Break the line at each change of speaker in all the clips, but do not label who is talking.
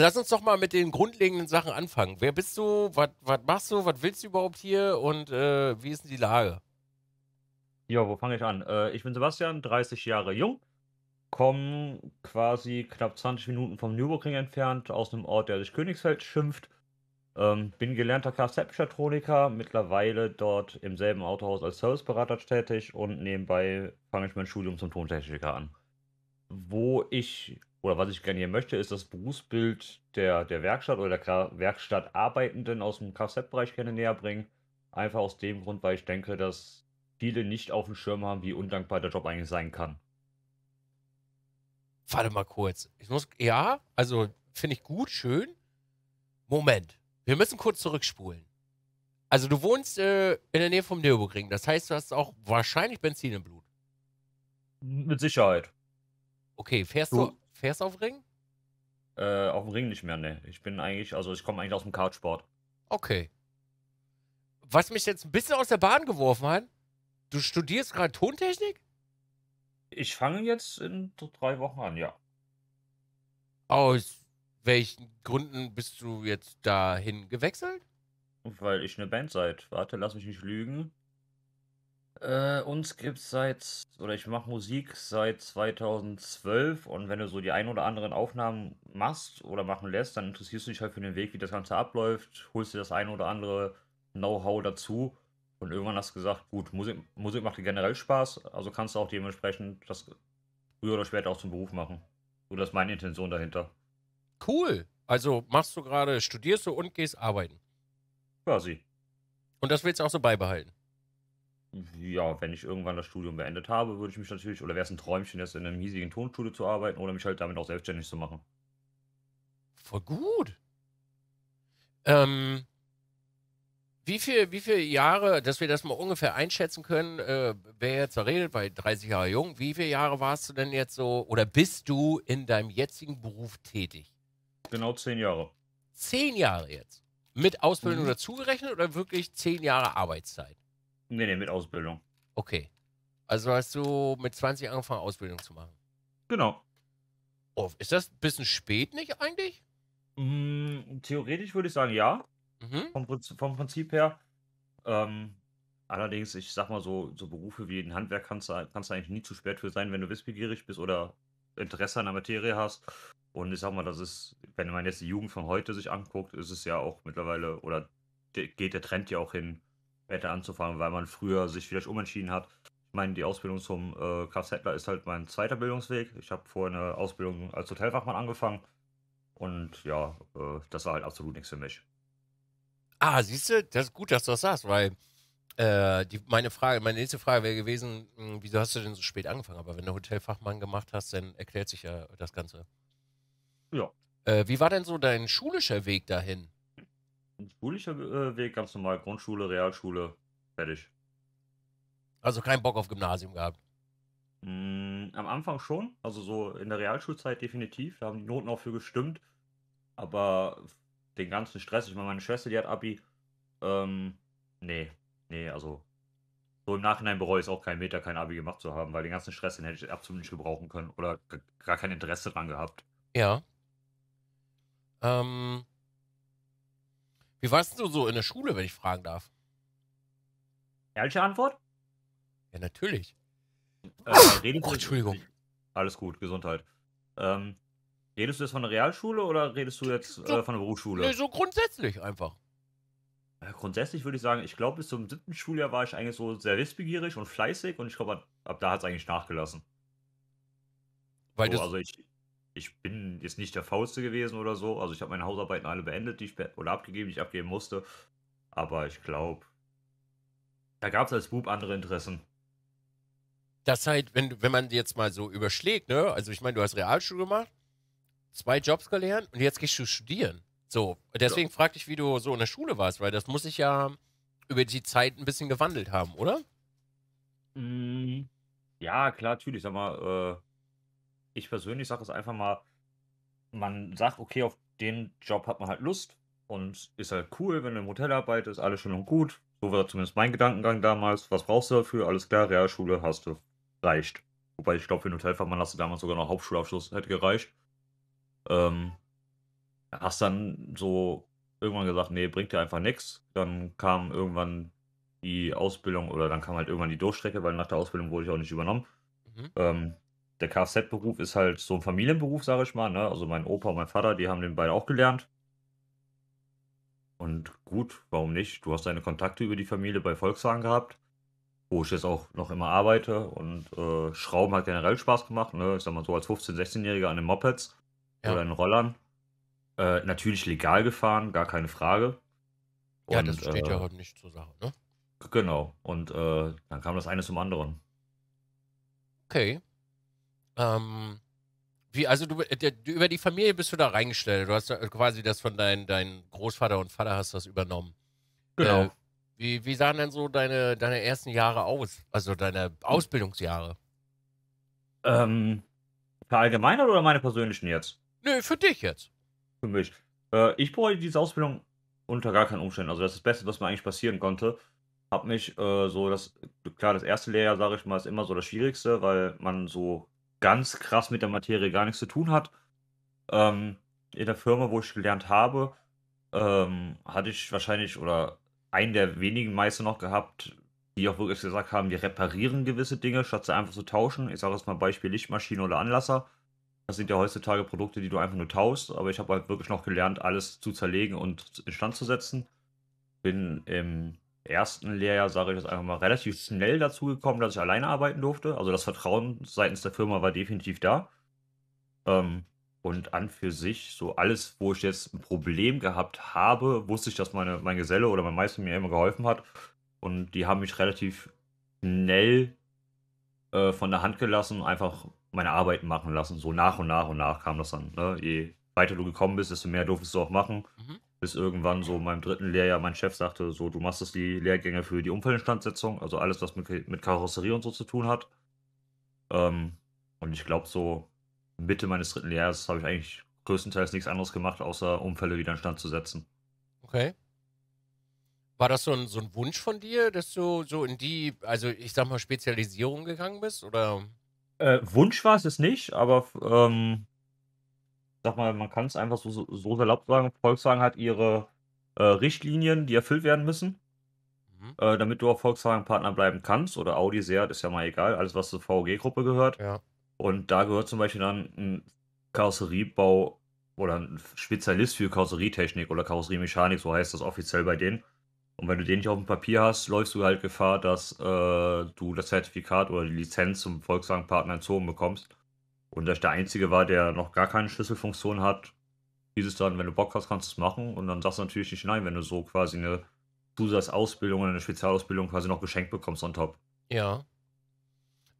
Lass uns doch mal mit den grundlegenden Sachen anfangen. Wer bist du? Was machst du? Was willst du überhaupt hier? Und äh, wie ist denn die Lage?
Ja, wo fange ich an? Äh, ich bin Sebastian, 30 Jahre jung, komme quasi knapp 20 Minuten vom Nürburgring entfernt, aus einem Ort, der sich Königsfeld schimpft. Ähm, bin gelernter Kfz-Mechatroniker, mittlerweile dort im selben Autohaus als Serviceberater tätig und nebenbei fange ich mein Studium zum Tontechniker an. Wo ich oder was ich gerne hier möchte, ist das Berufsbild der, der Werkstatt oder der Werkstattarbeitenden aus dem Kfz-Bereich gerne näher bringen. Einfach aus dem Grund, weil ich denke, dass viele nicht auf dem Schirm
haben, wie undankbar der Job eigentlich sein kann. Warte mal kurz. Ich muss, ja, also finde ich gut, schön. Moment, wir müssen kurz zurückspulen. Also du wohnst äh, in der Nähe vom Nürburgring, das heißt, du hast auch wahrscheinlich Benzin im Blut. Mit Sicherheit. Okay, fährst du, du Fährst du auf Ring?
Äh, auf dem Ring nicht mehr, ne. Ich bin eigentlich, also ich komme eigentlich aus dem Kartsport. Okay.
Was mich jetzt ein bisschen aus der Bahn geworfen hat, du studierst gerade Tontechnik? Ich fange jetzt in drei Wochen an, ja. Aus welchen Gründen bist du jetzt dahin gewechselt? Weil ich eine Band seid. Warte, lass mich nicht lügen. Äh, uns gibt's
seit, oder ich mache Musik seit 2012 und wenn du so die ein oder anderen Aufnahmen machst oder machen lässt, dann interessierst du dich halt für den Weg, wie das Ganze abläuft, holst dir das ein oder andere Know-how dazu und irgendwann hast du gesagt, gut, Musik, Musik macht dir generell Spaß, also kannst du auch dementsprechend das früher oder später auch zum Beruf machen. So, das ist meine Intention
dahinter. Cool. Also machst du gerade, studierst du und gehst arbeiten. Quasi. Und das willst du auch so beibehalten? Ja, wenn ich irgendwann das
Studium beendet habe, würde ich mich natürlich, oder wäre es ein Träumchen, jetzt in einem hiesigen Tonstudio zu arbeiten oder mich halt damit auch selbstständig zu
machen. Voll gut. Ähm, wie viel, wie viele Jahre, dass wir das mal ungefähr einschätzen können, äh, wer jetzt da redet, weil 30 Jahre jung, wie viele Jahre warst du denn jetzt so oder bist du in deinem jetzigen Beruf tätig? Genau zehn Jahre. Zehn Jahre jetzt? Mit Ausbildung mhm. dazugerechnet oder wirklich zehn Jahre Arbeitszeit? Nee, nee, mit Ausbildung. Okay. Also hast du mit 20 angefangen, Ausbildung zu machen. Genau. Oh, ist das ein bisschen spät nicht eigentlich? Mm, theoretisch würde ich sagen, ja. Mhm. Vom,
Prinzip, vom Prinzip her. Ähm, allerdings, ich sag mal so, so Berufe wie ein Handwerk kannst du, kannst du eigentlich nie zu spät für sein, wenn du wissbegierig bist oder Interesse an der Materie hast. Und ich sag mal, das ist, wenn man jetzt die Jugend von heute sich anguckt, ist es ja auch mittlerweile, oder geht der Trend ja auch hin, später anzufangen, weil man früher sich vielleicht umentschieden hat. Ich meine, die Ausbildung zum äh, Kfz-Händler ist halt mein zweiter Bildungsweg. Ich habe vorher eine Ausbildung als Hotelfachmann angefangen. Und ja, äh, das war halt absolut nichts für mich.
Ah, siehst du, das ist gut, dass du das sagst, weil äh, die, meine Frage, meine nächste Frage wäre gewesen, mh, hm, wieso hast du denn so spät angefangen? Aber wenn du Hotelfachmann gemacht hast, dann erklärt sich ja das Ganze. Ja. Äh, wie war denn so dein schulischer Weg dahin? schulischer äh, Weg, ganz normal, Grundschule, Realschule, fertig. Also kein Bock auf Gymnasium gehabt.
Mm, am Anfang schon, also so in der Realschulzeit definitiv, da haben die Noten auch für gestimmt. Aber den ganzen Stress, ich meine, meine Schwester, die hat Abi, ähm, nee, nee, also so im Nachhinein bereue ich es auch keinen Meter, kein Abi gemacht zu haben, weil den ganzen Stress, den hätte ich absolut nicht gebrauchen können oder gar kein Interesse dran gehabt.
Ja. Ähm, wie warst du so in der Schule, wenn ich fragen darf? Ehrliche Antwort? Ja, natürlich.
Äh, redest oh, Entschuldigung. Du, alles gut, Gesundheit. Ähm, redest du jetzt von der Realschule oder redest du jetzt äh, so, äh, von der Berufsschule? Nee, so
grundsätzlich
einfach. Äh, grundsätzlich würde ich sagen, ich glaube, bis zum siebten Schuljahr war ich eigentlich so sehr wissbegierig und fleißig und ich glaube, ab, ab da hat es eigentlich nachgelassen. Weil so, also ich, ich bin jetzt nicht der Faulste gewesen oder so. Also ich habe meine Hausarbeiten alle beendet, die ich be oder abgegeben, die ich abgeben musste.
Aber ich glaube, da gab es als Bub andere Interessen. Das halt, wenn, wenn man jetzt mal so überschlägt, ne? Also ich meine, du hast Realschule gemacht, zwei Jobs gelernt und jetzt gehst du studieren. So, deswegen ja. fragte ich, wie du so in der Schule warst, weil das muss sich ja über die Zeit ein bisschen gewandelt haben, oder? Mm, ja, klar, natürlich. Sag mal, äh, ich persönlich sage es einfach mal,
man sagt, okay, auf den Job hat man halt Lust und ist halt cool, wenn du im Hotel arbeitest, alles schön und gut. So war zumindest mein Gedankengang damals. Was brauchst du dafür? Alles klar, Realschule hast du. Reicht. Wobei ich glaube, für den Hotelfachmann hast du damals sogar noch Hauptschulabschluss, hätte gereicht. Ähm, hast dann so irgendwann gesagt, nee, bringt dir einfach nichts. Dann kam irgendwann die Ausbildung oder dann kam halt irgendwann die Durchstrecke, weil nach der Ausbildung wurde ich auch nicht übernommen. Mhm. Ähm, der Kfz-Beruf ist halt so ein Familienberuf, sage ich mal. Ne? Also mein Opa und mein Vater, die haben den beide auch gelernt. Und gut, warum nicht? Du hast deine Kontakte über die Familie bei Volkswagen gehabt, wo ich jetzt auch noch immer arbeite. Und äh, Schrauben hat generell Spaß gemacht. Ne? Ich sag mal so als 15-, 16-Jähriger an den Mopeds ja. oder in Rollern. Äh, natürlich legal gefahren, gar keine Frage. Und, ja, das steht äh, ja heute nicht zur Sache, ne? Genau. Und äh, dann kam das eine zum anderen.
Okay. Ähm, wie, also du, äh, der, über die Familie bist du da reingestellt. Du hast äh, quasi das von deinem dein Großvater und Vater hast das übernommen. Genau. Äh, wie, wie sahen denn so deine, deine ersten Jahre aus? Also deine
Ausbildungsjahre? Ähm, allgemeiner oder meine persönlichen jetzt? Nö, für dich jetzt. Für mich. Äh, ich brauche diese Ausbildung unter gar keinen Umständen. Also das ist das Beste, was mir eigentlich passieren konnte. Hab mich äh, so das, klar, das erste Lehrjahr, sage ich mal, ist immer so das Schwierigste, weil man so ganz krass mit der Materie gar nichts zu tun hat. Ähm, in der Firma, wo ich gelernt habe, ähm, hatte ich wahrscheinlich oder einen der wenigen Meister noch gehabt, die auch wirklich gesagt haben, wir reparieren gewisse Dinge, statt sie einfach zu tauschen. Ich sage das mal Beispiel Lichtmaschine oder Anlasser. Das sind ja heutzutage Produkte, die du einfach nur tauschst, aber ich habe halt wirklich noch gelernt, alles zu zerlegen und instand zu setzen. Bin im ersten Lehrjahr, sage ich das einfach mal, relativ schnell dazu gekommen, dass ich alleine arbeiten durfte. Also das Vertrauen seitens der Firma war definitiv da. Ähm, und an für sich, so alles, wo ich jetzt ein Problem gehabt habe, wusste ich, dass meine, mein Geselle oder mein Meister mir immer geholfen hat. Und die haben mich relativ schnell äh, von der Hand gelassen einfach meine Arbeiten machen lassen. So nach und nach und nach kam das dann. Ne? Je weiter du gekommen bist, desto mehr durftest du auch machen. Mhm bis irgendwann so in meinem dritten Lehrjahr mein Chef sagte, so du machst es die Lehrgänge für die Umfeldinstandsetzung, also alles, was mit, mit Karosserie und so zu tun hat. Ähm, und ich glaube, so Mitte meines dritten Lehrjahres habe ich eigentlich größtenteils nichts anderes gemacht, außer Umfälle wieder in Stand zu setzen.
Okay. War das so ein, so ein Wunsch von dir, dass du so in die, also ich sag mal, Spezialisierung gegangen bist? Oder?
Äh, Wunsch war es jetzt nicht, aber ähm, sag mal, man kann es einfach so, so salopp sagen, Volkswagen hat ihre äh, Richtlinien, die erfüllt werden müssen, mhm. äh, damit du auf Volkswagen-Partner bleiben kannst oder Audi, Seat, ist ja mal egal, alles was zur vg gruppe gehört. Ja. Und da gehört zum Beispiel dann ein Karosseriebau oder ein Spezialist für Karosserietechnik oder Karosseriemechanik, so heißt das offiziell bei denen. Und wenn du den nicht auf dem Papier hast, läufst du halt Gefahr, dass äh, du das Zertifikat oder die Lizenz zum Volkswagen-Partner entzogen bekommst. Und dass ich der Einzige war, der noch gar keine Schlüsselfunktion hat, hieß es dann, wenn du Bock hast, kannst du es machen. Und dann sagst du natürlich nicht nein, wenn du so quasi eine Zusatzausbildung oder eine Spezialausbildung quasi noch geschenkt bekommst on top.
Ja.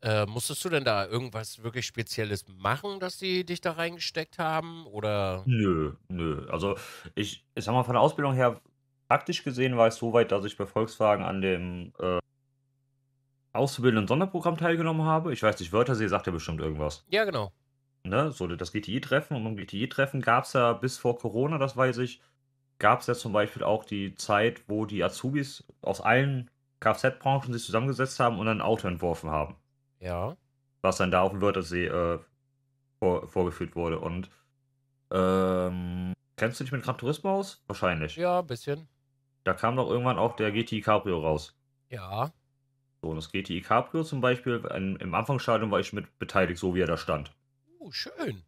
Äh, musstest du denn da irgendwas wirklich Spezielles machen, dass die dich da reingesteckt haben? Oder? Nö, nö. Also ich, ich sag mal, von der Ausbildung her, praktisch gesehen
war es so weit, dass ich bei Volkswagen an dem äh, auszubildenden Sonderprogramm teilgenommen habe. Ich weiß nicht, Wörthersee sagt ja bestimmt irgendwas. Ja, genau. Ne, so das GTI-Treffen und beim GTI-Treffen gab es ja bis vor Corona, das weiß ich, gab es ja zum Beispiel auch die Zeit, wo die Azubis aus allen Kfz-Branchen sich zusammengesetzt haben und ein Auto entworfen haben. Ja. Was dann da auf dem Wörthersee äh, vor, vorgeführt wurde. Und ähm, kennst du dich mit Gran Turismo aus? Wahrscheinlich. Ja, ein bisschen. Da kam doch irgendwann auch der GTI Cabrio raus. Ja. So, das GTI Cabrio zum Beispiel, im, im Anfangsstadium war ich mit beteiligt, so wie er da stand.
Oh, schön.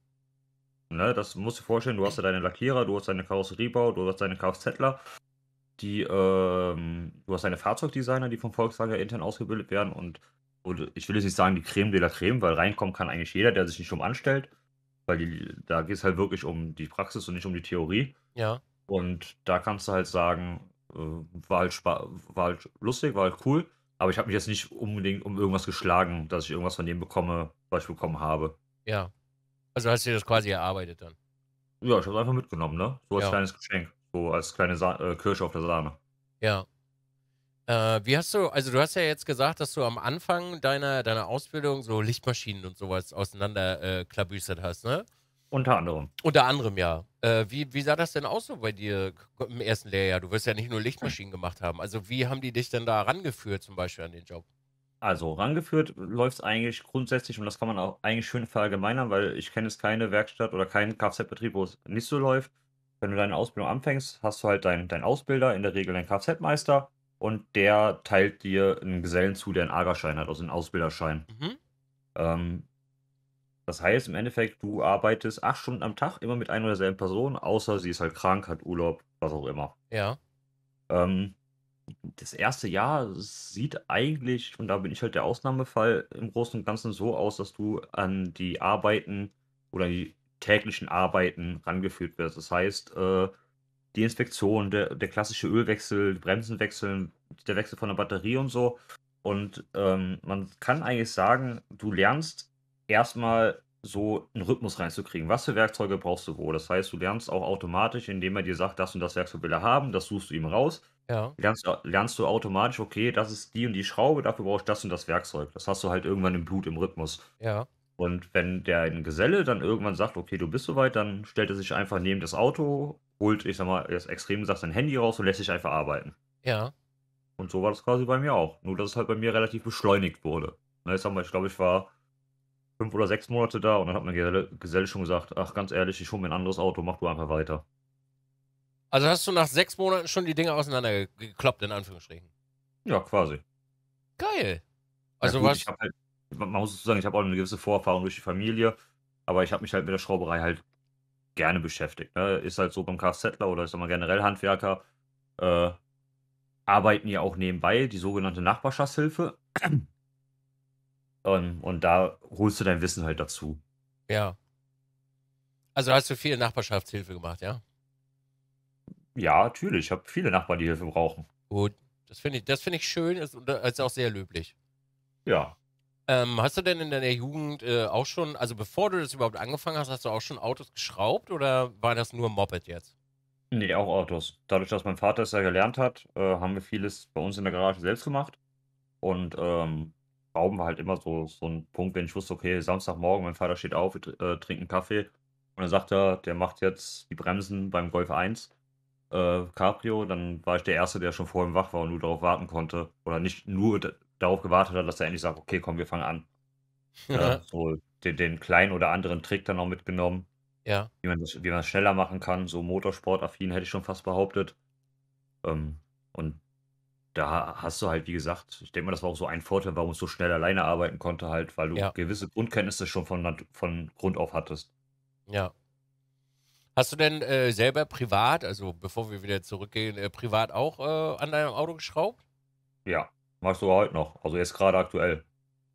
Ne, das musst du dir vorstellen, du hast ja deine Lackierer, du hast deine Karosseriebau, du hast deine Kfz-Ler, die, ähm, du hast deine Fahrzeugdesigner, die vom Volkswagen intern ausgebildet werden und, und ich will jetzt nicht sagen die Creme de la Creme, weil reinkommen kann eigentlich jeder, der sich nicht um anstellt, weil die, da geht es halt wirklich um die Praxis und nicht um die Theorie. Ja. Und da kannst du halt sagen, äh, war, halt war halt lustig, war halt cool aber ich habe mich jetzt nicht unbedingt um irgendwas geschlagen, dass ich irgendwas von dem bekomme, was ich bekommen habe.
Ja. Also hast du dir das quasi erarbeitet dann?
Ja, ich habe es einfach mitgenommen, ne? So als ja. kleines Geschenk. So als kleine Sa äh, Kirsche auf der Sahne.
Ja. Äh, wie hast du, also du hast ja jetzt gesagt, dass du am Anfang deiner, deiner Ausbildung so Lichtmaschinen und sowas auseinander äh, hast, ne? Unter anderem. Unter anderem, ja. Äh, wie, wie sah das denn aus so bei dir im ersten Lehrjahr? Du wirst ja nicht nur Lichtmaschinen gemacht haben. Also wie haben die dich denn da rangeführt zum Beispiel an den Job? Also rangeführt läuft
es eigentlich grundsätzlich und das kann man auch eigentlich schön verallgemeinern, weil ich kenne es keine Werkstatt oder keinen Kfz-Betrieb, wo es nicht so läuft. Wenn du deine Ausbildung anfängst, hast du halt deinen dein Ausbilder, in der Regel deinen Kfz-Meister und der teilt dir einen Gesellen zu, der einen Agerschein hat, also einen Ausbilderschein. Mhm. Ähm, das heißt im Endeffekt, du arbeitest acht Stunden am Tag immer mit einer oder derselben Person, außer sie ist halt krank, hat Urlaub, was auch immer. Ja. Ähm, das erste Jahr sieht eigentlich, und da bin ich halt der Ausnahmefall, im Großen und Ganzen so aus, dass du an die Arbeiten oder die täglichen Arbeiten rangeführt wirst. Das heißt, äh, die Inspektion, der, der klassische Ölwechsel, Bremsen wechseln, der Wechsel von der Batterie und so. Und ähm, man kann eigentlich sagen, du lernst erstmal so einen Rhythmus reinzukriegen. Was für Werkzeuge brauchst du wo? Das heißt, du lernst auch automatisch, indem er dir sagt, das und das Werkzeug will er haben, das suchst du ihm raus. Ja. Lernst, lernst du automatisch, okay, das ist die und die Schraube, dafür brauchst du das und das Werkzeug. Das hast du halt irgendwann im Blut, im Rhythmus. Ja. Und wenn der ein Geselle dann irgendwann sagt, okay, du bist soweit, dann stellt er sich einfach neben das Auto, holt, ich sag mal, jetzt extrem gesagt, sein Handy raus und lässt sich einfach arbeiten. Ja. Und so war das quasi bei mir auch. Nur, dass es halt bei mir relativ beschleunigt wurde. Ne, ich sag mal, ich glaube, ich war fünf oder sechs Monate da und dann hat mein Geselle gesagt, ach ganz ehrlich, ich hole mir ein anderes Auto, mach du einfach weiter.
Also hast du nach sechs Monaten schon die Dinge auseinandergekloppt, in Anführungsstrichen? Ja, quasi. Geil.
Also ja, gut, was? Ich halt, man muss sagen, ich habe auch eine gewisse Vorerfahrung durch die Familie, aber ich habe mich halt mit der Schrauberei halt gerne beschäftigt. Ne? Ist halt so beim Kfzler oder ist mal generell Handwerker, äh, arbeiten ja auch nebenbei die sogenannte Nachbarschaftshilfe. Und, ähm, und da holst du dein Wissen halt dazu.
Ja. Also hast du viel Nachbarschaftshilfe gemacht, ja?
Ja, natürlich. Ich habe viele Nachbarn, die Hilfe brauchen.
Gut. Das finde ich, find ich schön, ist, äh, ist auch sehr löblich. Ja. Ähm, hast du denn in deiner Jugend äh, auch schon, also bevor du das überhaupt angefangen hast, hast du auch schon Autos geschraubt oder war das nur Moped jetzt?
Nee, auch Autos. Dadurch, dass mein Vater es ja gelernt hat, äh, haben wir vieles bei uns in der Garage selbst gemacht. Und ähm, Schrauben war halt immer so, so ein Punkt, wenn ich wusste, okay, Samstagmorgen, mein Vater steht auf, wir äh, einen Kaffee. Und dann sagt er, der macht jetzt die Bremsen beim Golf 1 äh, Cabrio. Dann war ich der Erste, der schon vorhin wach war und nur darauf warten konnte. Oder nicht nur darauf gewartet hat, dass er endlich sagt, okay, komm, wir fangen an. Äh, so den, den, kleinen oder anderen Trick dann auch mitgenommen. Ja. Wie man das, wie man das schneller machen kann. So motorsportaffin hätte ich schon fast behauptet. Ähm, und da hast du halt, wie gesagt, ich denke mal, das war auch so ein Vorteil, warum ich so schnell alleine arbeiten konnte, halt, weil du ja. gewisse Grundkenntnisse schon von, von Grund auf hattest.
Ja. Hast du denn äh, selber privat, also bevor wir wieder zurückgehen, äh, privat auch äh, an deinem Auto geschraubt?
Ja, machst du heute halt noch. Also jetzt gerade aktuell.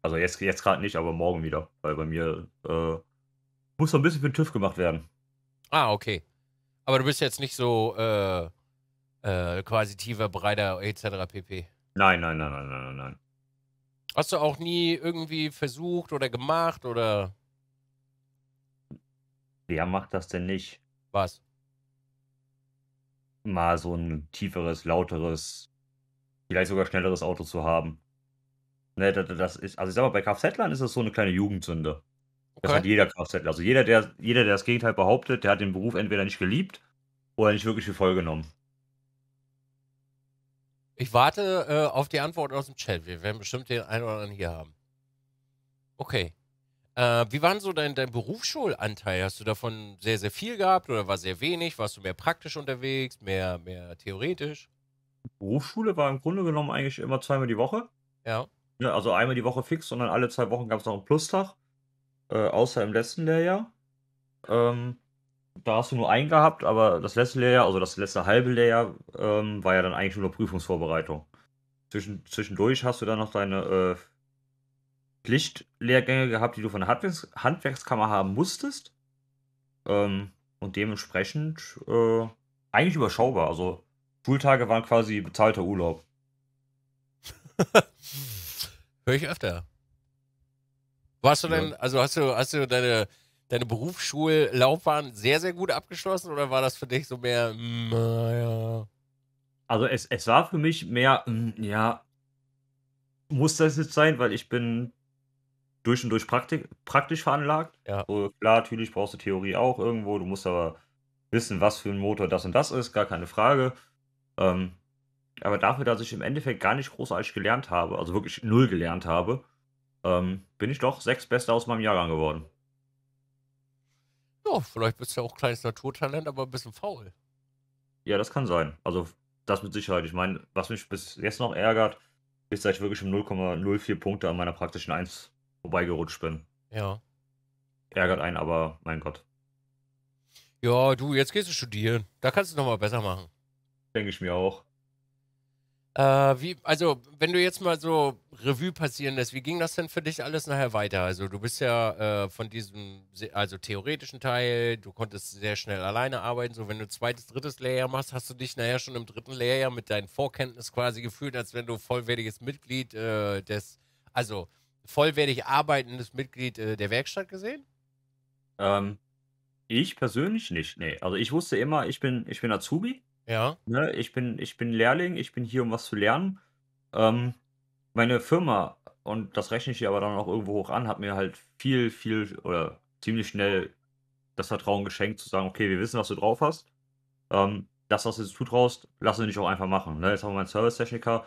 Also jetzt, jetzt gerade nicht, aber morgen wieder. Weil bei mir äh, muss noch ein bisschen für den TÜV gemacht werden.
Ah, okay. Aber du bist jetzt nicht so äh, äh, tiefer, breiter etc. pp. Nein, nein, nein, nein, nein, nein. nein. Hast du auch nie irgendwie versucht oder gemacht oder?
Wer macht das denn nicht? Was? Mal so ein tieferes, lauteres, vielleicht sogar schnelleres Auto zu haben. Ne, das ist, also ich sag mal, bei Kfz-Lern ist das so eine kleine Jugendsünde. Das hat jeder Kfz-Ler. Also jeder der, jeder, der das Gegenteil behauptet, der hat den Beruf entweder nicht geliebt oder nicht wirklich viel vollgenommen.
Ich warte äh, auf die Antwort aus dem Chat. Wir werden bestimmt den einen oder anderen hier haben. Okay. Äh, wie war denn so dein, dein Berufsschulanteil? Hast du davon sehr, sehr viel gehabt oder war sehr wenig? Warst du mehr praktisch unterwegs, mehr, mehr theoretisch?
Berufsschule war im Grunde genommen eigentlich immer zweimal die Woche. Ja. ja ne, also einmal die Woche fix und dann alle zwei Wochen gab es noch einen Plustag. Äh, außer im letzten Lehrjahr. Ähm, da hast du nur einen gehabt, aber das letzte Layer, also das letzte halbe Layer, ähm, war ja dann eigentlich nur Prüfungsvorbereitung. Zwischen, zwischendurch hast du dann noch deine äh, Pflichtlehrgänge gehabt, die du von der Handwerks Handwerkskammer haben musstest. Ähm, und dementsprechend äh, eigentlich überschaubar. Also Schultage waren quasi bezahlter Urlaub.
Hör ich öfter. Warst du denn, also hast du, hast du deine deine Berufsschullaufbahn sehr, sehr gut abgeschlossen oder war das für dich so mehr, hm, naja? Also es, es war für
mich mehr, hm, ja, muss das jetzt sein, weil ich bin durch und durch praktik praktisch veranlagt. Ja. So, klar, natürlich brauchst du Theorie auch irgendwo, du musst aber wissen, was für ein Motor das und das ist, gar keine Frage. Ähm, aber dafür, dass ich im Endeffekt gar nicht großartig gelernt habe, also wirklich null gelernt habe, ähm, bin ich doch sechs Beste aus meinem Jahrgang geworden.
Ja, vielleicht bist du ja auch kleines Naturtalent, aber ein bisschen faul.
Ja, das kann sein. Also, das mit Sicherheit. Ich meine, was mich bis jetzt noch ärgert, ist, dass ich wirklich um 0,04 Punkte an meiner praktischen 1 vorbeigerutscht bin. Ja. Ärgert einen, aber mein Gott.
Ja, du, jetzt gehst du studieren. Da kannst du es nochmal besser machen. Denke ich mir auch. Äh, wie, also, wenn du jetzt mal so Revue passieren lässt, wie ging das denn für dich alles nachher weiter? Also, du bist ja äh, von diesem, also theoretischen Teil, du konntest sehr schnell alleine arbeiten. So, wenn du zweites, drittes Lehrjahr machst, hast du dich nachher schon im dritten Lehrjahr mit deinen Vorkenntnissen quasi gefühlt, als wenn du vollwertiges Mitglied äh, des, also vollwertig arbeitendes Mitglied äh, der Werkstatt gesehen? Ähm, ich
persönlich nicht, nee. Also, ich wusste immer, ich bin, ich bin Azubi. Ja. Ne, ich, bin, ich bin Lehrling, ich bin hier, um was zu lernen. Ähm, meine Firma, und das rechne ich ihr aber dann auch irgendwo hoch an, hat mir halt viel, viel oder ziemlich schnell das Vertrauen geschenkt, zu sagen, okay, wir wissen, was du drauf hast. Ähm, das, was du zutraust, lass es nicht auch einfach machen. Ne? Jetzt haben wir meinen Servicetechniker,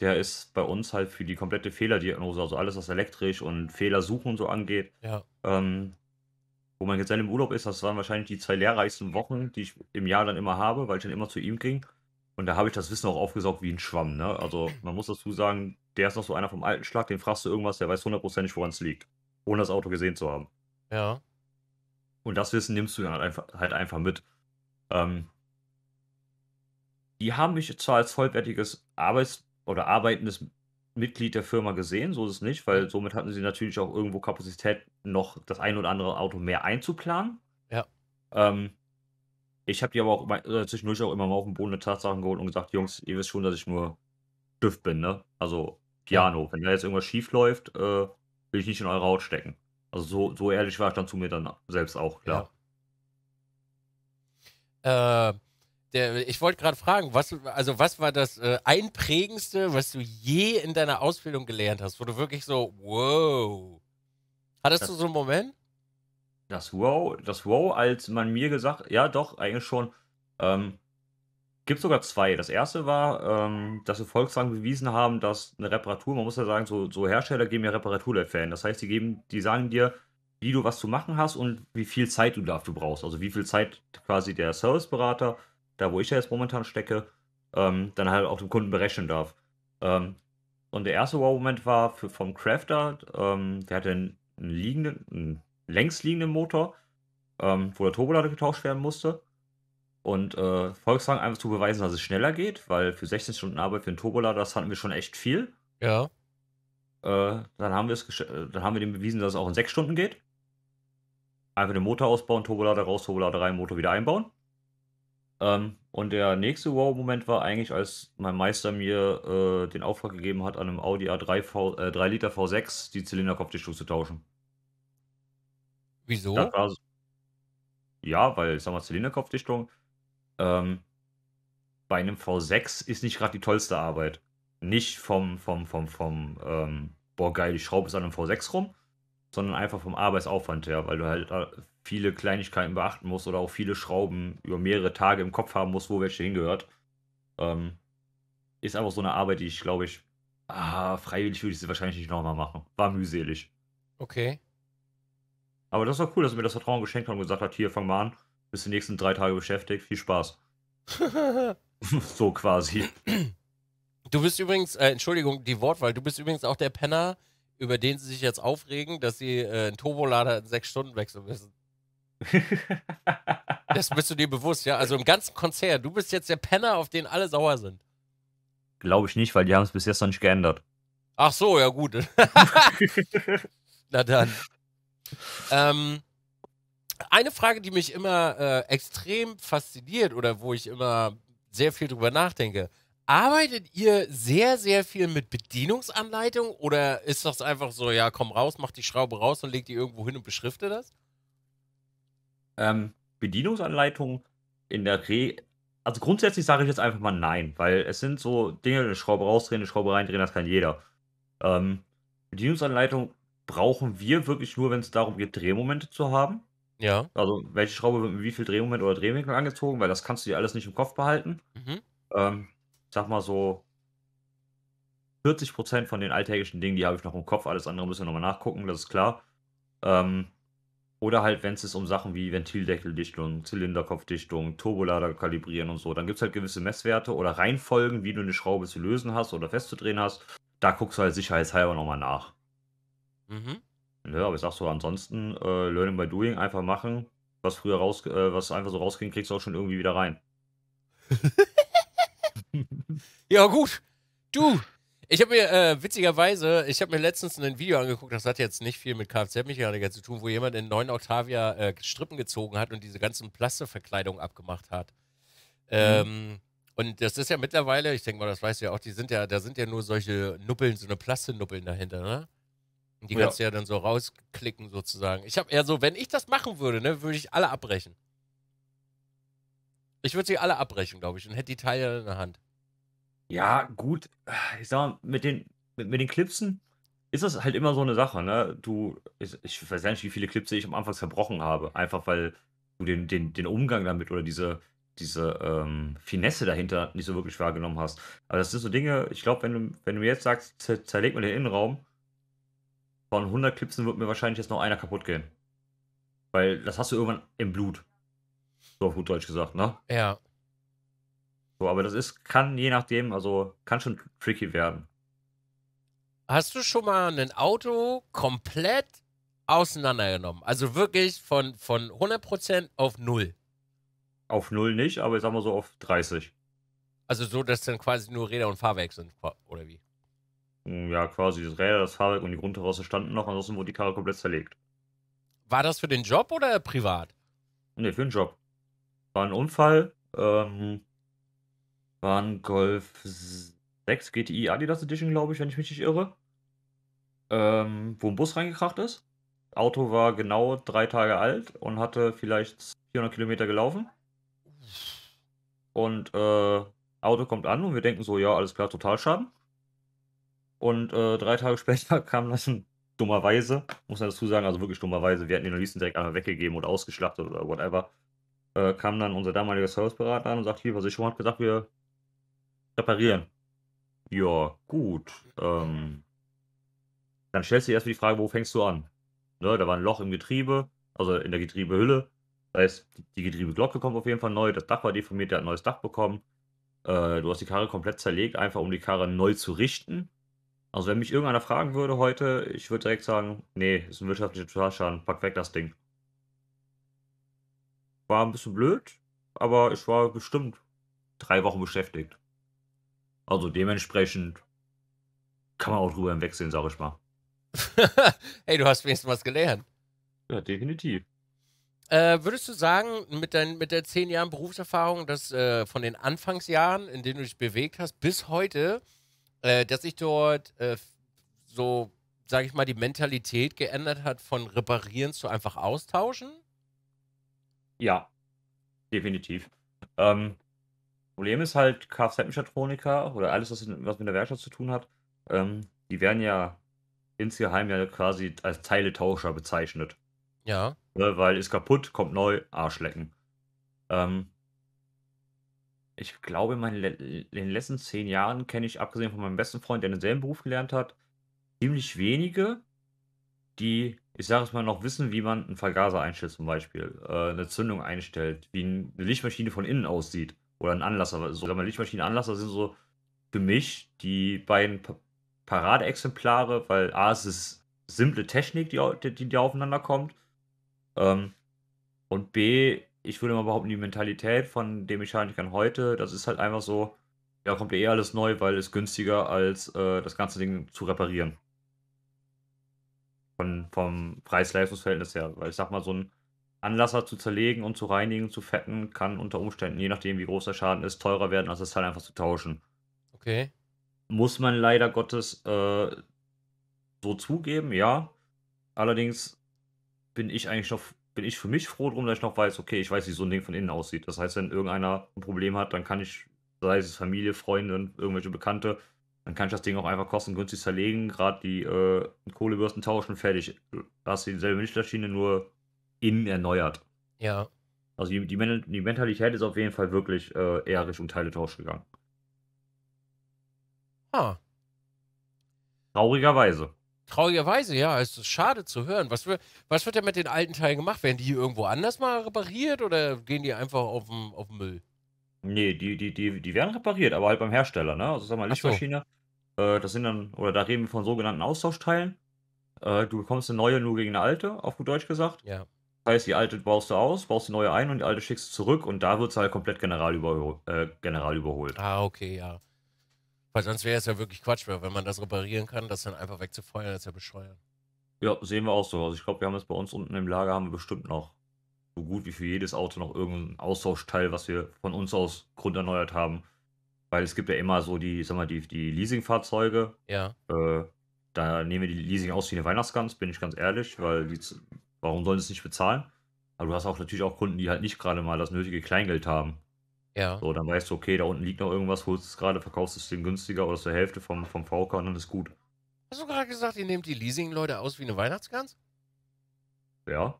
der ist bei uns halt für die komplette Fehlerdiagnose, also alles, was elektrisch und Fehler suchen und so angeht, ja. ähm, wo man jetzt dann im Urlaub ist, das waren wahrscheinlich die zwei lehrreichsten Wochen, die ich im Jahr dann immer habe, weil ich dann immer zu ihm ging. Und da habe ich das Wissen auch aufgesaugt wie ein Schwamm. Ne? Also man muss dazu sagen, der ist noch so einer vom alten Schlag, den fragst du irgendwas, der weiß hundertprozentig, woran es liegt, ohne das Auto gesehen zu haben. Ja. Und das Wissen nimmst du dann halt einfach, halt einfach mit. Ähm, die haben mich zwar als vollwertiges Arbeits- oder arbeitendes Mitglied der Firma gesehen, so ist es nicht, weil somit hatten sie natürlich auch irgendwo Kapazität, noch das ein oder andere Auto mehr einzuplanen. Ja. Ähm, ich habe die aber auch äh, zwischendurch auch immer mal auf den Boden der Tatsachen geholt und gesagt, Jungs, ihr wisst schon, dass ich nur Stift bin, ne? Also Piano. Wenn da jetzt irgendwas schief läuft, äh, will ich nicht in eure Haut stecken. Also so, so ehrlich war ich dann zu mir dann selbst auch, klar.
Ja. Äh, der, ich wollte gerade fragen, was, also was war das äh, Einprägendste, was du je in deiner Ausbildung gelernt hast, wo du wirklich so, wow. Hattest das, du so einen Moment?
Das Wow, das Wow, als man mir gesagt, ja doch, eigentlich schon. Ähm, gibt sogar zwei. Das erste war, ähm, dass wir Volkswagen bewiesen haben, dass eine Reparatur, man muss ja sagen, so, so Hersteller geben ja Reparaturleitfäden. Das heißt, die geben, die sagen dir, wie du was zu machen hast und wie viel Zeit du dafür brauchst. Also wie viel Zeit quasi der Serviceberater da wo ich ja jetzt momentan stecke, ähm, dann halt auch dem Kunden berechnen darf. Ähm, und der erste Wow-Moment war für, vom Crafter, ähm, der hatte einen, liegenden, einen längs liegenden Motor, ähm, wo der Turbolader getauscht werden musste. Und äh, Volkswagen einfach zu beweisen, dass es schneller geht, weil für 16 Stunden Arbeit für einen Turbolader, das hatten wir schon echt viel. Ja. Äh, dann haben wir äh, dann haben wir dem bewiesen, dass es auch in 6 Stunden geht. Einfach den Motor ausbauen, Turbolader raus, Turbolader rein, Motor wieder einbauen. Ähm, und der nächste Wow-Moment war eigentlich, als mein Meister mir äh, den Auftrag gegeben hat, an einem Audi A3 v, äh, 3 Liter V6 die Zylinderkopfdichtung zu tauschen. Wieso? So, ja, weil, ich sag mal, Zylinderkopfdichtung ähm, bei einem V6 ist nicht gerade die tollste Arbeit. Nicht vom, vom, vom, vom, ähm, boah, geil, die schraube ist an einem V6 rum, sondern einfach vom Arbeitsaufwand her, weil du halt äh, viele Kleinigkeiten beachten musst oder auch viele Schrauben über mehrere Tage im Kopf haben musst, wo welche hingehört. Ähm, ist einfach so eine Arbeit, die ich glaube ich, ah, freiwillig würde ich sie wahrscheinlich nicht nochmal machen. War mühselig. Okay. Aber das war cool, dass du mir das Vertrauen geschenkt hat und gesagt hat, hier, fang mal an, bist
die nächsten drei Tage beschäftigt, viel Spaß. so quasi. Du bist übrigens, äh, Entschuldigung, die Wortwahl, du bist übrigens auch der Penner, über den sie sich jetzt aufregen, dass sie äh, einen Turbolader in sechs Stunden wechseln müssen. das bist du dir bewusst, ja? Also im ganzen Konzert, du bist jetzt der Penner, auf den alle sauer sind.
Glaube ich nicht, weil die haben es bis jetzt noch nicht geändert.
Ach so, ja gut. Na dann. Ähm, eine Frage, die mich immer äh, extrem fasziniert oder wo ich immer sehr viel drüber nachdenke arbeitet ihr sehr, sehr viel mit Bedienungsanleitung oder ist das einfach so, ja, komm raus, mach die Schraube raus und leg die irgendwo hin und beschrifte das? Ähm,
Bedienungsanleitung in der Regel. also grundsätzlich sage ich jetzt einfach mal nein, weil es sind so Dinge, eine Schraube rausdrehen, eine Schraube reindrehen, das kann jeder. Ähm, Bedienungsanleitung brauchen wir wirklich nur, wenn es darum geht, Drehmomente zu haben. Ja. Also welche Schraube wird mit wie viel Drehmoment oder Drehwinkel angezogen, weil das kannst du dir alles nicht im Kopf behalten. Mhm. Ähm, sag mal so, 40% von den alltäglichen Dingen, die habe ich noch im Kopf, alles andere müssen wir nochmal nachgucken, das ist klar. Ähm, oder halt, wenn es um Sachen wie Ventildeckeldichtung, Zylinderkopfdichtung, Turbolader kalibrieren und so, dann gibt es halt gewisse Messwerte oder Reihenfolgen, wie du eine Schraube zu lösen hast oder festzudrehen hast. Da guckst du halt sicherheitshalber nochmal nach. Mhm. Ja, ne, aber ich sag so, ansonsten äh, Learning by Doing einfach machen. Was früher raus, äh, was einfach
so rausging, kriegst du auch schon irgendwie wieder rein. ja, gut. Du, ich habe mir äh, witzigerweise, ich habe mir letztens ein Video angeguckt, das hat jetzt nicht viel mit Kfz-Mechaniker zu tun, wo jemand in 9 Octavia äh, Strippen gezogen hat und diese ganzen Plasteverkleidungen abgemacht hat. Ähm, mhm. und das ist ja mittlerweile, ich denke mal, das weißt du ja auch, die sind ja, da sind ja nur solche Nuppeln, so eine Plastenuppeln dahinter, ne? Und die ja. kannst du ja dann so rausklicken sozusagen. Ich habe eher so, wenn ich das machen würde, ne, würde ich alle abbrechen. Ich würde sie alle abbrechen, glaube ich, und hätte die Teile in der Hand. Ja,
gut. Ich sag mal, mit den, mit, mit den Clipsen ist das halt immer so eine Sache, ne? Du, ich, ich weiß nicht, wie viele Clips ich am Anfang verbrochen habe. Einfach weil du den, den, den Umgang damit oder diese, diese ähm, Finesse dahinter nicht so wirklich wahrgenommen hast. Aber das sind so Dinge, ich glaube, wenn du, wenn du jetzt sagst, zerleg mir den Innenraum, von 100 Clipsen wird mir wahrscheinlich jetzt noch einer kaputt gehen. Weil das hast du irgendwann im Blut. So auf gut Deutsch gesagt, ne? Ja. So, aber das ist, kann je nachdem, also kann schon tricky werden.
Hast du schon mal ein Auto komplett auseinandergenommen? Also wirklich von, von 100% auf null?
Auf null nicht, aber ich sag mal so auf 30.
Also so, dass dann quasi nur Räder und Fahrwerk sind, oder wie?
Hm, ja, quasi das Räder, das Fahrwerk und die Grundterrasse standen noch, ansonsten wurde die Karre komplett zerlegt. War das für den Job oder privat? Ne, für den Job war ein Unfall. Ähm, war ein Golf 6 GTI Adidas Edition, glaube ich, wenn ich mich nicht irre. Ähm, wo ein Bus reingekracht ist. Das Auto war genau drei Tage alt und hatte vielleicht 400 Kilometer gelaufen. Und äh, Auto kommt an und wir denken so, ja, alles klar, Totalschaden. Und äh, drei Tage später kam das dummerweise, muss man dazu sagen, also wirklich dummerweise, wir hätten den am direkt einfach weggegeben oder ausgeschlachtet oder whatever äh, kam dann unser damaliger Serviceberater an und sagte, die Versicherung hat gesagt, wir reparieren. Ja, gut. Ähm, dann stellst du dir erst die Frage, wo fängst du an? Ne, da war ein Loch im Getriebe, also in der Getriebehülle. Da ist die Getriebeglocke kommt auf jeden Fall neu, das Dach war deformiert, der hat ein neues Dach bekommen. Äh, du hast die Karre komplett zerlegt, einfach um die Karre neu zu richten. Also wenn mich irgendeiner fragen würde heute, ich würde direkt sagen, nee, ist ein wirtschaftlicher Totalschaden, pack weg das Ding. War ein bisschen blöd, aber ich war bestimmt drei Wochen beschäftigt. Also dementsprechend kann man auch drüber hinwegsehen, sag ich mal. hey, du
hast wenigstens was gelernt.
Ja, definitiv.
Äh, würdest du sagen, mit, dein, mit der zehn Jahren Berufserfahrung, dass äh, von den Anfangsjahren, in denen du dich bewegt hast, bis heute, äh, dass sich dort äh, so, sage ich mal, die Mentalität geändert hat von reparieren zu einfach austauschen?
Ja, definitiv. Ähm, Problem ist halt, Kfz-Mechatroniker oder alles, was, was, mit der Werkstatt zu tun hat, ähm, die werden ja insgeheim ja quasi als Teiletauscher bezeichnet. Ja. Ne, weil ist kaputt, kommt neu, Arschlecken. Ähm, ich glaube, in, in den letzten zehn Jahren kenne ich, abgesehen von meinem besten Freund, der denselben Beruf gelernt hat, ziemlich wenige, die, ich sage es mal, noch wissen, wie man einen Vergaser einstellt, zum Beispiel, äh, eine Zündung einstellt, wie eine Lichtmaschine von innen aussieht oder ein Anlasser. So, eine Lichtmaschine, Anlasser sind so für mich die beiden Paradeexemplare, weil A, es ist simple Technik, die, die, die aufeinander kommt. Ähm, und B, ich würde mal behaupten, die Mentalität von dem Mechanikern heute, das ist halt einfach so, ja, kommt ja eh alles neu, weil es günstiger als äh, das ganze Ding zu reparieren von, vom Preis-Leistungs-Verhältnis her. Weil ich sag mal, so ein Anlasser zu zerlegen und zu reinigen, zu fetten, kann unter Umständen, je nachdem wie groß der Schaden ist, teurer werden, als das Teil halt einfach zu tauschen. Okay. Muss man leider Gottes äh, so zugeben, ja. Allerdings bin ich eigentlich noch, bin ich für mich froh drum, dass ich noch weiß, okay, ich weiß, wie so ein Ding von innen aussieht. Das heißt, wenn irgendeiner ein Problem hat, dann kann ich, sei es Familie, Freunde, irgendwelche Bekannte, dann kann ich das Ding auch einfach kostengünstig zerlegen, gerade die äh, Kohlebürsten tauschen, fertig. Hast dieselbe Milchmaschine, nur innen erneuert. Ja. Also die, die, die, Mentalität ist auf jeden Fall wirklich äh, eher Richtung Teiletausch gegangen. Ah. Traurigerweise.
Traurigerweise, ja. Es ist schade zu hören. Was, für, was wird denn mit den alten Teilen gemacht? Werden die irgendwo anders mal repariert oder gehen die einfach auf den Müll?
Nee, die, die, die, die werden repariert, aber halt beim Hersteller, ne? Also sag mal, Ach so. Lichtmaschine, äh, das sind dann, oder da reden wir von sogenannten Austauschteilen. Äh, du bekommst eine neue nur gegen eine alte, auf gut Deutsch gesagt. Ja. Das heißt, die alte baust du aus, baust die neue ein und die alte schickst du zurück und da wird es halt komplett general, überhol äh, general überholt.
Ah, okay, ja. Weil sonst wäre es ja wirklich Quatsch, wenn man das reparieren kann, das dann einfach wegzufeuern, ist ja bescheuert.
Ja, sehen wir auch so. Also ich glaube, wir haben es bei uns unten im Lager, haben wir bestimmt noch so gut wie für jedes Auto noch irgendein Austauschteil, was wir von uns aus grunderneuert haben. Weil es gibt ja immer so die, sag mal, die, die Leasingfahrzeuge. Ja. Äh, da nehmen wir die Leasing aus wie eine Weihnachtsgans, bin ich ganz ehrlich, weil die, warum sollen sie es nicht bezahlen? Aber du hast auch natürlich auch Kunden, die halt nicht gerade mal das nötige Kleingeld haben. Ja. So, dann weißt du, okay, da unten liegt noch irgendwas, holst es gerade, verkaufst es dem günstiger oder zur Hälfte vom, vom VK und dann ist gut.
Hast du gerade gesagt, ihr nehmt die Leasing-Leute aus wie eine Weihnachtsgans? Ja.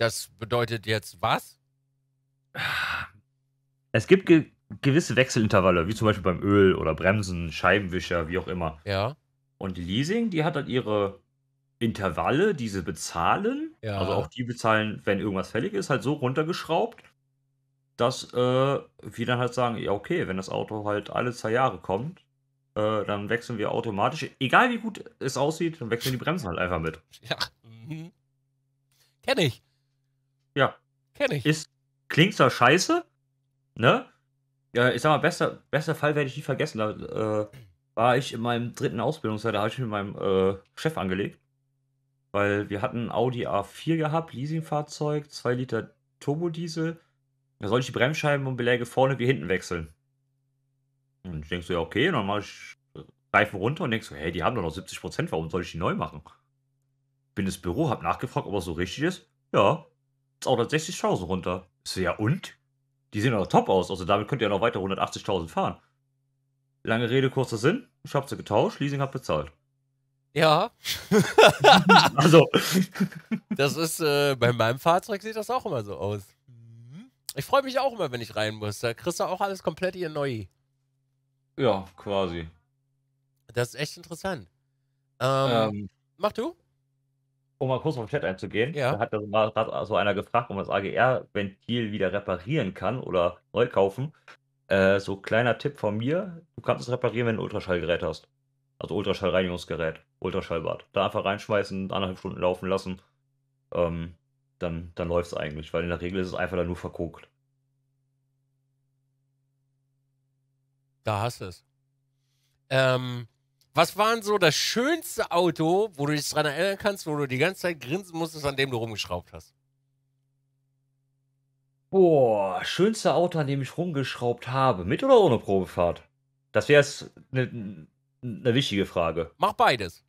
Das bedeutet jetzt was?
Es gibt ge gewisse Wechselintervalle, wie zum Beispiel beim Öl oder Bremsen, Scheibenwischer, wie auch immer. Ja. Und Leasing, die hat dann ihre Intervalle, die sie bezahlen. Ja. Also auch die bezahlen, wenn irgendwas fällig ist, halt so runtergeschraubt, dass äh, wir dann halt sagen, ja okay, wenn das Auto halt alle zwei Jahre kommt, äh, dann wechseln wir automatisch, egal wie gut es aussieht, dann wechseln die Bremsen halt einfach mit.
Ja. Mhm. Kenne ich.
Ja. Kenne ich. Ist, klingt zwar scheiße, ne? Ja, ich sag mal, bester, bester Fall werde ich nie vergessen. Da äh, war ich in meinem dritten Ausbildungsjahr, da habe ich mit meinem äh, Chef angelegt. Weil wir hatten Audi A4 gehabt, Leasingfahrzeug, 2 Liter Turbodiesel. Da soll ich die Bremsscheiben und Beläge vorne wie hinten wechseln. Und ich denke so, ja, okay, und dann mache ich Reifen runter und denkst so, hey, die haben doch noch 70 Prozent, warum soll ich die neu machen? Bin ins Büro, hab nachgefragt, ob das so richtig ist. Ja, oder 60.000 runter. Ich so, ja und? Die sehen doch top aus. Also damit könnt ihr ja noch weiter 180.000 fahren. Lange Rede, kurzer Sinn. Ich habe sie getauscht, Leasing hat bezahlt. Ja.
also. Das ist, äh, bei meinem Fahrzeug sieht das auch immer so aus. Mhm. Ich freue mich auch immer, wenn ich rein muss. Da kriegst du auch alles komplett ihr neu. Ja, quasi. Das ist echt interessant. Ähm, ähm, mach du?
um mal kurz auf den Chat einzugehen, ja. da hat da mal gerade so einer gefragt, ob man das AGR-Ventil wieder reparieren kann oder neu kaufen. Äh, so kleiner Tipp von mir: Du kannst es reparieren, wenn du ein Ultraschallgerät hast. Also Ultraschallreinigungsgerät, Ultraschallbad. Da einfach reinschmeißen, anderthalb Stunden laufen lassen. Ähm, dann dann läuft es eigentlich, weil in der Regel ist es einfach dann nur verguckt.
Da hast du es. Ähm, was war denn so das schönste Auto, wo du dich dran erinnern kannst, wo du die ganze Zeit grinsen musstest, an dem du rumgeschraubt hast?
Boah, schönste Auto, an dem ich rumgeschraubt habe. Mit oder ohne Probefahrt? Das wäre jetzt eine ne wichtige Frage.
Mach beides.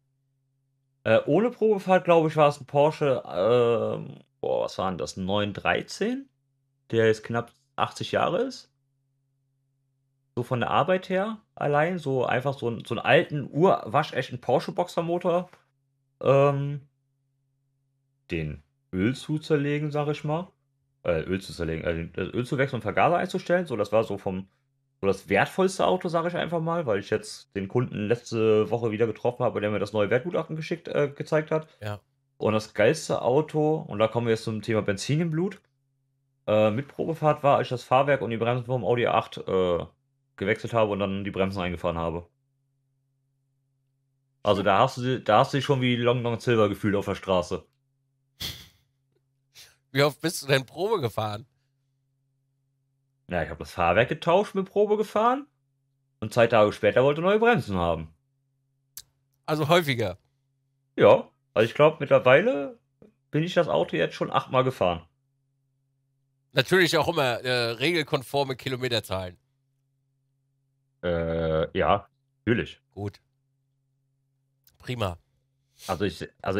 Äh, ohne Probefahrt, glaube ich, war es ein Porsche, äh, boah, was war denn das? 913? Der jetzt knapp 80 Jahre ist? so von der Arbeit her allein, so einfach so, ein, so einen alten, urwaschechten Porsche-Boxermotor, ähm, den Öl zu zerlegen, sag ich mal. Äh, Öl zu zerlegen, äh, Öl zu wechseln und Vergaser einzustellen. So, das war so vom so das wertvollste Auto, sage ich einfach mal, weil ich jetzt den Kunden letzte Woche wieder getroffen habe, der mir das neue Wertgutachten geschickt, äh, gezeigt hat. Ja. Und das geilste Auto, und da kommen wir jetzt zum Thema Benzin im Blut. Äh, mit Probefahrt war, als ich das Fahrwerk und die Bremsen vom Audi 8 äh, gewechselt habe und dann die Bremsen eingefahren habe. Also da hast du, da hast du dich schon wie Long Long Silver gefühlt auf der Straße.
Wie oft bist du denn Probe gefahren?
Ja, ich habe das Fahrwerk getauscht, mit Probe gefahren und zwei Tage später wollte neue Bremsen haben.
Also häufiger?
Ja, also ich glaube mittlerweile bin ich das Auto jetzt schon achtmal gefahren.
Natürlich auch immer äh, regelkonforme Kilometerzahlen. Äh, ja, natürlich. Gut. Prima. Also ich, also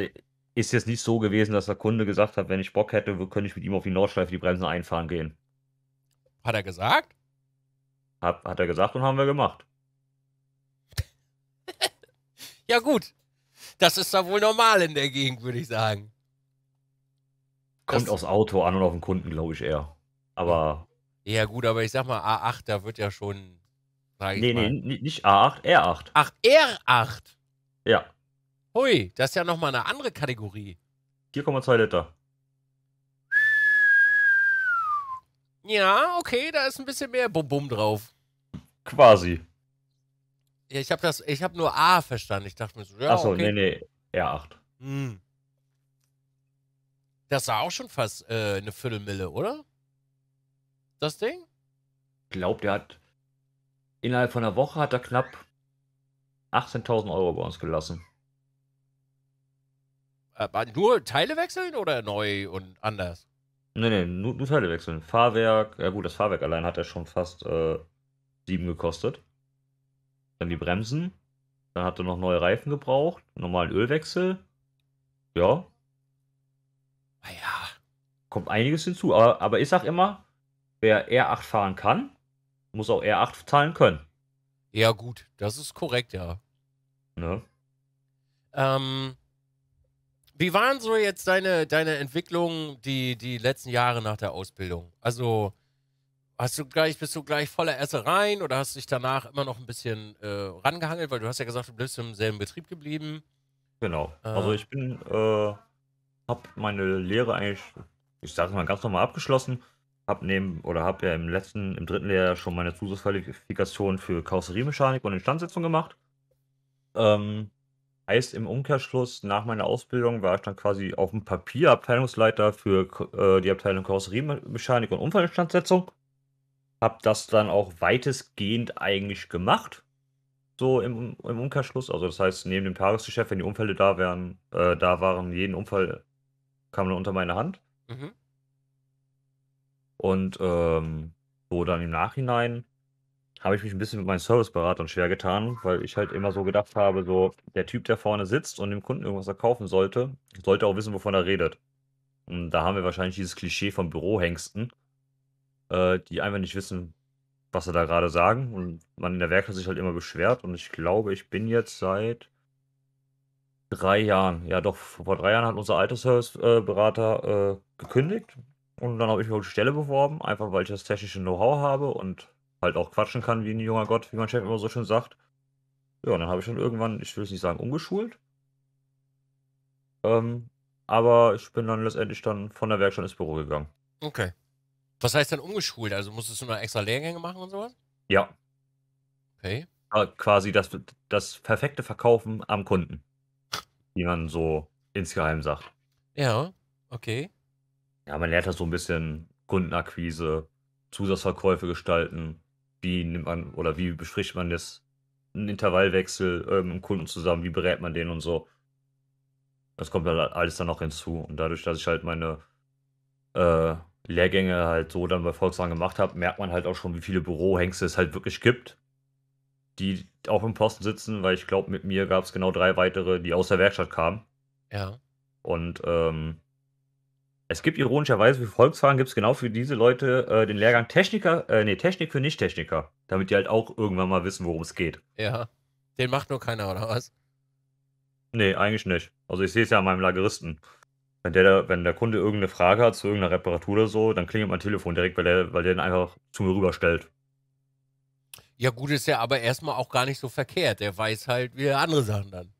ist jetzt nicht so gewesen, dass der Kunde gesagt hat, wenn ich Bock hätte, könnte ich mit ihm auf die Nordschleife die Bremsen einfahren gehen. Hat er gesagt? Hat, hat er gesagt und haben wir gemacht.
ja gut. Das ist da wohl normal in der Gegend, würde ich sagen. Kommt das aufs
Auto an und auf den Kunden, glaube ich, eher. Aber.
Ja gut, aber ich sag mal, A8, da wird ja schon Sag ich nee, mal. nee, nicht A8, R8. Ach, R8? Ja. Hui, das ist ja nochmal eine andere Kategorie. 4,2 Liter. Ja, okay, da ist ein bisschen mehr Bum-Bum drauf. Quasi. Ja, ich habe das, ich habe nur A verstanden. Ich dachte mir so, ja, Achso, okay. nee, nee, R8. Hm. Das war auch schon fast äh, eine Viertelmille, oder? Das Ding?
Glaubt, der hat innerhalb von einer Woche hat er
knapp 18.000 Euro bei uns gelassen. Äh, aber nur Teile wechseln oder neu und anders?
Nee, nee, nur, nur Teile wechseln. Fahrwerk, ja gut, das Fahrwerk allein hat er schon fast äh, 7 gekostet. Dann die Bremsen. Dann hat er noch neue Reifen gebraucht, normalen Ölwechsel. Ja. Naja. Ah Kommt einiges hinzu. Aber, aber ich sag immer, wer R8 fahren kann, muss auch R8 zahlen können. Ja,
gut, das ist korrekt, ja. Ne? Ähm, wie waren so jetzt deine, deine Entwicklungen die, die letzten Jahre nach der Ausbildung? Also hast du gleich, bist du gleich voller Esse rein oder hast du dich danach immer noch ein bisschen äh, rangehangelt, weil du hast ja gesagt, du bist im selben Betrieb geblieben.
Genau. Äh, also ich bin, äh, habe meine Lehre eigentlich, ich sag mal ganz normal abgeschlossen habe neben oder habe ja im letzten, im dritten Lehrjahr schon meine Zusatzqualifikation für Karosseriemechanik und Instandsetzung gemacht. Ähm, heißt im Umkehrschluss, nach meiner Ausbildung war ich dann quasi auf dem Papier Abteilungsleiter für äh, die Abteilung Karosseriemechanik und Unfallinstandsetzung. Habe das dann auch weitestgehend eigentlich gemacht. So im, im, Umkehrschluss. Also das heißt, neben dem Tagesgeschäft, wenn die Unfälle da wären, äh, da waren, jeden Unfall kam dann unter meine Hand. Mhm. Und ähm, so dann im Nachhinein habe ich mich ein bisschen mit meinen Serviceberatern schwer getan, weil ich halt immer so gedacht habe, so der Typ, der vorne sitzt und dem Kunden irgendwas verkaufen sollte, sollte auch wissen, wovon er redet. Und da haben wir wahrscheinlich dieses Klischee von Bürohengsten, äh, die einfach nicht wissen, was sie da gerade sagen. Und man in der Werkstatt sich halt immer beschwert. Und ich glaube, ich bin jetzt seit drei Jahren, ja doch, vor drei Jahren hat unser alter Serviceberater äh, äh, gekündigt und dann habe ich mich auf die Stelle beworben, einfach weil ich das technische Know-how habe und halt auch quatschen kann wie ein junger Gott, wie mein Chef immer so schön sagt. Ja, und dann habe ich dann irgendwann, ich will es nicht sagen, umgeschult. Ähm, aber ich bin dann letztendlich dann von der Werkstatt ins Büro gegangen.
Okay. Was heißt denn umgeschult? Also musstest du noch extra Lehrgänge machen und sowas?
Ja. Okay. Also quasi das, das perfekte Verkaufen am Kunden. Wie man so insgeheim sagt.
Ja, okay.
Ja, man lernt da halt so ein bisschen Kundenakquise, Zusatzverkäufe gestalten. Wie nimmt man oder wie bespricht man das? Einen Intervallwechsel ähm, mit dem Kunden zusammen, wie berät man den und so. Das kommt dann halt alles dann noch hinzu. Und dadurch, dass ich halt meine äh, Lehrgänge halt so dann bei Volkswagen gemacht habe, merkt man halt auch schon, wie viele Bürohengste es halt wirklich gibt, die auch im Posten sitzen, weil ich glaube, mit mir gab es genau drei weitere, die aus der Werkstatt kamen. Ja. Und ähm, es gibt ironischerweise für Volkswagen gibt es genau für diese Leute äh, den Lehrgang Techniker, äh, nee, Technik für Nicht-Techniker, damit die halt auch irgendwann mal wissen, worum es geht.
Ja. Den macht nur keiner, oder was?
Nee, eigentlich nicht. Also ich sehe es ja an meinem Lageristen. Wenn der, wenn der Kunde irgendeine Frage hat zu irgendeiner Reparatur oder so, dann klingelt mein Telefon direkt, weil der, weil der den einfach zu mir rüberstellt.
Ja, gut, ist ja aber erstmal auch gar nicht so verkehrt. Der weiß halt wieder andere Sachen dann.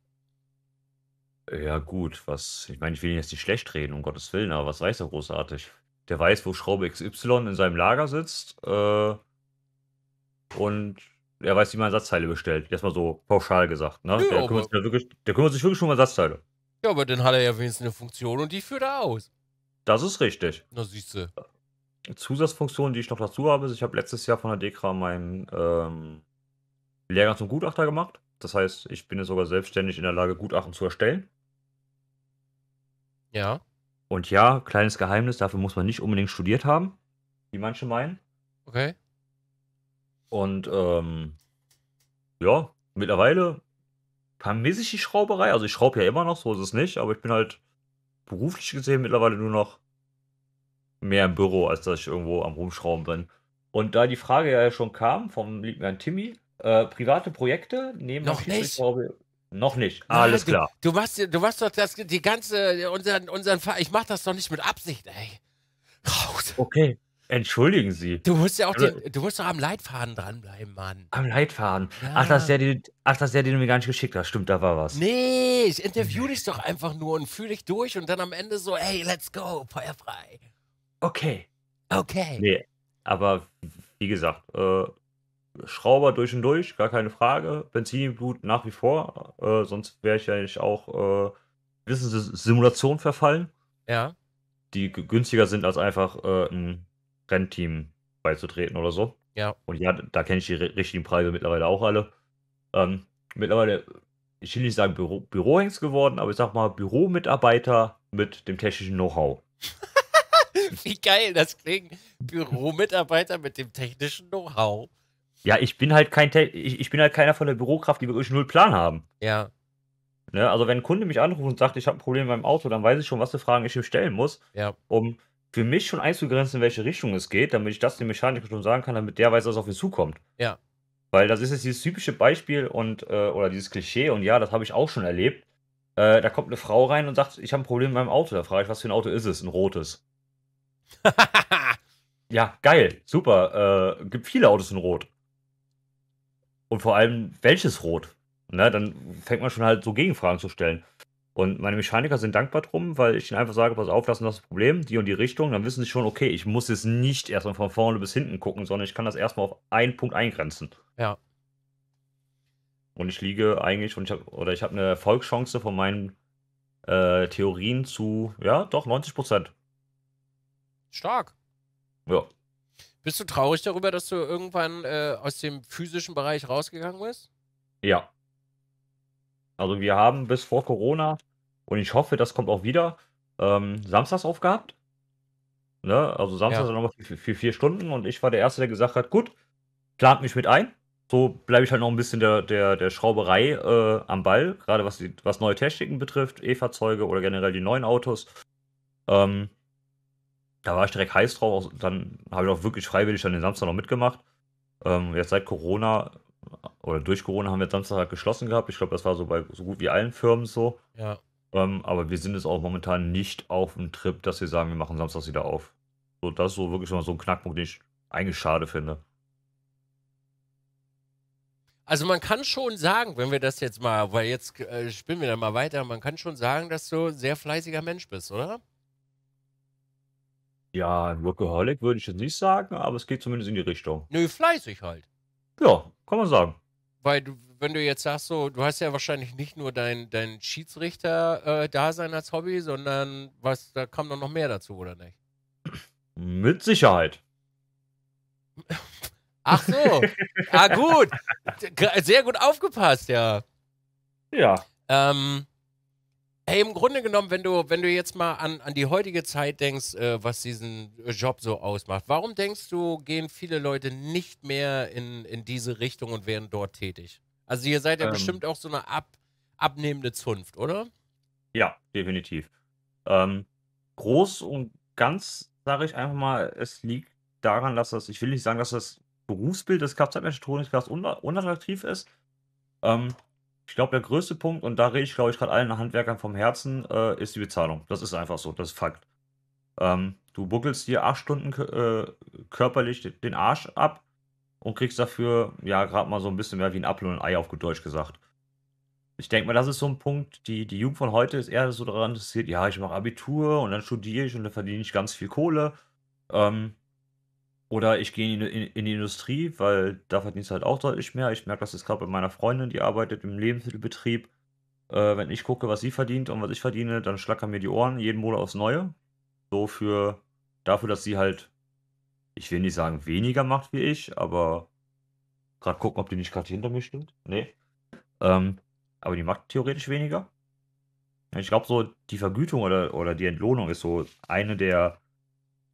Ja gut, was ich meine, ich will ihn jetzt nicht schlecht reden, um Gottes Willen, aber was weiß er großartig? Der weiß, wo Schraube XY in seinem Lager sitzt äh, und er weiß, wie man Ersatzteile bestellt. Erstmal so pauschal gesagt. Ne? Ja, der, kümmert sich ja wirklich, der kümmert sich wirklich um Ersatzteile.
Ja, aber dann hat er ja wenigstens eine Funktion und die führt er aus.
Das ist richtig. Na siehst du. Zusatzfunktion, die ich noch dazu habe, ist, ich habe letztes Jahr von der DEKRA meinen ähm, Lehrgang zum Gutachter gemacht. Das heißt, ich bin jetzt sogar selbstständig in der Lage, Gutachten zu erstellen. Ja. Und ja, kleines Geheimnis, dafür muss man nicht unbedingt studiert haben, wie manche meinen. Okay. Und ähm, ja, mittlerweile kann ich die Schrauberei, also ich schraube ja immer noch, so ist es nicht, aber ich bin halt beruflich gesehen mittlerweile nur noch mehr im Büro, als dass ich irgendwo am Rumschrauben bin. Und da die Frage ja schon kam vom lieben Herrn Timmy, äh, private
Projekte nehmen Noch nicht? Noch nicht. Alles klar. Du, du, machst, du machst doch das, die ganze, unseren, unseren Ver ich mach das doch nicht mit Absicht, ey.
Raus. Okay. Entschuldigen Sie. Du musst ja auch den, also
du musst doch am Leitfaden dranbleiben, Mann. Am
Leitfaden. Ja. Ach, das ist der, den, ach, das ist der, den du mir gar nicht geschickt hast. Stimmt, da war was.
Nee, ich interview dich doch einfach nur und fühle dich durch und dann am Ende so, ey, let's go, feuerfrei. Okay. Okay.
Nee, aber wie gesagt, äh, Schrauber durch und durch, gar keine Frage. Benzinblut nach wie vor, äh, sonst wäre ich ja nicht auch, äh, wissen Sie, Simulation verfallen. Ja. Die günstiger sind, als einfach äh, ein Rennteam beizutreten oder so. Ja. Und ja, da kenne ich die richtigen Preise mittlerweile auch alle. Ähm, mittlerweile, ich will nicht sagen Büro, Bürohengst geworden, aber ich sag mal Büromitarbeiter mit dem technischen Know-how.
Wie geil das klingt. Büromitarbeiter mit dem technischen Know-how.
Ja, ich bin halt kein ich, ich bin halt keiner von der Bürokraft, die wirklich null Plan haben. Ja. Ne? Also wenn ein Kunde mich anruft und sagt, ich habe ein Problem beim Auto, dann weiß ich schon, was für Fragen ich ihm stellen muss, ja. um für mich schon einzugrenzen, in welche Richtung es geht, damit ich das dem Mechaniker schon sagen kann, damit der weiß, was auf ihn zukommt. Ja. Weil das ist jetzt dieses typische Beispiel und äh, oder dieses Klischee und ja, das habe ich auch schon erlebt. Äh, da kommt eine Frau rein und sagt, ich habe ein Problem mit meinem Auto. Da frage ich, was für ein Auto ist es? Ein rotes. ja, geil, super. Äh, gibt viele Autos in Rot. Und vor allem, welches Rot? Ne, dann fängt man schon halt so Gegenfragen zu stellen. Und meine Mechaniker sind dankbar drum, weil ich ihnen einfach sage, pass auf, das ist das Problem, die und die Richtung. Dann wissen sie schon, okay, ich muss jetzt nicht erstmal von vorne bis hinten gucken, sondern ich kann das erstmal auf einen Punkt eingrenzen. Ja. Und ich liege eigentlich, und ich hab, oder ich habe eine Erfolgschance von meinen äh, Theorien zu, ja, doch, 90 Prozent. Stark. Ja.
Bist du traurig darüber, dass du irgendwann äh, aus dem physischen Bereich rausgegangen bist?
Ja. Also wir haben bis vor Corona und ich hoffe, das kommt auch wieder ähm, Samstags aufgehabt. Ne? Also Samstags ja. nochmal für, für, vier Stunden und ich war der Erste, der gesagt hat, gut, plant mich mit ein. So bleibe ich halt noch ein bisschen der, der, der Schrauberei äh, am Ball, gerade was, die, was neue Techniken betrifft, E-Fahrzeuge oder generell die neuen Autos. Ähm, da war ich direkt heiß drauf. Also dann habe ich auch wirklich freiwillig dann den Samstag noch mitgemacht. Ähm, jetzt seit Corona oder durch Corona haben wir Samstag halt geschlossen gehabt. Ich glaube, das war so bei so gut wie allen Firmen so. Ja. Ähm, aber wir sind jetzt auch momentan nicht auf dem Trip, dass wir sagen, wir machen Samstags wieder auf. So, das ist so wirklich mal so ein Knackpunkt, den ich eigentlich schade finde.
Also man kann schon sagen, wenn wir das jetzt mal, weil jetzt äh, spinnen wir dann mal weiter, man kann schon sagen, dass du ein sehr fleißiger Mensch bist, oder?
Ja, ein Workaholic würde ich jetzt nicht sagen, aber es geht zumindest in die Richtung.
Nö, fleißig halt.
Ja, kann man sagen.
Weil du, wenn du jetzt sagst, so, du hast ja wahrscheinlich nicht nur dein, dein Schiedsrichter-Dasein äh, als Hobby, sondern was, da kam doch noch mehr dazu, oder nicht?
Mit Sicherheit.
Ach so. ah, gut. Sehr gut aufgepasst, ja. Ja. Ähm, Hey, im Grunde genommen, wenn du, wenn du jetzt mal an, an die heutige Zeit denkst, äh, was diesen äh, Job so ausmacht, warum denkst du, gehen viele Leute nicht mehr in, in diese Richtung und werden dort tätig? Also ihr seid ja ähm, bestimmt auch so eine ab, abnehmende Zunft, oder?
Ja, definitiv. Ähm, groß und ganz, sage ich einfach mal, es liegt daran, dass das, ich will nicht sagen, dass das Berufsbild des Kfz-Mechatronikers unattraktiv ist. Ähm, ich glaube, der größte Punkt, und da rede ich, glaube ich, gerade allen Handwerkern vom Herzen, äh, ist die Bezahlung. Das ist einfach so, das ist Fakt. Ähm, du buckelst dir acht Stunden äh, körperlich den Arsch ab und kriegst dafür, ja, gerade mal so ein bisschen mehr wie ein Apfel und ein Ei auf gut Deutsch gesagt. Ich denke mal, das ist so ein Punkt, die, die Jugend von heute ist eher so daran interessiert, ja, ich mache Abitur und dann studiere ich und dann verdiene ich ganz viel Kohle. Ähm, oder ich gehe in, die- in, in die Industrie, weil da verdienst du halt auch deutlich mehr. Ich merke das jetzt gerade bei meiner Freundin, die arbeitet im Lebensmittelbetrieb. Äh, wenn ich gucke, was sie verdient und was ich verdiene, dann schlackern mir die Ohren jeden Monat aufs Neue. So für dafür, dass sie halt, ich will nicht sagen, weniger macht wie ich, aber gerade gucken, ob die nicht gerade hinter mir stimmt. Nee. Ähm, aber die macht theoretisch weniger. Ich glaube, so die Vergütung oder, oder die Entlohnung ist so eine der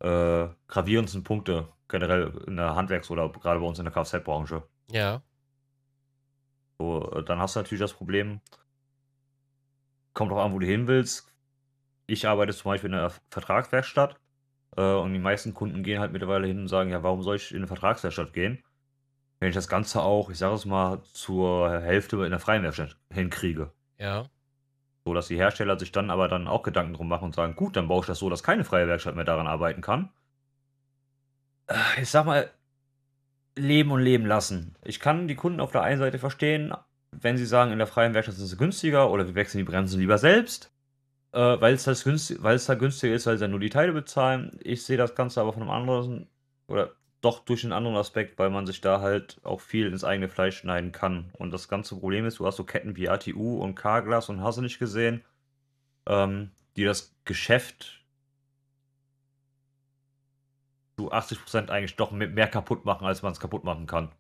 äh, gravierendsten Punkte generell in der Handwerks- oder gerade bei uns in der Kfz-Branche. Ja. So, äh, dann hast du natürlich das Problem, kommt auch an, wo du hin willst. Ich arbeite zum Beispiel in einer Vertragswerkstatt äh, und die meisten Kunden gehen halt mittlerweile hin und sagen, ja, warum soll ich in eine Vertragswerkstatt gehen, wenn ich das Ganze auch, ich sage es mal, zur Hälfte in der freien Werkstatt hinkriege. Ja. So, dass die Hersteller sich dann aber dann auch Gedanken drum machen und sagen, gut, dann baue ich das so, dass keine freie Werkstatt mehr daran arbeiten kann. Äh, ich sag mal, leben und leben lassen. Ich kann die Kunden auf der einen Seite verstehen, wenn sie sagen, in der freien Werkstatt ist es günstiger oder wir wechseln die Bremsen lieber selbst, äh, weil, es das günstig, da günstiger ist, weil sie dann nur die Teile bezahlen. Ich sehe das Ganze aber von einem anderen oder doch durch einen anderen Aspekt, weil man sich da halt auch viel ins eigene Fleisch schneiden kann. Und das ganze Problem ist, du hast so Ketten wie ATU und Carglass und hast du nicht gesehen, ähm, die das Geschäft zu 80% eigentlich doch mehr kaputt machen, als man es kaputt machen kann.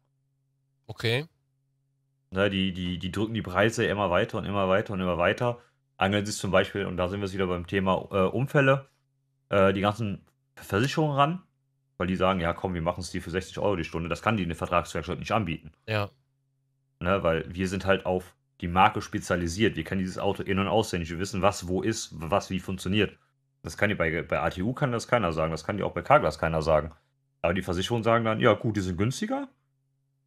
Okay. Ne, die, die, die drücken die Preise immer weiter und immer weiter und immer weiter. Angeln sich zum Beispiel, und da sind wir wieder beim Thema äh, Unfälle, äh, die ganzen Versicherungen ran, weil die sagen, ja komm, wir machen es dir für 60 Euro die Stunde. Das kann die eine Vertragswerkstatt nicht anbieten. Ja. Ne, weil wir sind halt auf die Marke spezialisiert. Wir kennen dieses Auto in- und auswendig. Wir wissen, was wo ist, was wie funktioniert. Das kann die bei, bei ATU kann das keiner sagen, das kann die auch bei Carglass keiner sagen. Aber die Versicherungen sagen dann, ja gut, die sind günstiger.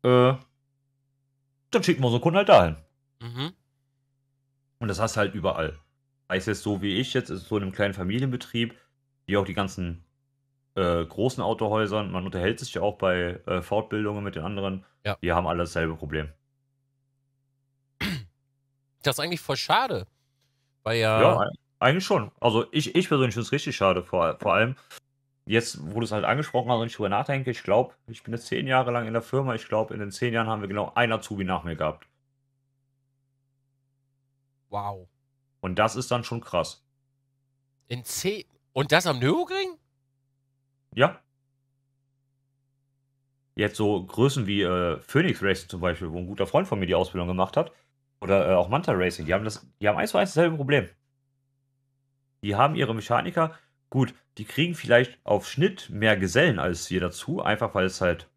Äh, dann schicken wir unsere Kunden halt dahin. Mhm. Und das hast du halt überall. Heißt jetzt so wie ich jetzt, ist so in einem kleinen Familienbetrieb, wie auch die ganzen äh, großen Autohäusern. Man unterhält sich ja auch bei äh, Fortbildungen mit den anderen. Ja. Wir haben alle dasselbe Problem.
Das ist eigentlich voll schade.
Weil ja, ja eigentlich schon. Also ich, ich persönlich finde es richtig schade, vor, vor allem jetzt, wo du es halt angesprochen hast und ich drüber nachdenke, ich glaube, ich bin jetzt zehn Jahre lang in der Firma, ich glaube, in den zehn Jahren haben wir genau einen Azubi nach mir gehabt. Wow. Und das ist dann schon krass.
In zehn... Und das am Nürburgring?
Ja. Jetzt so Größen wie äh, Phoenix Racing zum Beispiel, wo ein guter Freund von mir die Ausbildung gemacht hat, oder äh, auch Manta Racing, die haben das, die haben eins zu eins dasselbe Problem. Die haben ihre Mechaniker. Gut, die kriegen vielleicht auf Schnitt mehr Gesellen als wir dazu, einfach weil es halt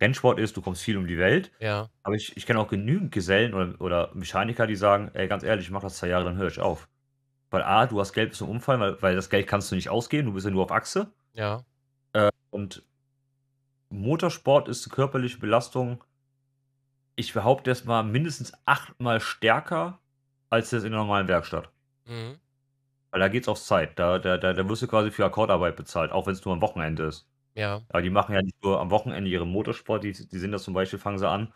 Rennsport ist, du kommst viel um die Welt. Ja. Aber ich, ich kenne auch genügend Gesellen oder, oder, Mechaniker, die sagen, ey, ganz ehrlich, ich mache das zwei Jahre, dann höre ich auf. Weil A, du hast Geld bis zum Umfallen, weil, weil das Geld kannst du nicht ausgeben, du bist ja nur auf Achse. Ja. Äh, und Motorsport ist die körperliche Belastung, ich behaupte erstmal, mindestens achtmal stärker als das in der normalen Werkstatt. Mhm. Weil da geht es auf Zeit. Da, da, da, da wirst du quasi für Akkordarbeit bezahlt, auch wenn es nur am Wochenende ist. Ja. Aber die machen ja nicht nur am Wochenende ihren Motorsport, die, die sind das zum Beispiel, fangen sie an,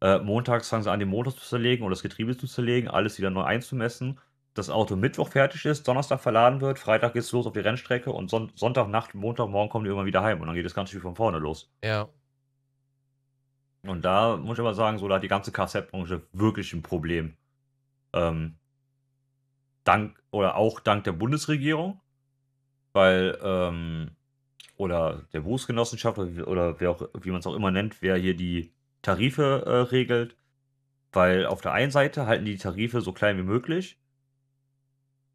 äh, montags fangen sie an, den Motor zu zerlegen oder das Getriebe zu zerlegen, alles wieder neu einzumessen. Das Auto Mittwoch fertig ist, Donnerstag verladen wird, Freitag geht es los auf die Rennstrecke und Son Sonntagnacht, Montagmorgen kommen die irgendwann wieder heim und dann geht das ganze wie von vorne los. Ja. Und da muss ich aber sagen, so da hat die ganze Kfz-Branche wirklich ein Problem. Ähm, dank oder auch dank der Bundesregierung, weil ähm, oder der Berufsgenossenschaft oder wer auch, wie man es auch immer nennt, wer hier die Tarife äh, regelt. Weil auf der einen Seite halten die Tarife so klein wie möglich,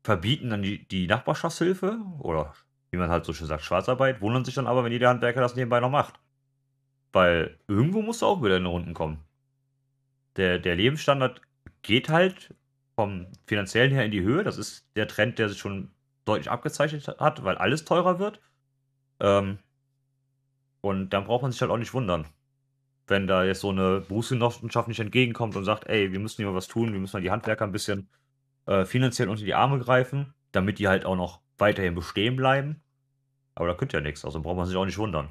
verbieten dann die, die Nachbarschaftshilfe oder wie man halt so schön sagt, Schwarzarbeit, wundern sich dann aber, wenn jeder Handwerker das nebenbei noch macht. Weil irgendwo muss du auch wieder in den Runden kommen. Der, der Lebensstandard geht halt vom finanziellen her in die Höhe. Das ist der Trend, der sich schon deutlich abgezeichnet hat, weil alles teurer wird. Ähm, und dann braucht man sich halt auch nicht wundern, wenn da jetzt so eine Berufsgenossenschaft nicht entgegenkommt und sagt, ey, wir müssen hier mal was tun, wir müssen mal die Handwerker ein bisschen äh, finanziell unter die Arme greifen, damit die halt auch noch weiterhin bestehen bleiben. Aber da könnte ja nichts, also braucht man sich auch nicht wundern.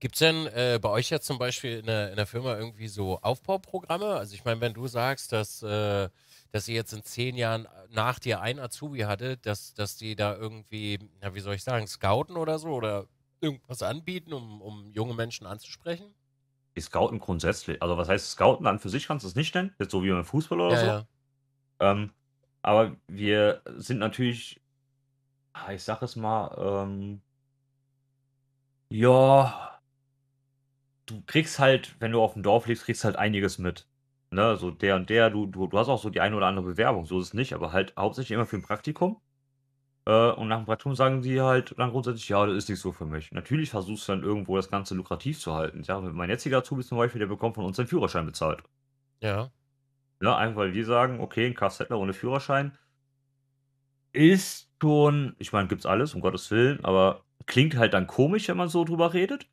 Gibt es denn äh, bei euch jetzt zum Beispiel in der, in der Firma irgendwie so Aufbauprogramme? Also ich meine, wenn du sagst, dass, äh, dass ihr jetzt in zehn Jahren nach dir ein Azubi hattet, dass, dass die da irgendwie, na, wie soll ich sagen, scouten oder so oder irgendwas anbieten, um, um junge Menschen anzusprechen?
Die scouten grundsätzlich. Also was heißt scouten? An für sich kannst du es nicht nennen, jetzt so wie beim Fußball oder ja, so. Ja. Ähm, aber wir sind natürlich, ah, ich sag es mal, ähm, ja, du kriegst halt, wenn du auf dem Dorf lebst, kriegst halt einiges mit. Ne? So der und der, du, du, du hast auch so die eine oder andere Bewerbung, so ist es nicht, aber halt hauptsächlich immer für ein Praktikum. Äh, und nach dem Praktikum sagen sie halt dann grundsätzlich, ja, das ist nicht so für mich. Natürlich versuchst du dann irgendwo das Ganze lukrativ zu halten. Ja, mein jetziger Azubi zum Beispiel, der bekommt von uns den Führerschein bezahlt. Ja. Ja, ne, einfach weil wir sagen, okay, ein Kassettler ohne Führerschein ist schon, ich meine, gibt's alles, um Gottes Willen, aber klingt halt dann komisch, wenn man so drüber redet.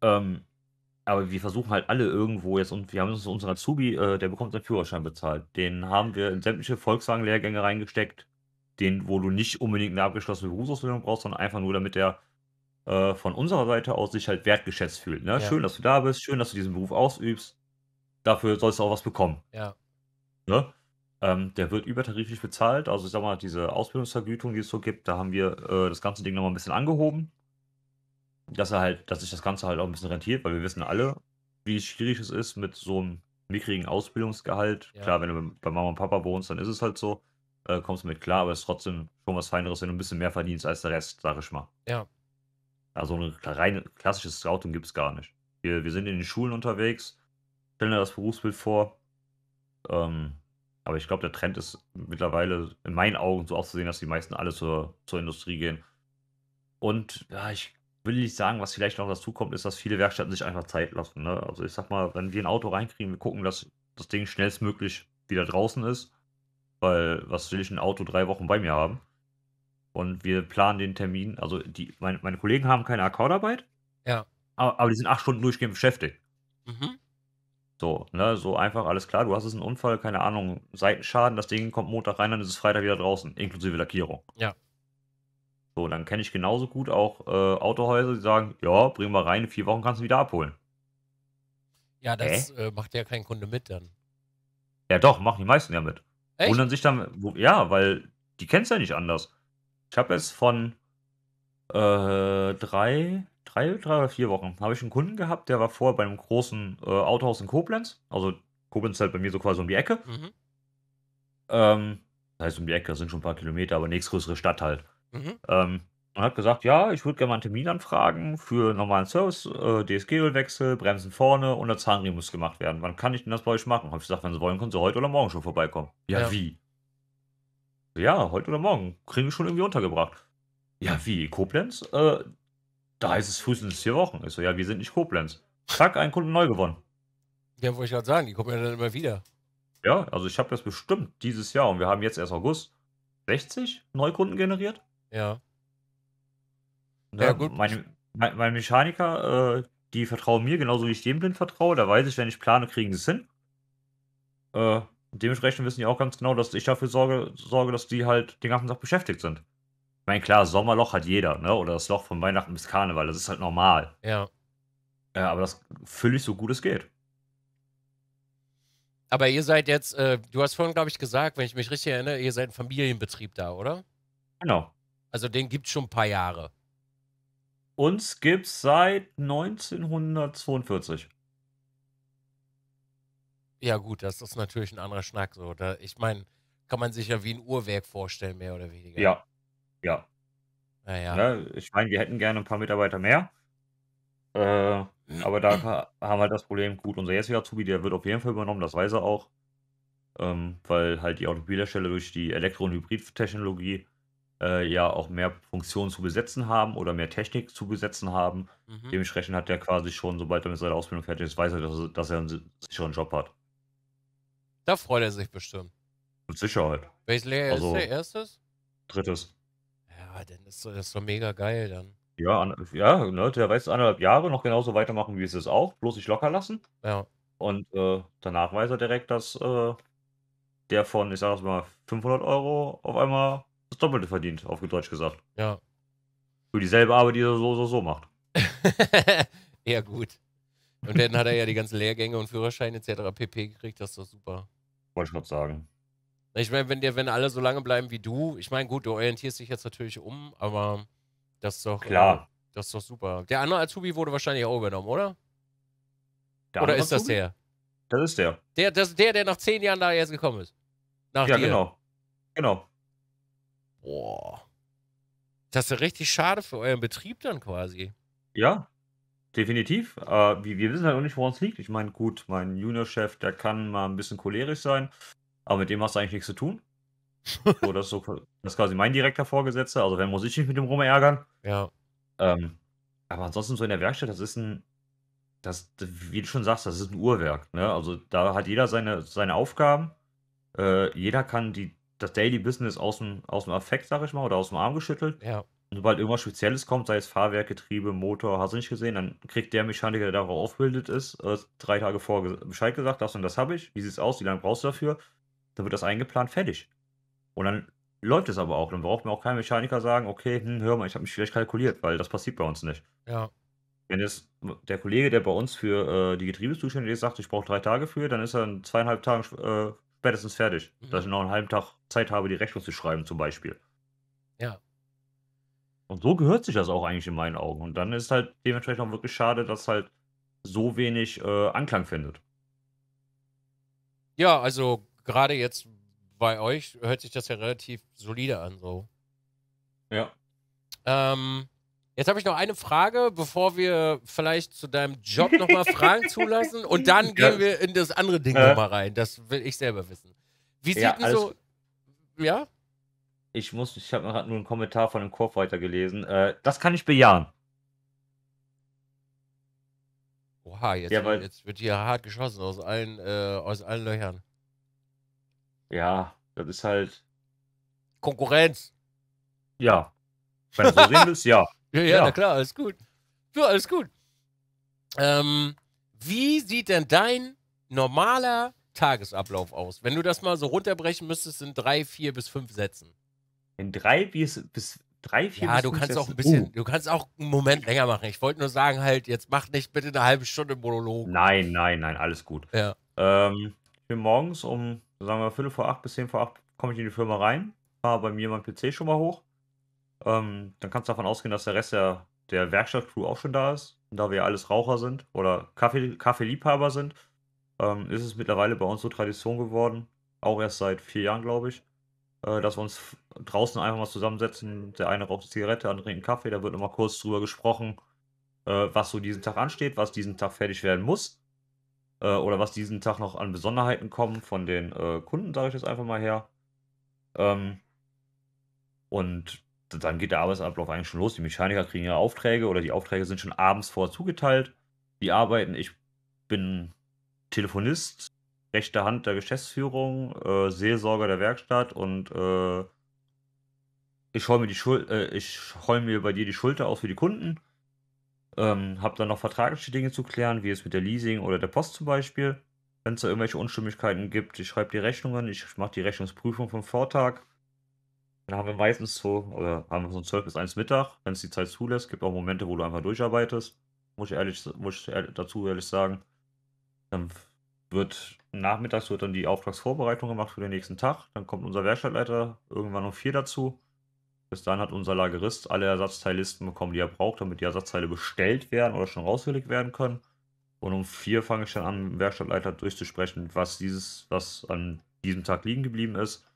Ähm, aber wir versuchen halt alle irgendwo jetzt und wir haben uns unseren Azubi, äh, der bekommt seinen Führerschein bezahlt. Den haben wir in sämtliche Volkswagen-Lehrgänge reingesteckt, den, wo du nicht unbedingt eine abgeschlossene Berufsausbildung brauchst, sondern einfach nur, damit er äh, von unserer Seite aus sich halt wertgeschätzt fühlt. Ne? Ja. Schön, dass du da bist, schön, dass du diesen Beruf ausübst. Dafür sollst du auch was bekommen. Ja. Ne? Ähm, der wird übertariflich bezahlt. Also ich sag mal, diese Ausbildungsvergütung, die es so gibt, da haben wir äh, das ganze Ding nochmal ein bisschen angehoben dass er halt, dass sich das Ganze halt auch ein bisschen rentiert, weil wir wissen alle, wie schwierig es ist mit so einem mickrigen Ausbildungsgehalt. Ja. Klar, wenn du bei Mama und Papa wohnst, dann ist es halt so, äh, kommst du mit klar, aber es ist trotzdem schon was Feineres, wenn du ein bisschen mehr verdienst als der Rest, sag ich mal. Ja. Also ein reine klassisches Scouting gibt es gar nicht. Wir, wir sind in den Schulen unterwegs, stellen da das Berufsbild vor. Ähm, aber ich glaube, der Trend ist mittlerweile in meinen Augen so auszusehen, dass die meisten alle zur, zur Industrie gehen. Und ja, ich will ich sagen, was vielleicht noch dazu kommt, ist, dass viele Werkstätten sich einfach Zeit lassen. Ne? Also ich sag mal, wenn wir ein Auto reinkriegen, wir gucken, dass das Ding schnellstmöglich wieder draußen ist, weil was will ich ein Auto drei Wochen bei mir haben? Und wir planen den Termin, also die, meine, meine Kollegen haben keine Akkordarbeit, ja. aber, aber die sind acht Stunden durchgehend beschäftigt. Mhm. So, ne, so einfach, alles klar, du hast jetzt einen Unfall, keine Ahnung, Seitenschaden, das Ding kommt Montag rein, dann ist es Freitag wieder draußen, inklusive Lackierung. Ja. So, dann kenne ich genauso gut auch äh, Autohäuser, die sagen, ja, bring mal rein, in vier Wochen kannst du wieder abholen.
Ja, das äh? macht ja kein Kunde mit dann.
Ja, doch, machen die meisten ja mit. Echt? Wundern sich dann, wo, ja, weil die kennst ja nicht anders. Ich habe jetzt von äh, drei, drei, drei oder vier Wochen habe ich einen Kunden gehabt, der war vorher bei einem großen äh, Autohaus in Koblenz. Also Koblenz ist halt bei mir so quasi um die Ecke. Mhm. Ähm, das heißt um die Ecke, sind schon ein paar Kilometer, aber nächstgrößere Stadt halt. Mhm. Ähm, und hat gesagt, ja, ich würde gerne mal einen Termin anfragen für normalen Service, äh, DSG-Ölwechsel, Bremsen vorne und der Zahnriemen muss gemacht werden. Wann kann ich denn das bei euch machen? Habe ich gesagt, wenn Sie wollen, können Sie heute oder morgen schon vorbeikommen. Ja, ja. wie? Ja, heute oder morgen. Kriegen wir schon irgendwie untergebracht. Ja, wie? Koblenz? Äh, da heißt es frühestens vier Wochen. Ich so, ja, wir sind nicht Koblenz. Zack, einen Kunden neu gewonnen.
Ja, wollte ich gerade sagen, die kommen ja dann immer wieder.
Ja, also ich habe das bestimmt dieses Jahr und wir haben jetzt erst August 60 Neukunden generiert. Ja.
Ne? Ja, gut. Meine,
mein, mein Mechaniker, äh, die vertrauen mir, genauso wie ich dem blind vertraue. Da weiß ich, wenn ich plane, kriegen sie es hin. Äh, dementsprechend wissen die auch ganz genau, dass ich dafür sorge, sorge, dass die halt den ganzen Tag beschäftigt sind. Ich meine, klar, Sommerloch hat jeder, ne? Oder das Loch von Weihnachten bis Karneval, das ist halt normal. Ja. Ja, äh, aber das fülle ich so gut es geht.
Aber ihr seid jetzt, äh, du hast vorhin, glaube ich, gesagt, wenn ich mich richtig erinnere, ihr seid ein Familienbetrieb da, oder? Genau. Also den gibt es schon ein paar Jahre. Uns gibt es seit
1942.
Ja, gut, das ist natürlich ein anderer Schnack. So. Da, ich meine, kann man sich ja wie ein Uhrwerk vorstellen, mehr oder weniger. Ja,
ja. Naja. Ne? Ich meine, wir hätten gerne ein paar Mitarbeiter mehr. Äh, aber da haben wir das Problem, gut, unser jetziger Azubi, der wird auf jeden Fall übernommen, das weiß er auch. Ähm, weil halt die Automobilhersteller durch die Elektro- und Hybrid-Technologie Hybridtechnologie äh, ja auch mehr Funktionen zu besetzen haben oder mehr Technik zu besetzen haben. Mhm. Dementsprechend hat er quasi schon, sobald er mit seiner Ausbildung fertig ist, weiß er, dass, dass er einen sicheren Job hat.
Da freut er sich bestimmt.
Mit Sicherheit. Welches Lehrjahr also, ist der? Erstes? Drittes.
Ja, dann ist so, das ist doch mega geil dann.
Ja, an, ja ne, der weiß anderthalb Jahre noch genauso weitermachen, wie es ist auch, bloß sich locker lassen. Ja. Und äh, danach weiß er direkt, dass äh, der von, ich sag mal, 500 Euro auf einmal das Doppelte verdient, auf Deutsch gesagt. Ja. Für dieselbe Arbeit, die er so, so, so macht.
ja, gut. Und dann hat er ja die ganzen Lehrgänge und Führerschein etc. pp. gekriegt, das ist doch super. Wollte ich gerade sagen. Ich meine, wenn, dir, wenn alle so lange bleiben wie du, ich meine, gut, du orientierst dich jetzt natürlich um, aber das ist doch. Äh, Klar. das ist doch super. Der andere Azubi wurde wahrscheinlich auch übernommen, oder? Der oder ist Azubi? das der? Das ist der. Der, das, der, der nach zehn Jahren da jetzt gekommen ist. Nach ja, dir. genau. Genau. Boah. Das ist ja richtig schade für euren Betrieb dann quasi. Ja,
definitiv. Äh, wir, wir, wissen halt auch nicht, woran es liegt. Ich meine, gut, mein Junior-Chef, der kann mal ein bisschen cholerisch sein, aber mit dem hast du eigentlich nichts zu tun. so, das, ist so, das ist quasi mein direkter Vorgesetzter, also wenn muss ich mich mit dem rumärgern. Ja. Ähm, aber ansonsten so in der Werkstatt, das ist ein, das, wie du schon sagst, das ist ein Uhrwerk. Ne? Also da hat jeder seine, seine Aufgaben. Äh, jeder kann die das Daily Business aus dem, aus dem Affekt, sag ich mal, oder aus dem Arm geschüttelt. Ja. Und sobald irgendwas Spezielles kommt, sei es Fahrwerk, Getriebe, Motor, hast du nicht gesehen, dann kriegt der Mechaniker, der darauf aufbildet ist, äh, drei Tage vor Bescheid gesagt, das und das habe ich, wie sieht es aus, wie lange brauchst du dafür? Dann wird das eingeplant, fertig. Und dann läuft es aber auch. Dann braucht mir auch kein Mechaniker sagen, okay, hm, hör mal, ich habe mich vielleicht kalkuliert, weil das passiert bei uns nicht. Ja. Wenn jetzt der Kollege, der bei uns für äh, die Getriebe zuständig ist, sagt, ich brauche drei Tage für, dann ist er in zweieinhalb Tagen äh, spätestens fertig. Mhm. Dass ich noch einen halben Tag Zeit habe, die Rechnung zu schreiben, zum Beispiel. Ja. Und so gehört sich das auch eigentlich in meinen Augen. Und dann ist halt dementsprechend auch wirklich schade, dass halt so wenig äh, Anklang findet.
Ja, also gerade jetzt bei euch hört sich das ja relativ solide an, so. Ja. Ähm, Jetzt habe ich noch eine Frage, bevor wir vielleicht zu deinem Job nochmal Fragen zulassen. Und dann gehen wir in das andere Ding äh. nochmal rein. Das will ich selber wissen. Wie sieht ja, denn so. Ja?
Ich muss, ich habe gerade nur einen Kommentar von einem Chorfighter gelesen. Äh, das kann ich bejahen.
Oha, jetzt, ja, weil, jetzt wird hier hart geschossen aus allen, äh, aus allen Löchern.
Ja, das ist halt.
Konkurrenz.
Ja. Wenn du so sehen willst, ja. Ja, ja, ja. na
klar, alles gut. Du, alles gut. Ähm, wie sieht denn dein normaler Tagesablauf aus? Wenn du das mal so runterbrechen müsstest in drei, vier bis fünf Sätzen. In drei bis, bis drei, vier ja, bis du fünf kannst Sätzen. auch ein bisschen, uh. du kannst auch einen Moment länger machen. Ich wollte nur sagen, halt, jetzt mach nicht bitte eine halbe Stunde Monolog.
Nein, nein, nein, alles gut. Ja. Ähm, ich bin morgens um, sagen wir, Viertel vor acht bis zehn vor acht komme ich in die Firma rein, fahre bei mir mein PC schon mal hoch, ähm, dann kannst du davon ausgehen, dass der Rest der, der Werkstattcrew auch schon da ist. Und da wir ja alles Raucher sind oder Kaffee, Kaffeeliebhaber sind, ähm, ist es mittlerweile bei uns so Tradition geworden, auch erst seit vier Jahren, glaube ich, äh, dass wir uns draußen einfach mal zusammensetzen. Der eine raucht eine Zigarette, andere einen Kaffee, da wird nochmal kurz drüber gesprochen, äh, was so diesen Tag ansteht, was diesen Tag fertig werden muss äh, oder was diesen Tag noch an Besonderheiten kommen von den äh, Kunden, sage ich das einfach mal her. Ähm, und dann geht der Arbeitsablauf eigentlich schon los. Die Mechaniker kriegen ihre Aufträge oder die Aufträge sind schon abends vorher zugeteilt. Die arbeiten. Ich bin Telefonist, rechte Hand der Geschäftsführung, äh, Seelsorger der Werkstatt und äh, ich heule mir, äh, mir bei dir die Schulter aus für die Kunden. Ähm, hab dann noch vertragliche Dinge zu klären, wie es mit der Leasing oder der Post zum Beispiel. Wenn es da irgendwelche Unstimmigkeiten gibt, ich schreibe die Rechnungen, ich mache die Rechnungsprüfung vom Vortag dann haben wir meistens so, oder haben wir so 12 bis 1 Mittag, wenn es die Zeit zulässt. Gibt auch Momente, wo du einfach durcharbeitest. Muss ich ehrlich, muss ich dazu ehrlich sagen. Dann wird nachmittags wird dann die Auftragsvorbereitung gemacht für den nächsten Tag. Dann kommt unser Werkstattleiter irgendwann um 4 dazu. Bis dann hat unser Lagerist alle Ersatzteillisten bekommen, die er braucht, damit die Ersatzteile bestellt werden oder schon rausgelegt werden können. Und um 4 fange ich dann an, mit dem Werkstattleiter durchzusprechen, was dieses, was an diesem Tag liegen geblieben ist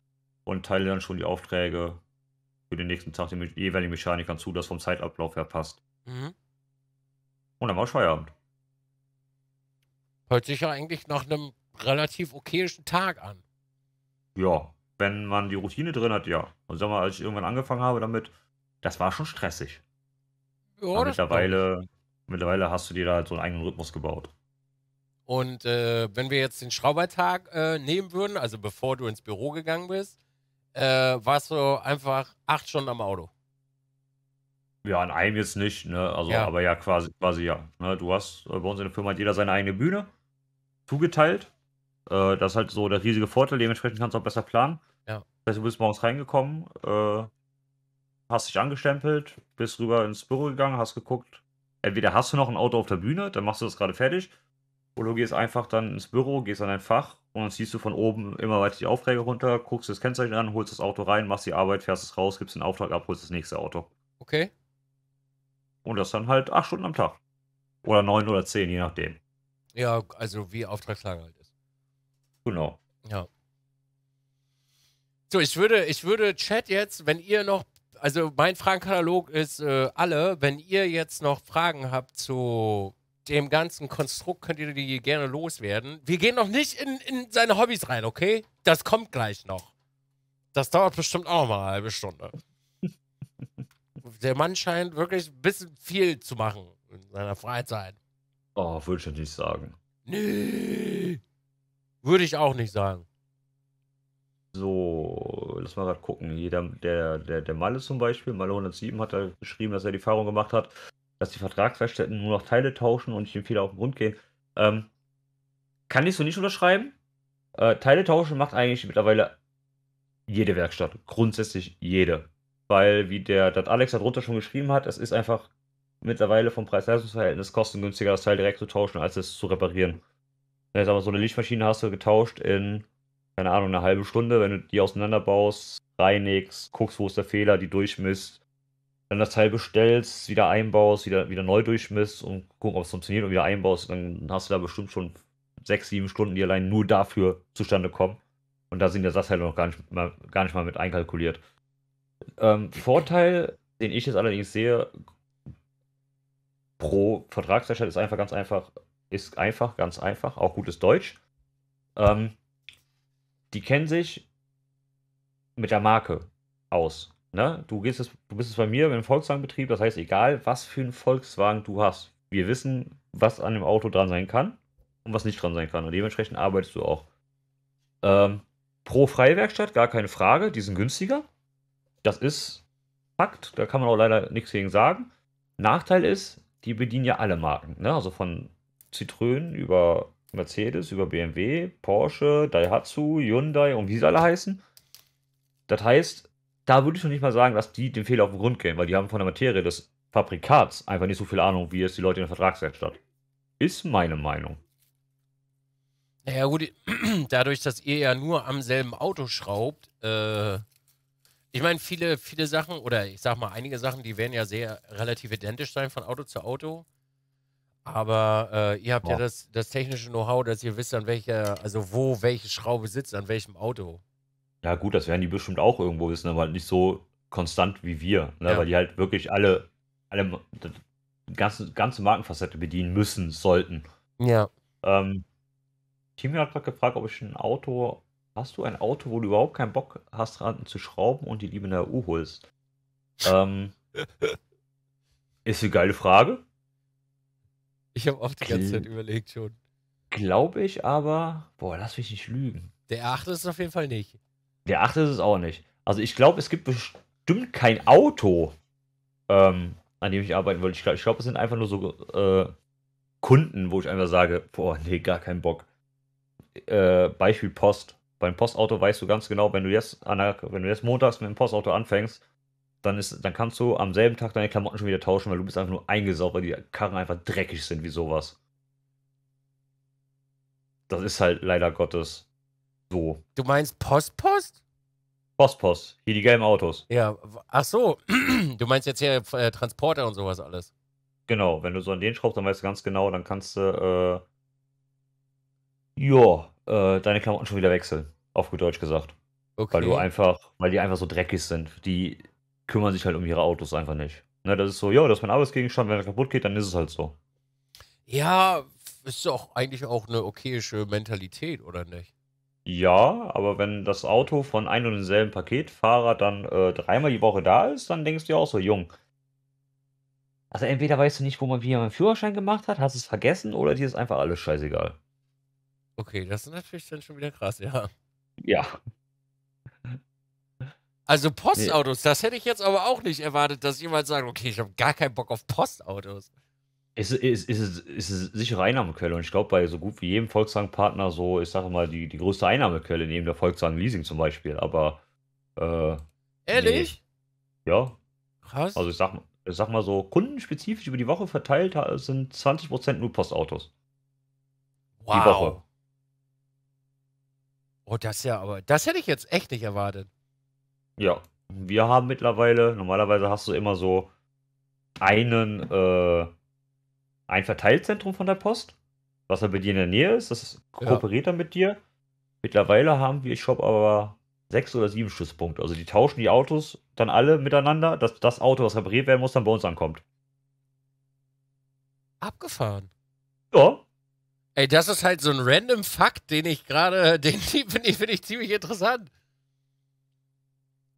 und teile dann schon die Aufträge für den nächsten Tag den jeweiligen Mechanikern zu, dass vom Zeitablauf her passt. Mhm. Und dann war Feierabend. Hört
sich ja eigentlich nach einem relativ okayischen Tag an.
Ja, wenn man die Routine drin hat, ja. Und sag mal, als ich irgendwann angefangen habe damit, das war schon stressig.
Ja, mittlerweile,
mittlerweile hast du dir da halt so einen eigenen Rhythmus gebaut.
Und äh, wenn wir jetzt den Schraubertag äh, nehmen würden, also bevor du ins Büro gegangen bist, äh, warst du einfach acht Stunden am Auto.
Ja, an einem jetzt nicht, ne? Also, ja. aber ja, quasi, quasi ja. Ne? Du hast äh, bei uns in der Firma hat jeder seine eigene Bühne zugeteilt. Äh, das ist halt so der riesige Vorteil, dementsprechend kannst du auch besser planen. Ja. Das heißt, du bist morgens reingekommen, äh, hast dich angestempelt, bist rüber ins Büro gegangen, hast geguckt, entweder hast du noch ein Auto auf der Bühne, dann machst du das gerade fertig, oder du gehst einfach dann ins Büro, gehst an dein Fach, und dann ziehst du von oben immer weiter die Aufträge runter, guckst das Kennzeichen an, holst das Auto rein, machst die Arbeit, fährst es raus, gibst den Auftrag ab, holst das nächste Auto. Okay. Und das dann halt acht Stunden am Tag. Oder neun oder zehn, je nachdem.
Ja, also wie Auftragslage halt ist. Genau. Ja. So, ich würde, ich würde Chat jetzt, wenn ihr noch, also mein Fragenkatalog ist äh, alle, wenn ihr jetzt noch Fragen habt zu dem ganzen Konstrukt könnt ihr die gerne loswerden. Wir gehen noch nicht in, in seine Hobbys rein, okay? Das kommt gleich noch. Das dauert bestimmt auch noch mal eine halbe Stunde. Der Mann scheint wirklich ein bisschen viel zu machen in seiner Freizeit.
Oh, würde ich nicht sagen.
Nee. Würde ich auch nicht sagen.
So, lass mal gerade gucken. Jeder, der, der, der Malle zum Beispiel, Malle 107, hat da geschrieben, dass er die Erfahrung gemacht hat, dass die Vertragswerkstätten nur noch Teile tauschen und nicht den Fehler auf den Grund gehen. Ähm, kann ich so nicht unterschreiben. Äh, Teile tauschen macht eigentlich mittlerweile jede Werkstatt. Grundsätzlich jede. Weil, wie der das Alex darunter schon geschrieben hat, es ist einfach mittlerweile vom preis leistungs kostengünstiger, das Teil direkt zu tauschen, als es zu reparieren. Wenn jetzt aber so eine Lichtmaschine hast du getauscht in, keine Ahnung, eine halbe Stunde, wenn du die auseinanderbaust, reinigst, guckst, wo ist der Fehler, die durchmisst, dann das Teil bestellst, wieder einbaust, wieder, wieder neu durchmisst und gucken, ob es funktioniert und wieder einbaust, dann hast du da bestimmt schon sechs, sieben Stunden, die allein nur dafür zustande kommen. Und da sind ja Ersatzteile halt noch gar nicht, mal, gar nicht mal mit einkalkuliert. Ähm, Vorteil, den ich jetzt allerdings sehe, pro Vertragshersteller ist einfach ganz einfach, ist einfach, ganz einfach, auch gutes Deutsch. Ähm, die kennen sich mit der Marke aus. Ne? Du, gehst jetzt, du bist es bei mir im Volkswagenbetrieb, das heißt, egal was für einen Volkswagen du hast, wir wissen, was an dem Auto dran sein kann und was nicht dran sein kann. Und dementsprechend arbeitest du auch. Ähm, pro Freiwerkstatt, gar keine Frage, die sind günstiger. Das ist Fakt, da kann man auch leider nichts gegen sagen. Nachteil ist, die bedienen ja alle Marken. Ne? Also von Citroën über Mercedes, über BMW, Porsche, Daihatsu, Hyundai und wie sie alle heißen. Das heißt, da würde ich noch nicht mal sagen, dass die den Fehler auf den Grund gehen, weil die haben von der Materie des Fabrikats einfach nicht so viel Ahnung, wie es die Leute in der Vertragswerkstatt. Ist meine Meinung.
Naja, gut, dadurch, dass ihr ja nur am selben Auto schraubt, äh, ich meine, viele, viele Sachen, oder ich sag mal, einige Sachen, die werden ja sehr relativ identisch sein von Auto zu Auto. Aber äh, ihr habt ja, ja das, das technische Know-how, dass ihr wisst, an welcher, also wo welche Schraube sitzt, an welchem Auto.
Ja, gut, das werden die bestimmt auch irgendwo wissen, aber halt nicht so konstant wie wir, ne? Ja. weil die halt wirklich alle, alle ganze, ganze Markenfacette bedienen müssen, sollten. Ja. Ähm, Timmy hat gerade gefragt, ob ich ein Auto. Hast du ein Auto, wo du überhaupt keinen Bock hast, dran zu schrauben und die liebe in der U holst? ähm, ist eine geile Frage.
Ich habe auch die ganze Zeit überlegt schon.
Glaube ich aber, boah, lass mich nicht lügen.
Der R8 ist es auf jeden Fall nicht.
Der achte ist es auch nicht. Also ich glaube, es gibt bestimmt kein Auto, ähm, an dem ich arbeiten würde. Ich glaube, glaub, es sind einfach nur so äh, Kunden, wo ich einfach sage, boah, nee, gar keinen Bock. Äh, Beispiel Post. Beim Postauto weißt du ganz genau, wenn du jetzt, der, wenn du jetzt montags mit dem Postauto anfängst, dann, ist, dann kannst du am selben Tag deine Klamotten schon wieder tauschen, weil du bist einfach nur eingesaugt, weil die Karren einfach dreckig sind wie sowas. Das ist halt leider Gottes so.
Du meinst Postpost?
Postpost. Hier die gelben Autos.
Ja, ach so. du meinst jetzt hier äh, äh, Transporter und sowas alles.
Genau, wenn du so an den schraubst, dann weißt du ganz genau, dann kannst du, äh, ja, äh, deine Klamotten schon wieder wechseln. Auf gut Deutsch gesagt. Okay. Weil du einfach, weil die einfach so dreckig sind. Die kümmern sich halt um ihre Autos einfach nicht. Ne, das ist so, ja, das ist mein Arbeitsgegenstand, wenn er kaputt geht, dann ist es halt so.
Ja, ist doch eigentlich auch eine okayische Mentalität, oder nicht?
Ja, aber wenn das Auto von einem und demselben Paketfahrer dann äh, dreimal die Woche da ist, dann denkst du ja auch so jung. Also entweder weißt du nicht, wo man wie man einen Führerschein gemacht hat, hast es vergessen oder dir ist einfach alles scheißegal.
Okay, das ist natürlich dann schon wieder krass, ja. Ja. Also Postautos, nee. das hätte ich jetzt aber auch nicht erwartet, dass jemand sagt, okay, ich habe gar keinen Bock auf Postautos. Es ist, es
ist, ist eine sichere Einnahmequelle und ich glaube, bei so gut wie jedem Volkswagen-Partner so, ich sage mal, die, die größte Einnahmequelle neben der Volkswagen Leasing zum Beispiel, aber. Äh, Ehrlich? Nee. Ja. Krass. Also ich sag, ich sag mal so, kundenspezifisch über die Woche verteilt sind 20% nur Postautos. Wow. Die Woche.
Oh, das ja, aber das hätte ich jetzt echt nicht erwartet.
Ja, wir haben mittlerweile, normalerweise hast du immer so einen, äh, ein Verteilzentrum von der Post, was aber bei dir in der Nähe ist. Das kooperiert ja. dann mit dir. Mittlerweile haben wir, ich glaube, aber sechs oder sieben Schusspunkte. Also die tauschen die Autos dann alle miteinander, dass das Auto, was repariert werden muss, dann bei uns ankommt. Abgefahren.
Ja. Ey, das ist halt so ein random Fakt, den ich gerade, den finde ich, find ich ziemlich interessant.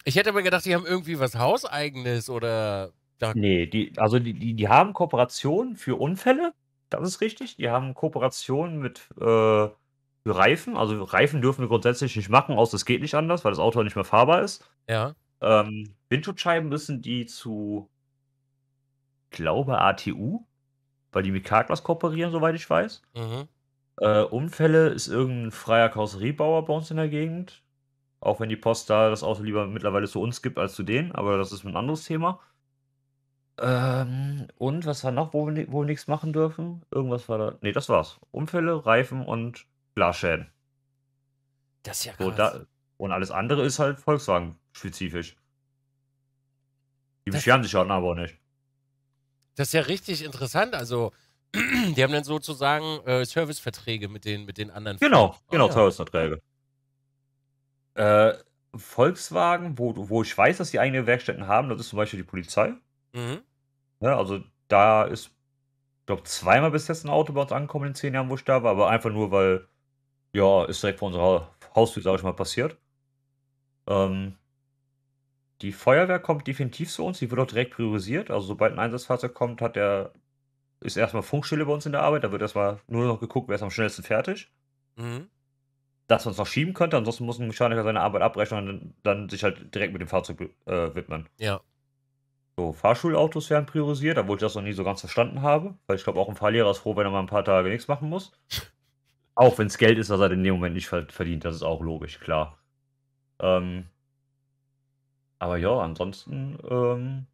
Ich hätte mir gedacht, die haben irgendwie was Hauseigenes oder da
nee, die, also die, die, die haben Kooperationen für Unfälle, das ist richtig. Die haben Kooperationen mit äh, Reifen. Also Reifen dürfen wir grundsätzlich nicht machen, außer es geht nicht anders, weil das Auto nicht mehr fahrbar ist. Ja. Ähm, Windschutzscheiben müssen die zu, glaube, ATU, weil die mit Carglass kooperieren, soweit ich weiß. Mhm. Äh, Unfälle ist irgendein freier Karosseriebauer bei uns in der Gegend. Auch wenn die Post da das Auto lieber mittlerweile zu uns gibt als zu denen, aber das ist ein anderes Thema. Ähm, und was war noch, wo wir, wo wir nichts machen dürfen? Irgendwas war da. Nee, das war's. Unfälle, Reifen und Glasschäden. Das ist ja krass. So, da, und alles andere ist halt Volkswagen-spezifisch. Die beschweren sich halt aber nicht.
Das ist ja richtig interessant. Also, die haben dann sozusagen äh, Serviceverträge mit den, mit den anderen. Genau, Firmen. genau, genau Ah,
Serviceverträge. Äh, Volkswagen, wo, wo ich weiß, dass die eigene Werkstätten haben, das ist zum Beispiel die Polizei. mhm. Ne, also da ist, glaube zweimal bis jetzt ein Auto bei uns angekommen in zehn Jahren, wo ich da war, aber einfach nur, weil, ja, ist direkt vor unserer Haustür, sage ich mal, passiert. Ähm, die Feuerwehr kommt definitiv zu uns, die wird auch direkt priorisiert. Also sobald ein Einsatzfahrzeug kommt, hat der, ist erstmal Funkstille bei uns in der Arbeit, da wird erstmal nur noch geguckt, wer ist am schnellsten fertig. Mhm. Dass man es noch schieben könnte, ansonsten muss ein Mechaniker seine Arbeit abbrechen und dann, dann sich halt direkt mit dem Fahrzeug äh, widmen. Ja, so, Fahrschulautos werden priorisiert, obwohl ich das noch nie so ganz verstanden habe, weil ich glaube, auch ein Fahrlehrer ist froh, wenn er mal ein paar Tage nichts machen muss. Auch wenn es Geld ist, was er in dem Moment nicht verdient, das ist auch logisch, klar. Ähm, aber ja, ansonsten, ähm,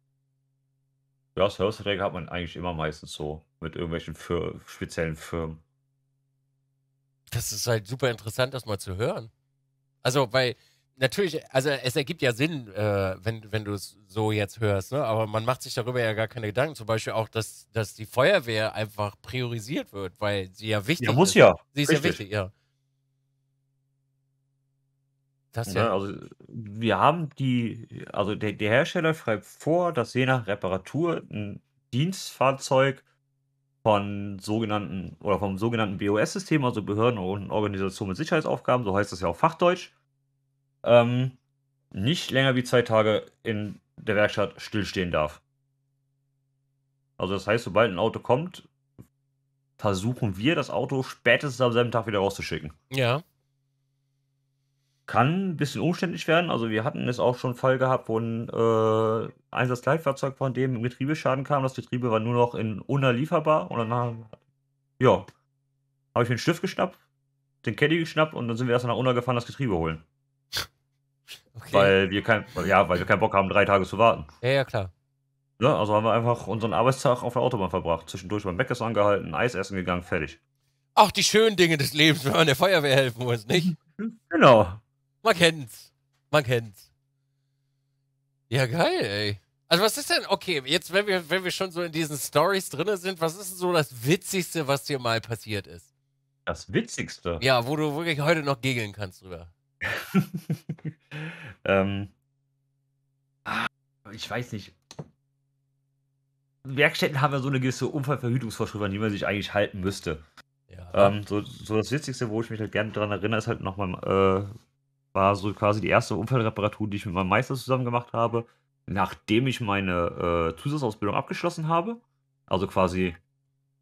ja, Serviceverträge hat man eigentlich immer meistens so mit irgendwelchen Fir speziellen Firmen.
Das ist halt super interessant, das mal zu hören. Also, weil natürlich, also es ergibt ja Sinn, äh, wenn, wenn du es so jetzt hörst, ne? aber man macht sich darüber ja gar keine Gedanken. Zum Beispiel auch, dass, dass die Feuerwehr einfach priorisiert wird, weil sie ja wichtig ist. Ja, muss ist. ja. Sie ist Richtig. ja wichtig, ja.
Das ja. Ne, also wir haben die, also der, der Hersteller schreibt vor, dass je nach Reparatur ein Dienstfahrzeug von sogenannten oder vom sogenannten BOS-System, also Behörden und Organisationen mit Sicherheitsaufgaben, so heißt das ja auch Fachdeutsch, ähm, nicht länger wie zwei Tage in der Werkstatt stillstehen darf. Also das heißt, sobald ein Auto kommt, versuchen wir, das Auto spätestens am selben Tag wieder rauszuschicken. Ja. Kann ein bisschen umständlich werden. Also wir hatten es auch schon einen Fall gehabt, wo ein äh, Einsatzleitfahrzeug von dem im Getriebeschaden kam. Das Getriebe war nur noch in unerlieferbar. Und dann, ja, habe ich mir einen Stift geschnappt, den Caddy geschnappt und dann sind wir erst nach Unna gefahren, das Getriebe holen. Okay. Weil wir kein, ja, weil wir keinen Bock haben, drei Tage zu warten.
Ja, ja,
klar.
Ja, ne, also haben wir einfach unseren Arbeitstag auf der Autobahn verbracht. Zwischendurch beim Bäckers angehalten, Eis essen gegangen, fertig.
Auch die schönen Dinge des Lebens, wenn man der Feuerwehr helfen muss, nicht? Genau. Man kennt's. Man kennt's. Ja, geil, ey. Also was ist denn, okay, jetzt wenn wir, wenn wir schon so in diesen Stories drin sind, was ist denn so das Witzigste, was dir mal passiert ist? Das Witzigste? Ja, wo du wirklich heute noch giggeln kannst drüber. ähm, ich
weiß nicht. Werkstätten haben ja so eine gewisse Unfallverhütungsvorschrift, an die man sich eigentlich halten müsste. Ja. Ähm, so, so, das Witzigste, wo ich mich halt gerne daran erinnere, ist halt nochmal, äh, war so quasi die erste Unfallreparatur, die ich mit meinem Meister zusammen gemacht habe, nachdem ich meine äh, Zusatzausbildung abgeschlossen habe. Also quasi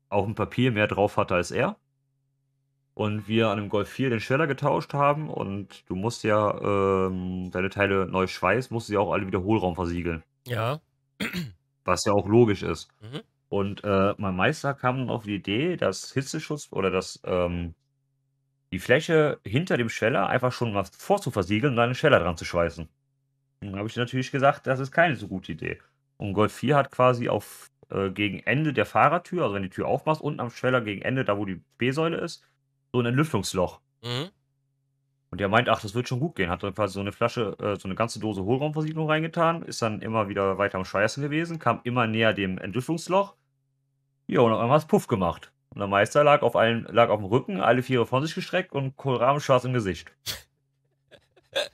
auf dem Papier mehr drauf hatte als er und wir an dem Golf 4 den Schweller getauscht haben und du musst ja ähm, deine Teile neu schweißen, musst du ja auch alle wieder Hohlraum versiegeln. Ja. Was ja auch logisch ist. Mhm. Und äh, mein Meister kam dann auf die Idee, dass Hitzeschutz oder dass ähm, die Fläche hinter dem Scheller einfach schon mal vorzuversiegeln und dann einen Scheller dran zu schweißen. dann habe ich natürlich gesagt, das ist keine so gute Idee. Und Golf 4 hat quasi auf äh, gegen Ende der Fahrertür, also wenn die Tür aufmachst, unten am Scheller gegen Ende, da wo die B-Säule ist, so ein Entlüftungsloch. Mhm. Und der meint, ach, das wird schon gut gehen. Hat dann quasi so eine Flasche, äh, so eine ganze Dose Hohlraumversiegelung reingetan, ist dann immer wieder weiter am Scheißen gewesen, kam immer näher dem Entlüftungsloch. Ja, und auf einmal hat es Puff gemacht. Und der Meister lag auf, allen, lag auf dem Rücken, alle Viere von sich gestreckt und schwarz im Gesicht.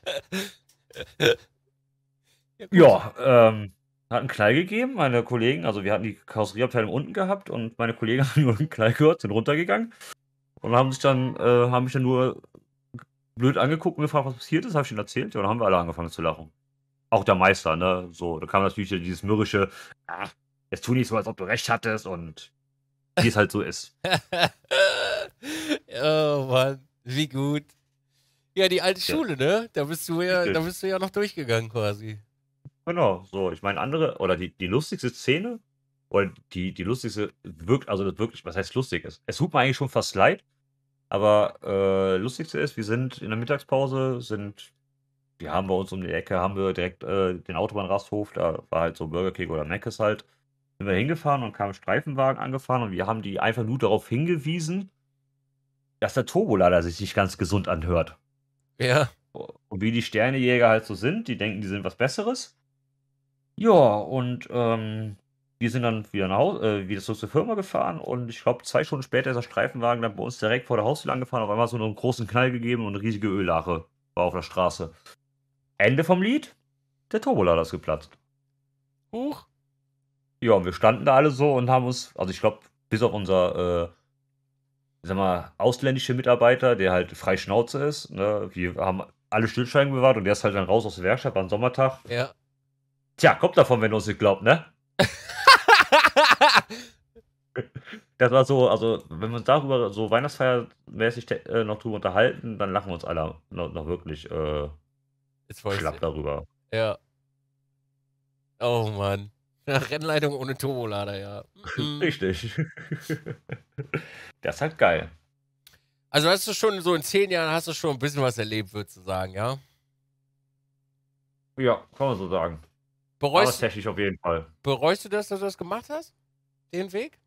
ja, ähm, hat einen Knall gegeben. Meine Kollegen, also wir hatten die Karosserieabteilung unten gehabt und meine Kollegen haben nur einen Knall gehört, sind runtergegangen und haben sich dann, äh, haben mich dann nur blöd angeguckt und gefragt, was passiert ist, habe ich ihnen erzählt. Und dann haben wir alle angefangen zu lachen. Auch der Meister, ne? So, da kam natürlich dieses mürrische, ah, jetzt tu nicht so, als ob du recht hattest und wie es halt so
ist. oh Mann, wie gut. Ja, die alte ja. Schule, ne? Da bist du ja, da bist du ja noch durchgegangen quasi. Genau, so. Ich
meine, andere, oder die, die lustigste Szene, oder die, die lustigste, wirkt, also das wirklich, was heißt lustig ist. Es tut mir eigentlich schon fast leid, aber äh, lustigste ist, wir sind in der Mittagspause, sind, wir haben bei uns um die Ecke, haben wir direkt äh, den Autobahnrasthof, da war halt so Burger King oder Mc's halt, sind wir hingefahren und kamen Streifenwagen angefahren und wir haben die einfach nur darauf hingewiesen, dass der Turbolader sich nicht ganz gesund anhört. Ja. Und wie die Sternejäger halt so sind, die denken, die sind was Besseres. Ja, und ähm, wir sind dann wieder nach Hause, äh, wieder zur Firma gefahren und ich glaube, zwei Stunden später ist der Streifenwagen dann bei uns direkt vor der Haustür angefahren, auf einmal so einen großen Knall gegeben und eine riesige Öllache war auf der Straße. Ende vom Lied, der Turbolader ist geplatzt. Huch. Ja, und wir standen da alle so und haben uns, also ich glaube, bis auf unser, äh, sag mal, ausländische Mitarbeiter, der halt frei Schnauze ist, ne, wir haben alle Stillschweigen bewahrt und der ist halt dann raus aus der Werkstatt, war ein Sommertag. Ja. Tja, kommt davon, wenn du uns nicht glaubt, ne? Das war so, also wenn wir uns darüber so weihnachtsfeiermäßig äh, noch drüber unterhalten, dann lachen wir uns alle noch, noch wirklich äh, schlapp darüber.
Ja. Oh Mann. Rennleitung ohne Turbolader, ja. Mhm. Richtig. das ist halt geil. Also hast du schon, so in zehn Jahren hast du schon ein bisschen was erlebt, würdest du sagen, ja? Ja, kann man so sagen. Bereust, Aber technisch auf jeden Fall. Bereust du das, dass du das gemacht hast? den Weg?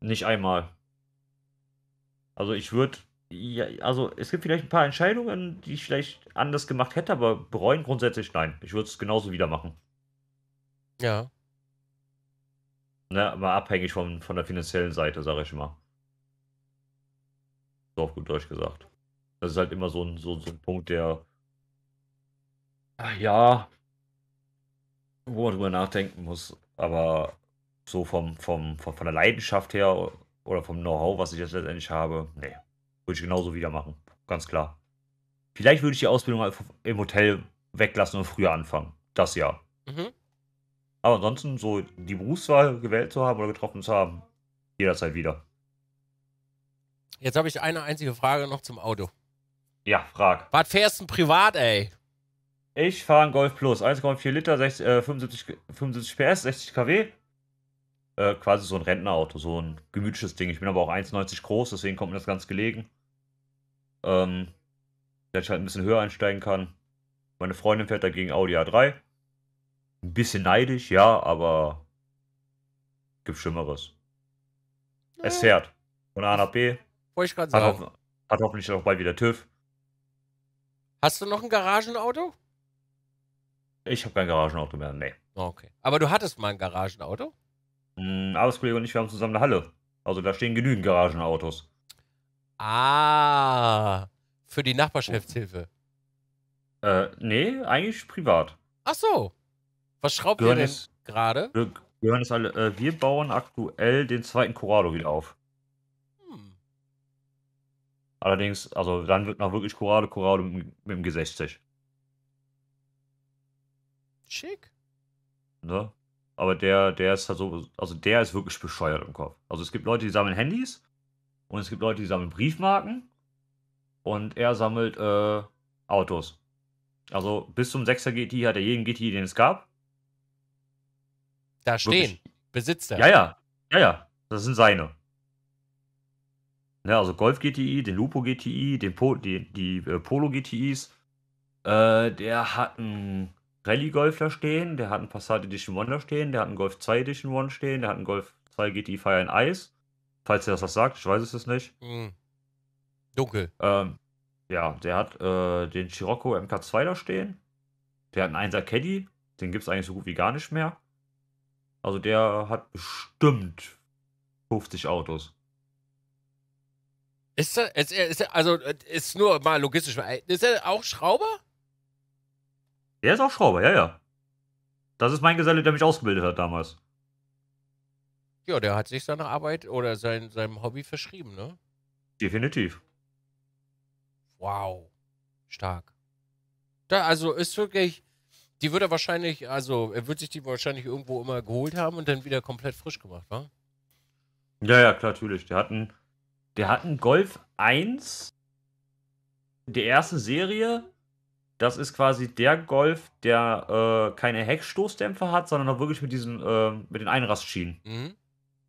Nicht einmal. Also ich würde, ja, also es gibt vielleicht ein paar Entscheidungen, die ich vielleicht anders gemacht hätte, aber bereuen grundsätzlich nein. Ich würde es genauso wieder machen. Ja. Ne, aber abhängig von, von der finanziellen Seite, sage ich mal. So auf gut Deutsch gesagt. Das ist halt immer so ein, so, so ein Punkt, der. Ach Ja. Wo man drüber nachdenken muss. Aber so vom, vom, vom, von der Leidenschaft her oder vom Know-how, was ich jetzt letztendlich habe, nee, würde ich genauso wieder machen. Ganz klar. Vielleicht würde ich die Ausbildung halt im Hotel weglassen und früher anfangen. Das ja. Mhm. Aber ansonsten, so die Berufswahl gewählt zu haben oder getroffen zu haben, jederzeit wieder.
Jetzt habe ich eine einzige Frage noch zum Auto. Ja, frag. Was fährst du privat, ey? Ich fahre einen Golf Plus, 1,4 Liter, 60, äh, 75,
75 PS, 60 kW. Äh, quasi so ein Rentnerauto, so ein gemütliches Ding. Ich bin aber auch 1,90 groß, deswegen kommt mir das ganz gelegen. Ähm, dass ich halt ein bisschen höher einsteigen kann. Meine Freundin fährt dagegen Audi A3. Ein bisschen neidisch, ja, aber gibt Schlimmeres. Ja. Es fährt. Von A nach B. Wollte ich gerade sagen. Ho hat hoffentlich auch bald wieder TÜV.
Hast du noch ein Garagenauto?
Ich habe kein Garagenauto mehr, nee. Okay.
Aber du hattest mal ein
Garagenauto? Ein hm, Arbeitskollege und ich, wir haben zusammen eine Halle. Also da stehen genügend Garagenautos.
Ah, für die Nachbarschaftshilfe. Äh, nee, eigentlich privat. Ach so. Was schraubt gehören ihr denn gerade?
Wir, äh, wir bauen aktuell den zweiten Corrado wieder auf. Hm. Allerdings, also dann wird noch wirklich Corrado, Corrado mit, mit dem G60. Schick. Ne? Aber der, der ist halt so, also der ist wirklich bescheuert im Kopf. Also es gibt Leute, die sammeln Handys und es gibt Leute, die sammeln Briefmarken und er sammelt äh, Autos. Also bis zum 6er GTI hat er jeden GTI, den es gab. Da stehen. Wirklich. Besitzt er. Ja, ja. Ja, ja. Das sind seine. Ne, also Golf GTI, den Lupo GTI, den po, die, die äh, Polo GTIs. Äh, der hat einen Rallye-Golf da stehen, der hat einen Passat Edition 1 da stehen, der hat einen Golf 2 Edition One stehen, der hat einen Golf 2 GT Fire in Ice. Falls er das was sagt, ich weiß es nicht. Mm. Dunkel. Ähm, ja, der hat äh, den Chirocco MK2 da stehen. Der hat einen 1er Caddy. Den gibt es eigentlich so gut wie gar nicht mehr. Also der hat bestimmt 50 Autos.
Ist er, ist, ist, also äh, ist nur mal logistisch. Ist er auch Schrauber?
Der ist auch Schrauber, ja, ja. Das ist mein Geselle, der mich ausgebildet hat damals.
Ja, der hat sich seiner Arbeit oder sein, seinem Hobby verschrieben, ne? Definitiv. Wow. Stark. Da, also ist wirklich, die würde er wahrscheinlich, also er wird sich die wahrscheinlich irgendwo immer geholt haben und dann wieder komplett frisch gemacht, wa?
Ja, ja, klar, natürlich. Der hat einen, der hat einen Golf 1 der ersten Serie das ist quasi der Golf, der äh, keine Heckstoßdämpfer hat, sondern auch wirklich mit diesen, äh, mit den Einrastschienen. Mhm.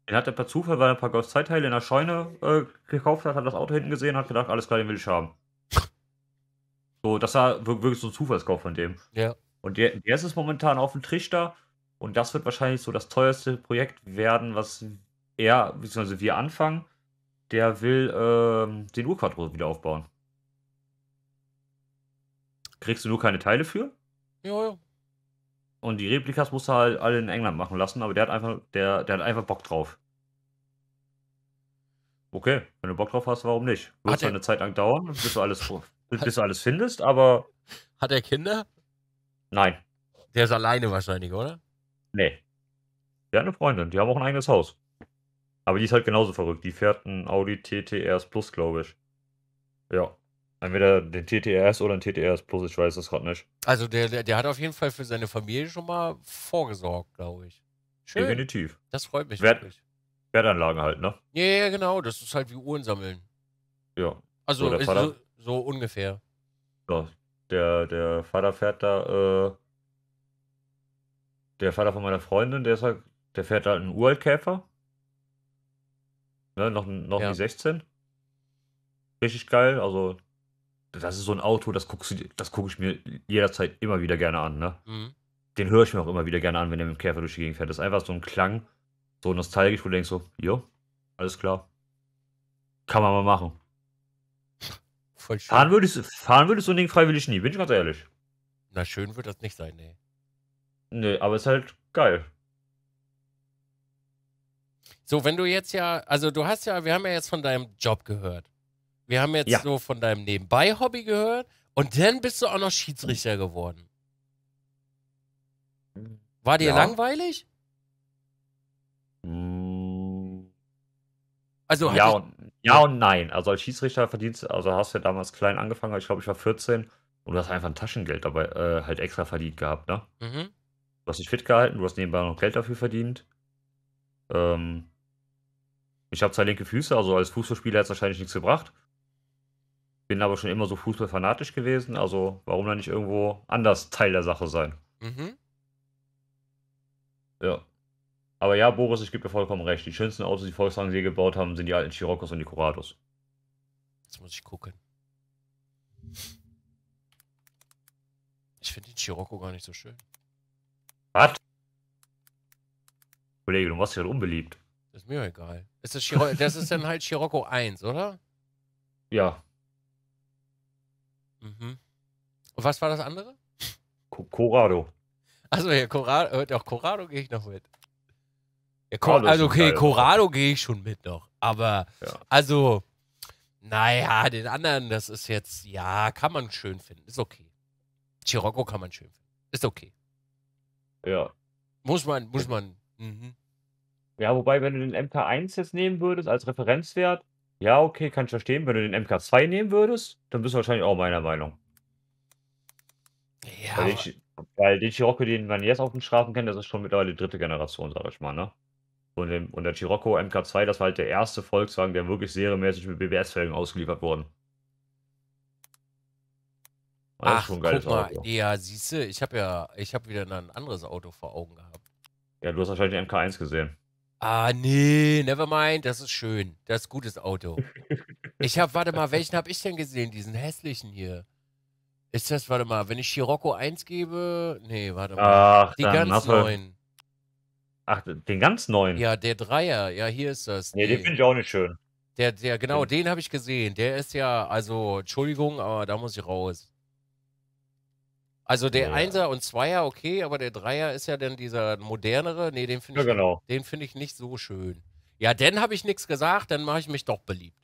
Den hat er per Zufall, weil er ein paar Golf Zeitteile in der Scheune äh, gekauft hat, hat das Auto hinten gesehen und hat gedacht, alles klar, den will ich haben. So, das war wirklich so ein Zufallskauf von dem. Ja. Und der, der ist es momentan auf dem Trichter und das wird wahrscheinlich so das teuerste Projekt werden, was er, bzw. wir anfangen. Der will ähm, den Urquadro wieder aufbauen kriegst du nur keine Teile für. Ja, ja. Und die Replikas musst du halt alle in England machen lassen, aber der hat einfach, der, der hat einfach Bock drauf. Okay, wenn du Bock drauf hast, warum nicht? Wird zwar eine Zeit lang dauern, bis du alles, bis du alles findest,
aber. Hat er Kinder? Nein. Der ist alleine wahrscheinlich, oder?
Nee. Der hat eine Freundin, die haben auch ein eigenes Haus. Aber die ist halt genauso verrückt. Die fährt ein Audi TTRs Plus, glaube ich. Ja. Entweder den TTRS oder den TTRS Plus, ich weiß es gerade nicht.
Also der, der, der, hat auf jeden Fall für seine Familie schon mal vorgesorgt, glaube ich. Schön. Definitiv. Das freut mich Wert, wirklich.
Wertanlagen halt, ne?
Ja, ja, genau. Das ist halt wie Uhren sammeln. Ja. Also so, so, so, ungefähr.
Ja, der, der Vater fährt da, äh, der Vater von meiner Freundin, der ist halt, der fährt da halt einen Uraltkäfer. Ne, noch noch ja. die 16. Richtig geil, also das ist so ein Auto, das guckst du, das gucke ich mir jederzeit immer wieder gerne an, ne? Mhm. Den höre ich mir auch immer wieder gerne an, wenn er mit dem Käfer durch die Gegend fährt. Das ist einfach so ein Klang, so nostalgisch, wo du denkst so, jo, alles klar. Kann man mal machen. Voll schön. Fahren würdest, fahren würdest du ein Ding freiwillig
nie, bin ich ganz ehrlich. Na, schön wird das nicht sein, nee. Nee, aber ist halt geil. So, wenn du jetzt ja, also du hast ja, wir haben ja jetzt von deinem Job gehört. Wir haben jetzt ja. so von deinem Nebenbei-Hobby gehört und dann bist du auch noch Schiedsrichter geworden. War dir ja. langweilig? Mm. Also ja,
und,
ja und nein. Also als Schiedsrichter verdienst also hast du ja damals klein angefangen, ich glaube, ich war 14 und du hast einfach ein Taschengeld dabei äh, halt extra verdient gehabt, ne? Mhm. Du hast dich fit gehalten, du hast nebenbei noch Geld dafür verdient. Ähm, ich habe zwei linke Füße, also als Fußballspieler hat es wahrscheinlich nichts gebracht. Bin aber schon immer so fußballfanatisch gewesen, also warum dann nicht irgendwo anders Teil der Sache sein? Mhm. Ja. Aber ja, Boris, ich gebe dir vollkommen recht. Die schönsten Autos, die Volkswagen je gebaut haben, sind die alten Chirocos und die Corados.
Jetzt muss ich gucken. Ich finde den Chirocco gar nicht so schön.
Was? Kollege, du machst dich halt unbeliebt.
Ist mir egal. Ist das, das ist dann halt Chirocco 1, oder?
Ja.
Mhm.
Und was war das andere?
Corrado.
Also ja, Corrado, doch, Corrado gehe ich noch mit. Ja, Corrado also, okay, Corrado gehe ich schon mit noch. Aber, ja. also, naja, den anderen, das ist jetzt, ja, kann man schön finden. Ist okay. Chirocco kann man schön finden. Ist okay. Ja. Muss man, muss man. Mhm. Ja, wobei, wenn du den MK1 jetzt nehmen würdest als Referenzwert,
ja, okay, kann ich verstehen. Wenn du den MK2 nehmen würdest, dann bist du wahrscheinlich auch meiner Meinung. Ja. Weil, ich, weil den Chirocco, den man jetzt auf den Strafen kennt, das ist schon mittlerweile die dritte Generation, sag ich mal, ne? Und, dem, und der Chirocco MK2, das war halt der erste Volkswagen, der wirklich serienmäßig mit BBS-Felgen ausgeliefert wurde. Das Ach, schon guck mal. Auto.
Ja, siehst du, ich habe ja, ich habe wieder ein anderes Auto vor Augen gehabt. Ja, du hast wahrscheinlich den MK1 gesehen. Ah, nee, never mind. Das ist schön. Das ist gutes Auto. Ich habe, warte mal, welchen habe ich denn gesehen? Diesen hässlichen hier. Ist das, warte mal, wenn ich Chirocco 1 gebe. Nee, warte mal. Ach, die ganz neuen.
Ach, den ganz neuen? Ja,
der Dreier. Ja, hier ist das. Nee, nee. den finde ich auch nicht schön. Der, der, genau, den habe ich gesehen. Der ist ja, also, Entschuldigung, aber da muss ich raus. Also der ja. Einser und Zweier, okay, aber der Dreier ist ja dann dieser modernere. Nee, den finde ich, ja, genau. find ich nicht so schön. Ja, dann habe ich nichts gesagt, dann mache ich mich doch beliebt.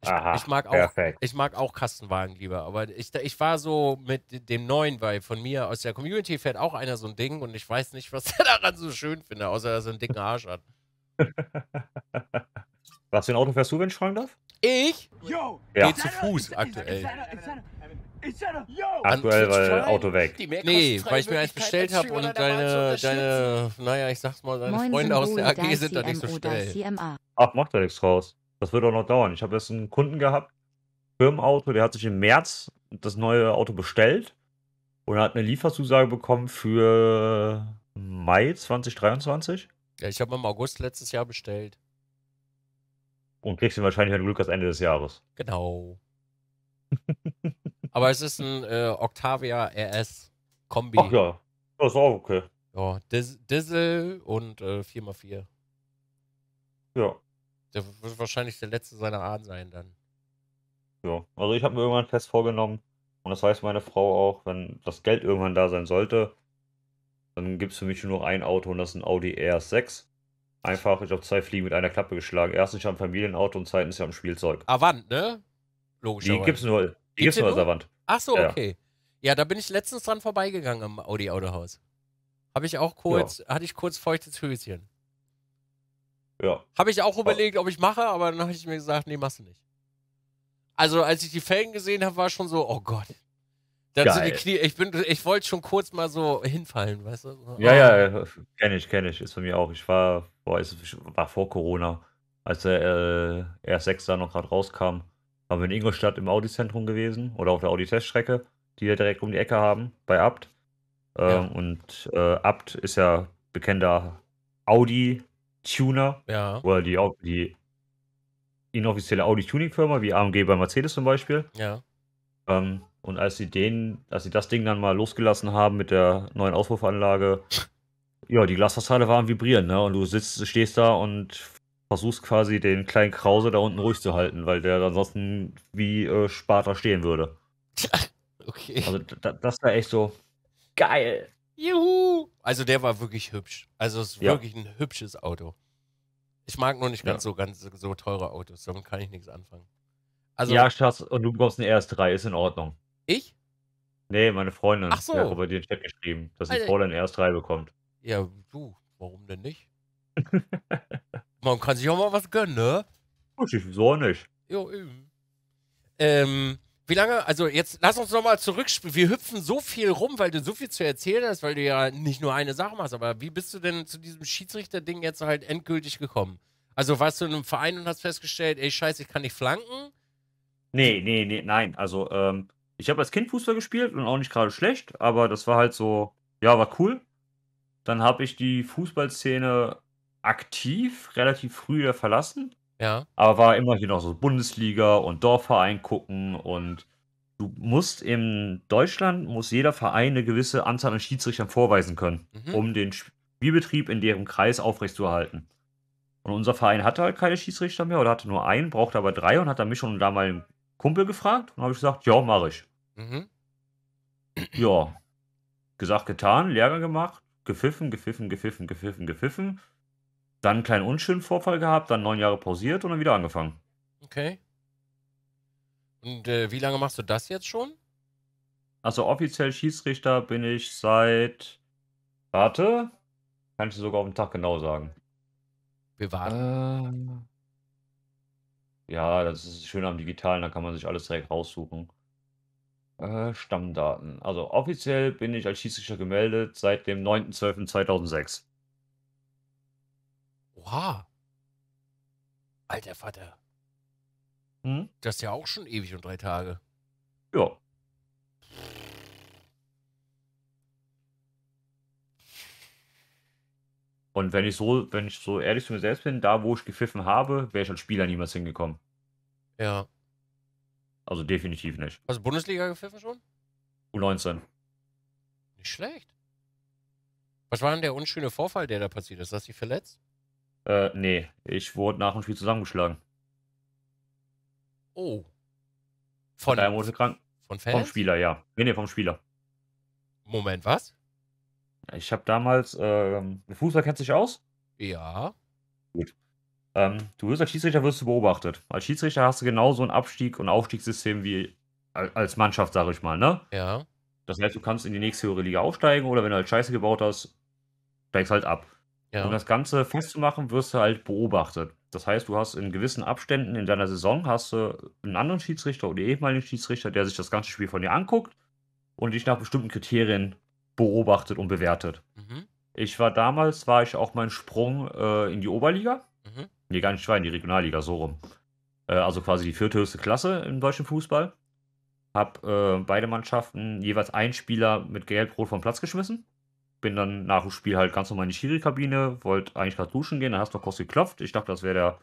Ich, Aha, ich, mag auch, ich mag auch Kastenwagen lieber, aber ich, ich war so mit dem neuen, weil von mir aus der Community fährt auch einer so ein Ding und ich weiß nicht, was er daran so schön findet, außer dass er einen dicken Arsch hat.
was für ein Auto fährst du, wenn ich fragen darf?
Ich? Yo, ja. Geh zu Fuß aktuell.
Aktuell, weil Auto weg.
Nee, weil ich mir eins bestellt habe und deine, deine, naja, ich sag's mal, deine Freunde aus der AG sind da nicht so schnell.
Ach, macht da nichts draus. Das wird auch noch dauern. Ich habe jetzt einen Kunden gehabt, Firmenauto, der hat sich im März das neue Auto bestellt und hat eine Lieferzusage bekommen für Mai
2023. Ja, ich habe im August letztes Jahr bestellt.
Und kriegst ihn wahrscheinlich, wenn du Glück hast, Ende des Jahres.
Genau. Aber es ist ein äh, Octavia RS Kombi. Ach ja,
das ist auch okay. Ja,
Dis Diesel und äh, 4x4. Ja. Der wird wahrscheinlich der letzte seiner Art sein dann.
Ja, also ich habe mir irgendwann fest vorgenommen, und das weiß meine Frau auch, wenn das Geld irgendwann da sein sollte, dann gibt es für mich nur noch ein Auto und das ist ein Audi RS6. Einfach, ich habe zwei Fliegen mit einer Klappe geschlagen. Erstens, ich habe ein Familienauto und zweitens, ich habe ein Spielzeug.
Avant, ah, ne? Logisch. Die gibt es nur. Die gibt's nur an der Wand. Ach so, ja. okay. Ja, da bin ich letztens dran vorbeigegangen am Audi Autohaus. Habe ich auch kurz, ja. hatte ich kurz feuchtes Höschen. Ja. Habe ich auch ah. überlegt, ob ich mache, aber dann habe ich mir gesagt, nee, machst du nicht. Also, als ich die Felgen gesehen habe, war schon so, oh Gott. Dann sind die Knie, ich ich wollte schon kurz mal so hinfallen, weißt du? ja, oh.
ja, ah. kenne ich, kenne ich. Ist von mir auch. Ich war, boah, ich war vor Corona, als der äh, R6 da noch gerade rauskam haben wir in Ingolstadt im Audi-Zentrum gewesen oder auf der Audi-Teststrecke, die wir direkt um die Ecke haben, bei Abt. Ähm, ja. Und äh, Abt ist ja bekannter Audi-Tuner. Ja. Oder die, die inoffizielle Audi-Tuning-Firma, wie AMG bei Mercedes zum Beispiel. Ja. Ähm, und als sie den, als sie das Ding dann mal losgelassen haben mit der neuen Auspuffanlage, ja, die Glasfassade war am Vibrieren, ne? Und du sitzt, stehst da und versuchst quasi den kleinen Krause da unten ruhig zu halten, weil der ansonsten wie äh, Sparta stehen würde. okay.
Also das war echt so
geil. Juhu!
Also der war wirklich hübsch. Also es ist ja. wirklich ein hübsches Auto. Ich mag nur nicht ganz ja. so ganz so teure Autos, damit kann ich nichts anfangen. Also,
ja, Schatz, und du bekommst eine RS3, ist in Ordnung. Ich? Nee, meine Freundin. Ach so. Ich über den Chat geschrieben, dass sie Alter. Frau dann RS3 bekommt.
Ja, du, warum denn nicht? Man kann sich auch mal was gönnen, ne? Ich, so nicht.
Jo, eben.
Ähm, wie lange, also jetzt lass uns nochmal zurückspielen. Wir hüpfen so viel rum, weil du so viel zu erzählen hast, weil du ja nicht nur eine Sache machst. Aber wie bist du denn zu diesem Schiedsrichter-Ding jetzt halt endgültig gekommen? Also warst du in einem Verein und hast festgestellt, ey, scheiße, ich kann nicht flanken?
Nee, nee, nee, nein. Also, ähm, ich habe als Kind Fußball gespielt und auch nicht gerade schlecht, aber das war halt so, ja, war cool. Dann habe ich die Fußballszene aktiv relativ früh wieder verlassen. Ja. Aber war immer hier noch so Bundesliga und Dorfverein gucken und du musst in Deutschland, muss jeder Verein eine gewisse Anzahl an Schiedsrichtern vorweisen können, mhm. um den Spielbetrieb in deren Kreis aufrechtzuerhalten. Und unser Verein hatte halt keine Schiedsrichter mehr oder hatte nur einen, brauchte aber drei und hat dann mich schon da mal einen Kumpel gefragt und habe ich gesagt, ja, mach ich. Mhm. Ja. Gesagt, getan, Lehrer gemacht, gepfiffen, gepfiffen, gepfiffen, gepfiffen, gepfiffen. Dann einen kleinen unschönen Vorfall gehabt, dann neun Jahre pausiert und dann wieder angefangen.
Okay. Und äh, wie lange machst du das jetzt schon?
Also offiziell Schiedsrichter bin ich seit. Warte. Kann ich sogar auf den Tag genau sagen. Wir waren. Äh, ja, das ist schön am Digitalen, da kann man sich alles direkt raussuchen. Äh, Stammdaten. Also offiziell bin ich als Schiedsrichter gemeldet seit dem 9.12.2006.
Oha. Alter Vater. Hm? Das ist ja auch schon ewig und drei Tage. Ja.
Und wenn ich so, wenn ich so ehrlich zu mir selbst bin, da wo ich gepfiffen habe, wäre ich als Spieler niemals hingekommen. Ja. Also definitiv nicht.
Hast du Bundesliga gepfiffen schon? U19. Nicht schlecht. Was war denn der unschöne Vorfall, der da passiert ist? Hast du dich verletzt?
Äh, nee, ich wurde nach dem Spiel zusammengeschlagen.
Oh. Von, drei Monate krank. Von Fans? Vom
Spieler, ja. Nee, nee, vom Spieler.
Moment, was?
Ich habe damals, ähm, Fußball
kennt sich aus? Ja.
Gut. Ähm, du wirst als Schiedsrichter wirst du beobachtet. Als Schiedsrichter hast du genauso ein Abstieg- und Aufstiegssystem wie als Mannschaft, sage ich mal, ne? Ja. Das heißt, du kannst in die nächste höhere Liga aufsteigen oder wenn du halt Scheiße gebaut hast, steigst halt ab. Ja. Um das Ganze festzumachen, wirst du halt beobachtet. Das heißt, du hast in gewissen Abständen in deiner Saison hast du einen anderen Schiedsrichter oder ehemaligen Schiedsrichter, der sich das ganze Spiel von dir anguckt und dich nach bestimmten Kriterien beobachtet und bewertet. Mhm. Ich war damals, war ich auch mein Sprung äh, in die Oberliga. Mhm. Nee, gar nicht, ich war in die Regionalliga, so rum. Äh, also quasi die vierthöchste Klasse im deutschen Fußball. Hab äh, beide Mannschaften jeweils einen Spieler mit Gelb-Rot vom Platz geschmissen bin dann nach dem Spiel halt ganz normal in die Schiri-Kabine, wollte eigentlich gerade duschen gehen, dann hast du kurz geklopft. Ich dachte, das wäre der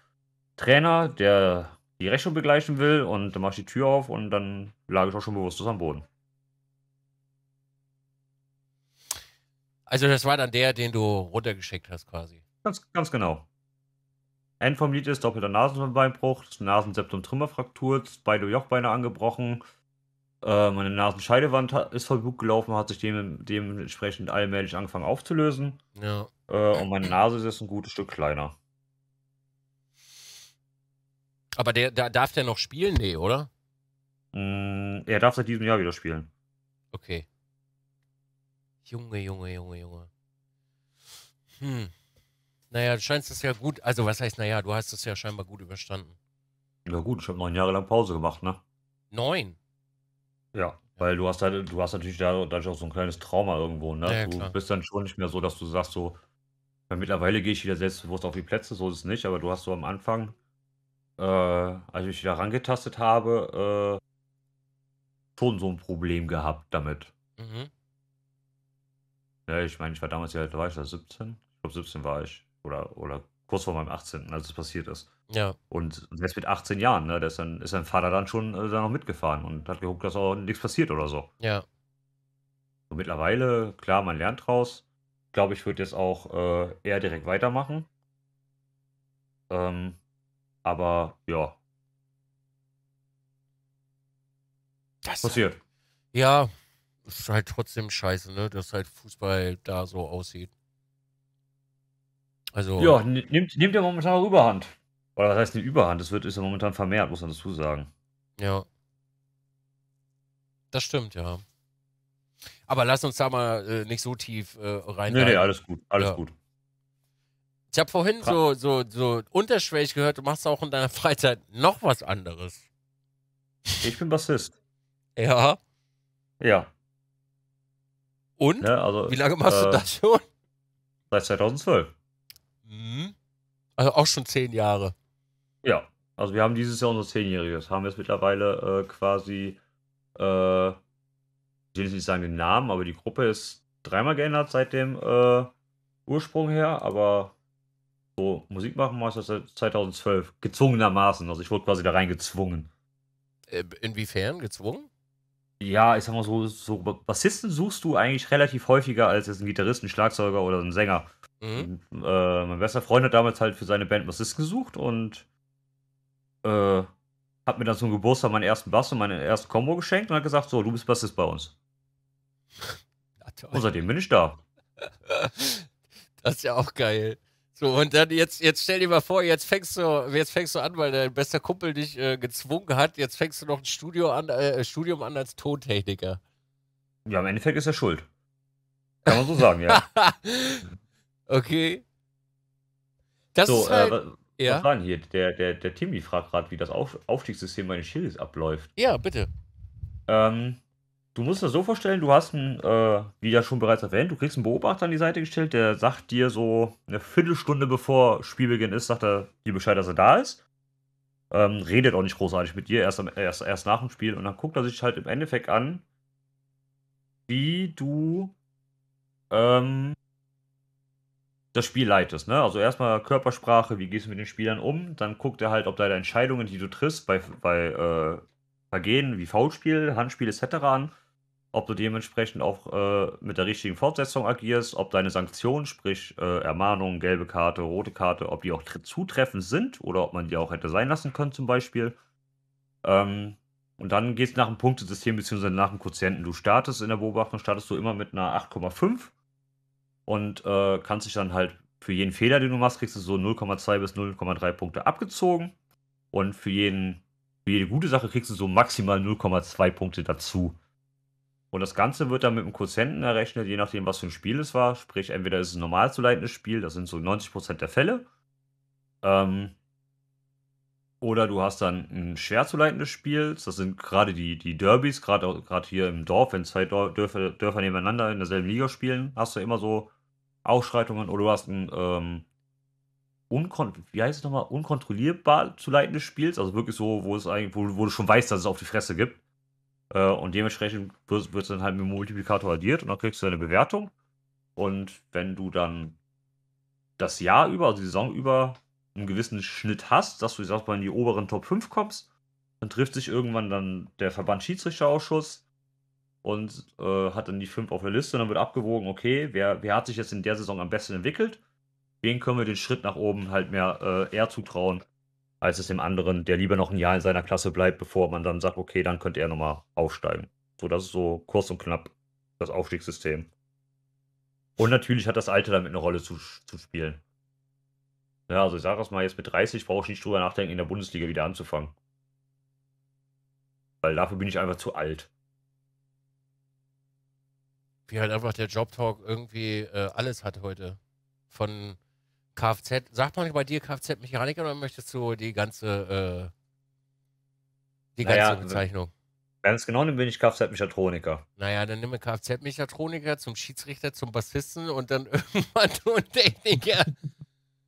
Trainer, der die Rechnung begleichen will und dann mache ich die Tür auf und dann lag ich auch schon bewusstlos am Boden.
Also das war dann der, den du runtergeschickt hast quasi.
Ganz, ganz genau. End vom Lied ist doppelter Nasenbeinbruch, Nasenseptum trümmerfraktur, beide Jochbeine angebrochen, äh, meine Nasenscheidewand ist voll gut gelaufen, hat sich dem, dementsprechend allmählich angefangen aufzulösen. Ja. Äh, und meine Nase ist jetzt ein gutes Stück kleiner.
Aber der, der darf der noch spielen? Nee, oder?
Mm, er darf seit diesem Jahr wieder spielen.
Okay. Junge, Junge, Junge, Junge. Hm. Naja, du scheinst es ja gut, also was heißt, naja, du hast es ja scheinbar gut überstanden.
Ja gut, ich habe neun Jahre lang Pause gemacht, ne? Neun? Ja, weil du hast halt, du hast natürlich dadurch auch so ein kleines Trauma irgendwo, ne? Ja, du bist dann schon nicht mehr so, dass du sagst so, weil mittlerweile gehe ich wieder selbstbewusst auf die Plätze, so ist es nicht, aber du hast so am Anfang, äh, als ich mich wieder rangetastet habe, äh, schon so ein Problem gehabt damit. Mhm. Ja, ich meine, ich war damals ja, da war ich da 17? Ich glaube 17 war ich. Oder, oder kurz vor meinem 18., als es passiert ist. Ja. Und selbst mit 18 Jahren, ne, ist, dann, ist sein Vater dann schon äh, da noch mitgefahren und hat geguckt, dass auch nichts passiert oder so. Ja. So, mittlerweile, klar, man lernt draus. Glaube ich, würde jetzt auch äh, eher direkt weitermachen. Ähm, aber ja.
Das passiert. Ja, ist halt trotzdem scheiße, ne? Dass halt Fußball da so aussieht.
Also, ja, nimmt, nimmt ja momentan auch Überhand. Oder was heißt eine Überhand? Das wird ist ja momentan vermehrt, muss man dazu sagen.
Ja.
Das stimmt, ja. Aber lass uns da mal äh, nicht so tief äh, rein. Nee, nee, alles gut, alles ja. gut. Ich habe vorhin so, so, so unterschwellig gehört, du machst auch in deiner Freizeit noch was anderes. Ich bin Bassist. Ja.
Ja. Und? Ja, also, Wie lange machst äh, du das schon? Seit 2012.
Also auch schon zehn Jahre.
Ja, also wir haben dieses Jahr unser Zehnjähriges. Haben wir es mittlerweile äh, quasi, äh, ich will jetzt nicht sagen den Namen, aber die Gruppe ist dreimal geändert seit dem äh, Ursprung her, aber so Musik machen war es seit 2012, gezwungenermaßen. Also ich wurde quasi da reingezwungen.
Äh, inwiefern gezwungen?
ja, ich sag mal so, so Bassisten suchst du eigentlich relativ häufiger als jetzt einen Gitarristen, Schlagzeuger oder einen Sänger. Mhm. Und, äh, mein bester Freund hat damals halt für seine Band Bassisten gesucht und äh, hat mir dann zum Geburtstag meinen ersten Bass und meinen ersten Combo geschenkt und hat gesagt, so, du bist Bassist bei uns.
Ja,
und seitdem bin ich da.
das ist ja auch geil. So, und dann jetzt, jetzt stell dir mal vor, jetzt fängst du, jetzt fängst du an, weil dein bester Kumpel dich äh, gezwungen hat, jetzt fängst du noch ein Studio an, äh, Studium an als Tontechniker.
Ja, im Endeffekt ist er schuld. Kann man so sagen, ja.
okay.
Das so, ist äh, halt, äh, ja.
was hier? Der, der, der Timmy fragt gerade, wie das Auf Aufstiegssystem meines Schildes abläuft. Ja, bitte. Ähm, Du musst das so vorstellen, du hast einen, äh, wie ja schon bereits erwähnt, du kriegst einen Beobachter an die Seite gestellt, der sagt dir so eine Viertelstunde bevor Spielbeginn ist, sagt er dir Bescheid, dass er da ist. Ähm, redet auch nicht großartig mit dir, erst, am, erst, erst nach dem Spiel und dann guckt er sich halt im Endeffekt an, wie du ähm, das Spiel leitest. Ne? Also erstmal Körpersprache, wie gehst du mit den Spielern um, dann guckt er halt, ob deine Entscheidungen, die du triffst, bei, bei äh, Vergehen wie Foulspiel, Handspiel etc. an ob du dementsprechend auch äh, mit der richtigen Fortsetzung agierst, ob deine Sanktionen, sprich äh, Ermahnung, gelbe Karte, rote Karte, ob die auch zutreffend sind oder ob man die auch hätte sein lassen können zum Beispiel. Ähm, und dann geht es nach dem Punktesystem bzw. nach dem Quotienten. Du startest in der Beobachtung, startest du immer mit einer 8,5 und äh, kannst dich dann halt für jeden Fehler, den du machst, kriegst du so 0,2 bis 0,3 Punkte abgezogen. Und für, jeden, für jede gute Sache kriegst du so maximal 0,2 Punkte dazu. Und das Ganze wird dann mit einem Quotienten errechnet, je nachdem, was für ein Spiel es war. Sprich, entweder ist es ein normal zu leitendes Spiel, das sind so 90% der Fälle. Ähm, oder du hast dann ein schwer zu leitendes Spiel. Das sind gerade die, die Derbys, gerade hier im Dorf, wenn zwei Dörfer, Dörfer nebeneinander in derselben Liga spielen, hast du immer so Ausschreitungen. Oder du hast ein ähm, unkon wie heißt es nochmal? unkontrollierbar zu leitendes Spiel. Also wirklich so, wo, es eigentlich, wo, wo du schon weißt, dass es auf die Fresse gibt. Äh, und dementsprechend wird es dann halt mit dem Multiplikator addiert und dann kriegst du eine Bewertung. Und wenn du dann das Jahr über, also die Saison über, einen gewissen Schnitt hast, dass du, ich sag mal, in die oberen Top 5 kommst, dann trifft sich irgendwann dann der Verband Schiedsrichterausschuss und äh, hat dann die 5 auf der Liste und dann wird abgewogen, okay, wer, wer hat sich jetzt in der Saison am besten entwickelt? Wen können wir den Schritt nach oben halt mehr äh, eher zutrauen? als es dem anderen, der lieber noch ein Jahr in seiner Klasse bleibt, bevor man dann sagt, okay, dann könnte er nochmal aufsteigen. So, das ist so kurz und knapp das Aufstiegssystem. Und natürlich hat das Alter damit eine Rolle zu, zu spielen. Ja, also ich sage es mal, jetzt mit 30 brauche ich nicht drüber nachdenken, in der Bundesliga wieder anzufangen. Weil dafür bin ich einfach zu alt.
Wie halt einfach der Jobtalk irgendwie äh, alles hat heute. Von Kfz, sagt man bei dir Kfz-Mechaniker oder möchtest du die ganze, äh, die naja, ganze Bezeichnung?
Ganz genau, dann bin ich Kfz-Mechatroniker.
Naja, dann nimm Kfz-Mechatroniker zum Schiedsrichter, zum Bassisten und dann irgendwann nur Techniker.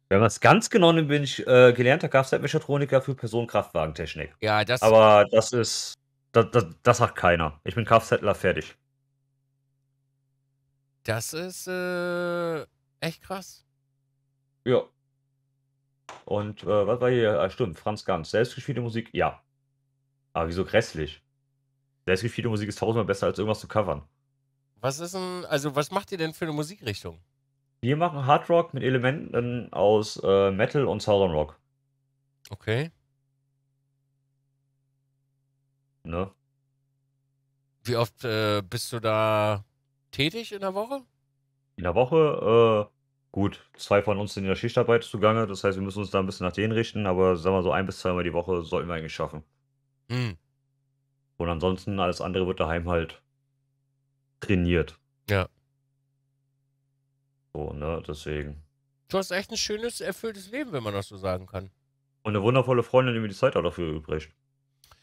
Wenn man es ganz genau nimmt, bin ich äh, gelernter Kfz-Mechatroniker für Personenkraftwagentechnik. Ja, das. Aber das ist. Das, das, das sagt keiner. Ich bin Kfzler fertig.
Das ist äh, echt krass.
Ja. Und äh, was war hier? Ah, stimmt, Franz Ganz. Selbstgespielte Musik? Ja. Aber wieso grässlich? Selbstgespielte Musik ist tausendmal besser, als irgendwas zu covern.
Was ist denn, also was macht ihr denn für eine Musikrichtung?
Wir machen Hard Rock mit Elementen aus äh, Metal und Southern Rock.
Okay. Ne? Wie oft äh, bist du da tätig in der Woche?
In der Woche äh, Gut, zwei von uns sind in der Schichtarbeit zugange, das heißt, wir müssen uns da ein bisschen nach denen richten, aber sagen wir so ein bis zweimal die Woche sollten wir eigentlich schaffen. Hm. Und ansonsten alles andere wird daheim halt trainiert. Ja. So, ne, deswegen.
Du hast echt ein schönes, erfülltes Leben, wenn man das so sagen kann.
Und eine wundervolle Freundin, die mir die Zeit auch dafür übrig.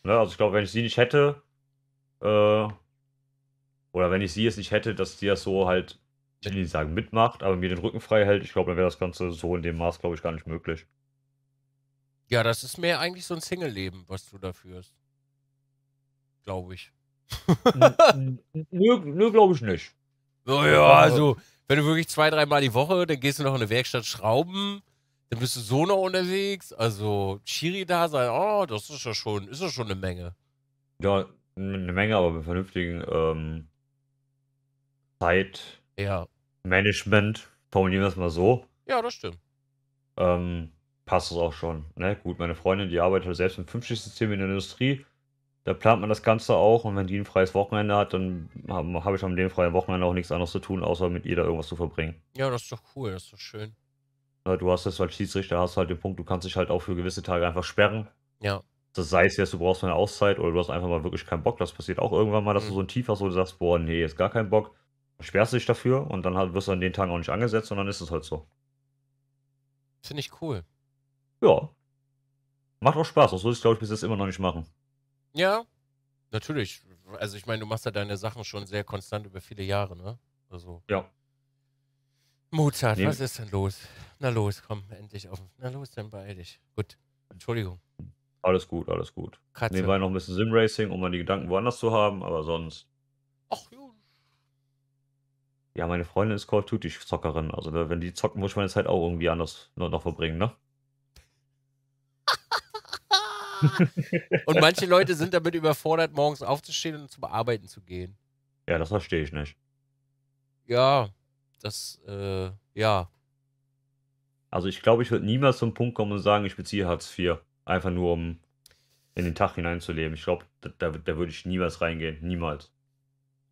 Ne, also ich glaube, wenn ich sie nicht hätte, äh, oder wenn ich sie es nicht hätte, dass die das so halt ich will nicht sagen mitmacht, aber mir den Rücken frei hält, ich glaube, dann wäre das Ganze so in dem Maß, glaube ich, gar nicht möglich.
Ja, das ist mehr eigentlich so ein Single-Leben, was du da führst. Glaube ich.
nö, glaube ich nicht.
Naja, also, wenn du wirklich zwei, dreimal die Woche, dann gehst du noch in eine Werkstatt schrauben, dann bist du so noch unterwegs. Also, Chiri da sein, oh, das ist ja schon, ist ja schon eine Menge.
Ja, eine Menge, aber mit vernünftigen ähm, Zeit. Ja. Management, formulieren wir es mal so.
Ja,
das stimmt.
Ähm, passt es auch schon. Ne? Gut, meine Freundin, die arbeitet halt selbst mit 50 systemen in der Industrie. Da plant man das Ganze auch und wenn die ein freies Wochenende hat, dann habe hab ich am dem freien Wochenende auch nichts anderes zu tun, außer mit ihr da irgendwas zu verbringen.
Ja, das ist doch cool, das ist doch schön.
du hast jetzt als Schiedsrichter hast halt den Punkt, du kannst dich halt auch für gewisse Tage einfach sperren. Ja. Das sei es jetzt, du brauchst mal eine Auszeit oder du hast einfach mal wirklich keinen Bock. Das passiert auch irgendwann mal, dass mhm. du so ein Tief hast, wo du sagst, boah, nee, jetzt gar keinen Bock sperrst dich dafür und dann wirst du an den Tagen auch nicht angesetzt und dann ist es halt so.
Finde ich cool.
Ja. Macht auch Spaß, das würde ich glaube ich bis jetzt immer noch nicht machen.
Ja, natürlich. Also ich meine, du machst ja deine Sachen schon sehr konstant über viele Jahre, ne? Also. Ja. Mozart, nee. was ist denn los? Na los, komm, endlich auf. Na los, dann beeil dich. Gut. Entschuldigung. Alles gut, alles
gut. Katze. Nebenbei noch ein bisschen Simracing, um dann die Gedanken woanders zu haben, aber sonst. Ach ja, ja, meine Freundin ist Call of Duty Zockerin. Also wenn die zocken, muss ich meine Zeit auch irgendwie anders noch, noch verbringen, ne?
und manche Leute sind damit überfordert, morgens aufzustehen und zum Arbeiten zu gehen.
Ja, das verstehe ich nicht.
Ja, das, äh, ja.
Also ich glaube, ich würde niemals zum Punkt kommen und sagen, ich beziehe Hartz IV. Einfach nur, um in den Tag hineinzuleben. Ich glaube, da, da, da würde ich niemals reingehen. Niemals.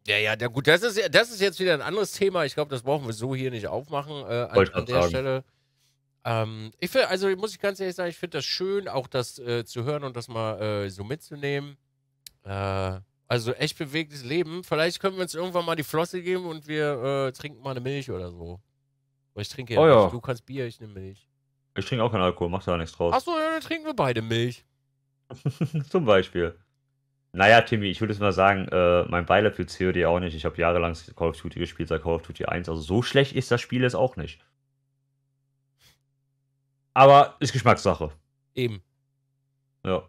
Ja, ja, der, gut, das ist, das ist jetzt wieder ein anderes Thema. Ich glaube, das brauchen wir so hier nicht aufmachen äh, an, an, der sagen. Stelle. Ähm, ich finde, also muss ich ganz ehrlich sagen, ich finde das schön, auch das äh, zu hören und das mal äh, so mitzunehmen. Äh, also echt bewegtes Leben. Vielleicht können wir uns irgendwann mal die Flosse geben und wir äh, trinken mal eine Milch oder so. Ich trinke ja, oh, ja. Du kannst Bier, ich nehme Milch.
Ich trinke auch keinen Alkohol, mach da nichts draus. Achso,
dann trinken wir beide Milch.
Zum Beispiel. Naja, Timmy, ich würde es mal sagen, äh, mein Beileid für COD auch nicht. Ich habe jahrelang Call of Duty gespielt, seit Call of Duty 1. Also so schlecht ist das Spiel jetzt auch nicht. Aber ist Geschmackssache. Eben. Ja.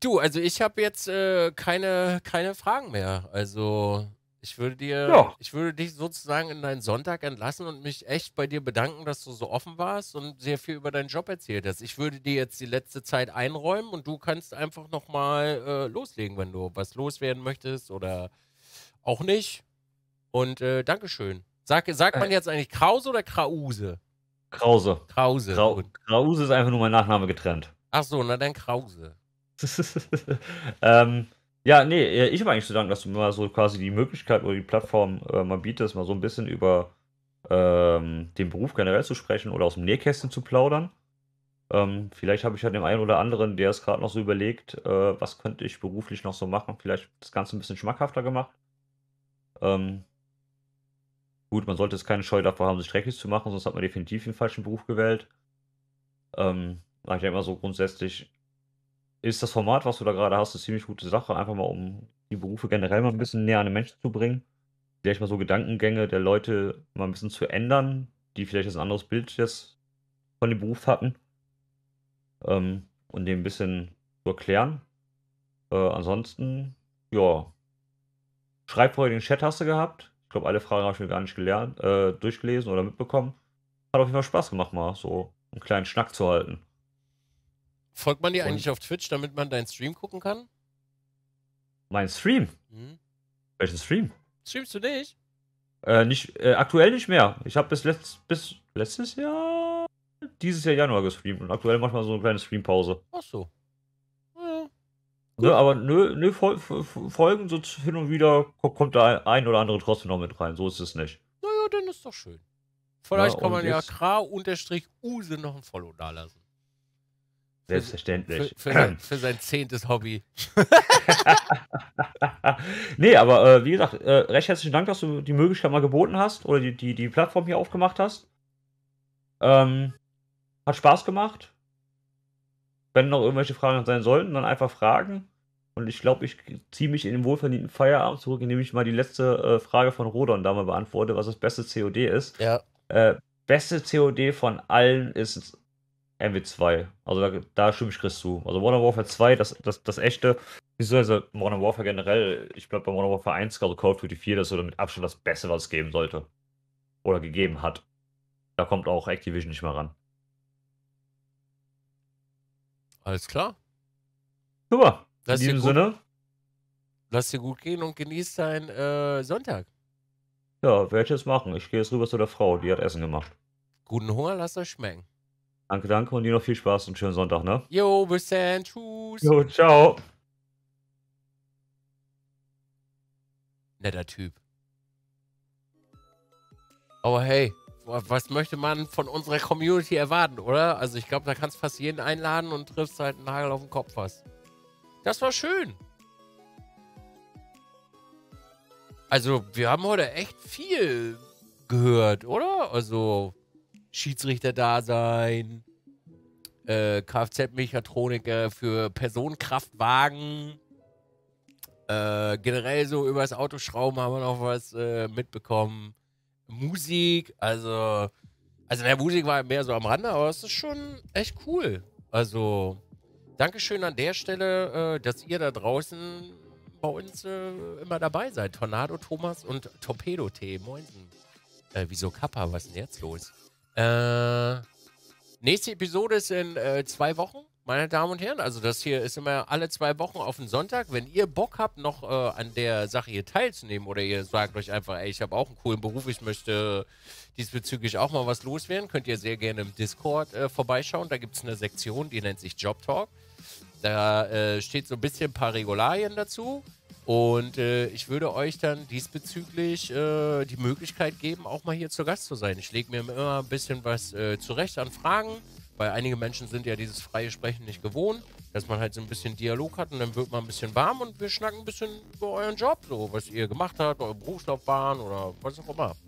Du, also ich habe jetzt äh, keine, keine Fragen mehr. Also ich würde dir, ja. ich würde dich sozusagen in deinen Sonntag entlassen und mich echt bei dir bedanken, dass du so offen warst und sehr viel über deinen Job erzählt hast. Ich würde dir jetzt die letzte Zeit einräumen und du kannst einfach nochmal äh, loslegen, wenn du was loswerden möchtest oder auch nicht. Und äh, Dankeschön. Sag, sagt man äh. jetzt eigentlich Krause oder Krause? Krause. Krause. Krau
Krause ist einfach nur mein Nachname getrennt.
Ach so, na dann Krause.
ähm, ja, nee, äh, ich habe eigentlich zu danken, dass du mal so quasi die Möglichkeit oder die Plattform äh, mal bietest, mal so ein bisschen über ähm, den Beruf generell zu sprechen oder aus dem Nähkästchen zu plaudern. Ähm, vielleicht habe ich ja halt dem einen oder anderen, der es gerade noch so überlegt, äh, was könnte ich beruflich noch so machen, vielleicht das Ganze ein bisschen schmackhafter gemacht. Ähm, gut, man sollte jetzt keine Scheu davor haben, sich dreckig zu machen, sonst hat man definitiv den falschen Beruf gewählt. Ähm, ich denke mal so grundsätzlich, ist das Format, was du da gerade hast, eine ziemlich gute Sache, einfach mal um die Berufe generell mal ein bisschen näher an den Menschen zu bringen. Vielleicht mal so Gedankengänge der Leute mal ein bisschen zu ändern, die vielleicht jetzt ein anderes Bild jetzt von dem Beruf hatten. Ähm, und dem ein bisschen zu erklären. Äh, ansonsten, ja. Schreib vorher den Chat hast du gehabt. Ich glaube, alle Fragen habe ich mir gar nicht gelernt, äh, durchgelesen oder mitbekommen. Hat auf jeden Fall Spaß gemacht, mal so einen kleinen Schnack zu halten.
Folgt man dir eigentlich auf Twitch, damit man deinen Stream gucken kann?
Mein Stream? Mhm. Welchen Stream?
Streamst du dich?
Äh, nicht, äh, aktuell nicht mehr. Ich habe bis, letzt, bis letztes Jahr, dieses Jahr Januar gestreamt und aktuell manchmal so eine kleine Streampause. Ach so. Ja. Nö, aber nö, nö Folgen so hin und wieder kommt da ein oder andere trotzdem noch mit rein. So ist es nicht.
Naja, dann ist doch schön. Vielleicht ja, kann man ja Kra-Use noch ein Follow da lassen. Selbstverständlich. Für, für, sein, für, sein, zehntes Hobby. nee, aber
äh, wie gesagt, äh, recht herzlichen Dank, dass du die Möglichkeit mal geboten hast oder die, die, die Plattform hier aufgemacht hast. Ähm, hat Spaß gemacht. Wenn noch irgendwelche Fragen sein sollten, dann einfach fragen. Und ich glaube, ich ziehe mich in den wohlverdienten Feierabend zurück, indem ich mal die letzte äh, Frage von Rodon da mal beantworte, was das beste COD ist. Ja. Äh, beste COD von allen ist MW2. Also da, da stimme ich Chris zu. Also Modern Warfare 2, das, das, das echte, beziehungsweise also Modern Warfare generell, ich glaube bei Modern Warfare 1, also Call of Duty 4, das ist so mit Abstand das Beste, was es geben sollte. Oder gegeben hat.
Da kommt auch Activision nicht mehr ran. Alles klar. Super. Lass In diesem Sinne. Lass dir gut gehen und genieß deinen äh, Sonntag.
Ja, werde ich jetzt machen. Ich gehe jetzt rüber zu der Frau, die hat Essen gemacht.
Guten Hunger, lass euch schmecken.
Danke, danke und dir noch viel Spaß und schönen Sonntag, ne?
Jo, bis dann. Tschüss. Jo, ciao. Netter Typ. Aber hey, was möchte man von unserer Community erwarten, oder? Also ich glaube, da kannst fast jeden einladen und triffst halt einen Nagel auf den Kopf fast. Das war schön. Also, wir haben heute echt viel gehört, oder? Also, Schiedsrichter-Dasein, äh, Kfz-Mechatroniker für Personenkraftwagen. Äh, generell so über das Autoschrauben haben wir noch was äh, mitbekommen. Musik, also, also der Musik war mehr so am Rande, aber es ist schon echt cool. Also, Dankeschön an der Stelle, äh, dass ihr da draußen bei uns äh, immer dabei seid. Tornado Thomas und Torpedo T. Moinsen. Äh, wieso Kappa? Was ist denn jetzt los? Äh, nächste Episode ist in äh, zwei Wochen, meine Damen und Herren. Also das hier ist immer alle zwei Wochen auf den Sonntag. Wenn ihr Bock habt, noch äh, an der Sache hier teilzunehmen oder ihr sagt euch einfach, ey, ich habe auch einen coolen Beruf, ich möchte diesbezüglich auch mal was loswerden, könnt ihr sehr gerne im Discord äh, vorbeischauen. Da gibt es eine Sektion, die nennt sich Job Talk. Da äh, steht so ein bisschen ein paar Regularien dazu. Und äh, ich würde euch dann diesbezüglich äh, die Möglichkeit geben, auch mal hier zu Gast zu sein. Ich lege mir immer ein bisschen was äh, zurecht an Fragen, weil einige Menschen sind ja dieses freie Sprechen nicht gewohnt, dass man halt so ein bisschen Dialog hat und dann wird man ein bisschen warm und wir schnacken ein bisschen über euren Job, so was ihr gemacht habt, eure Berufslaufbahn oder was auch immer.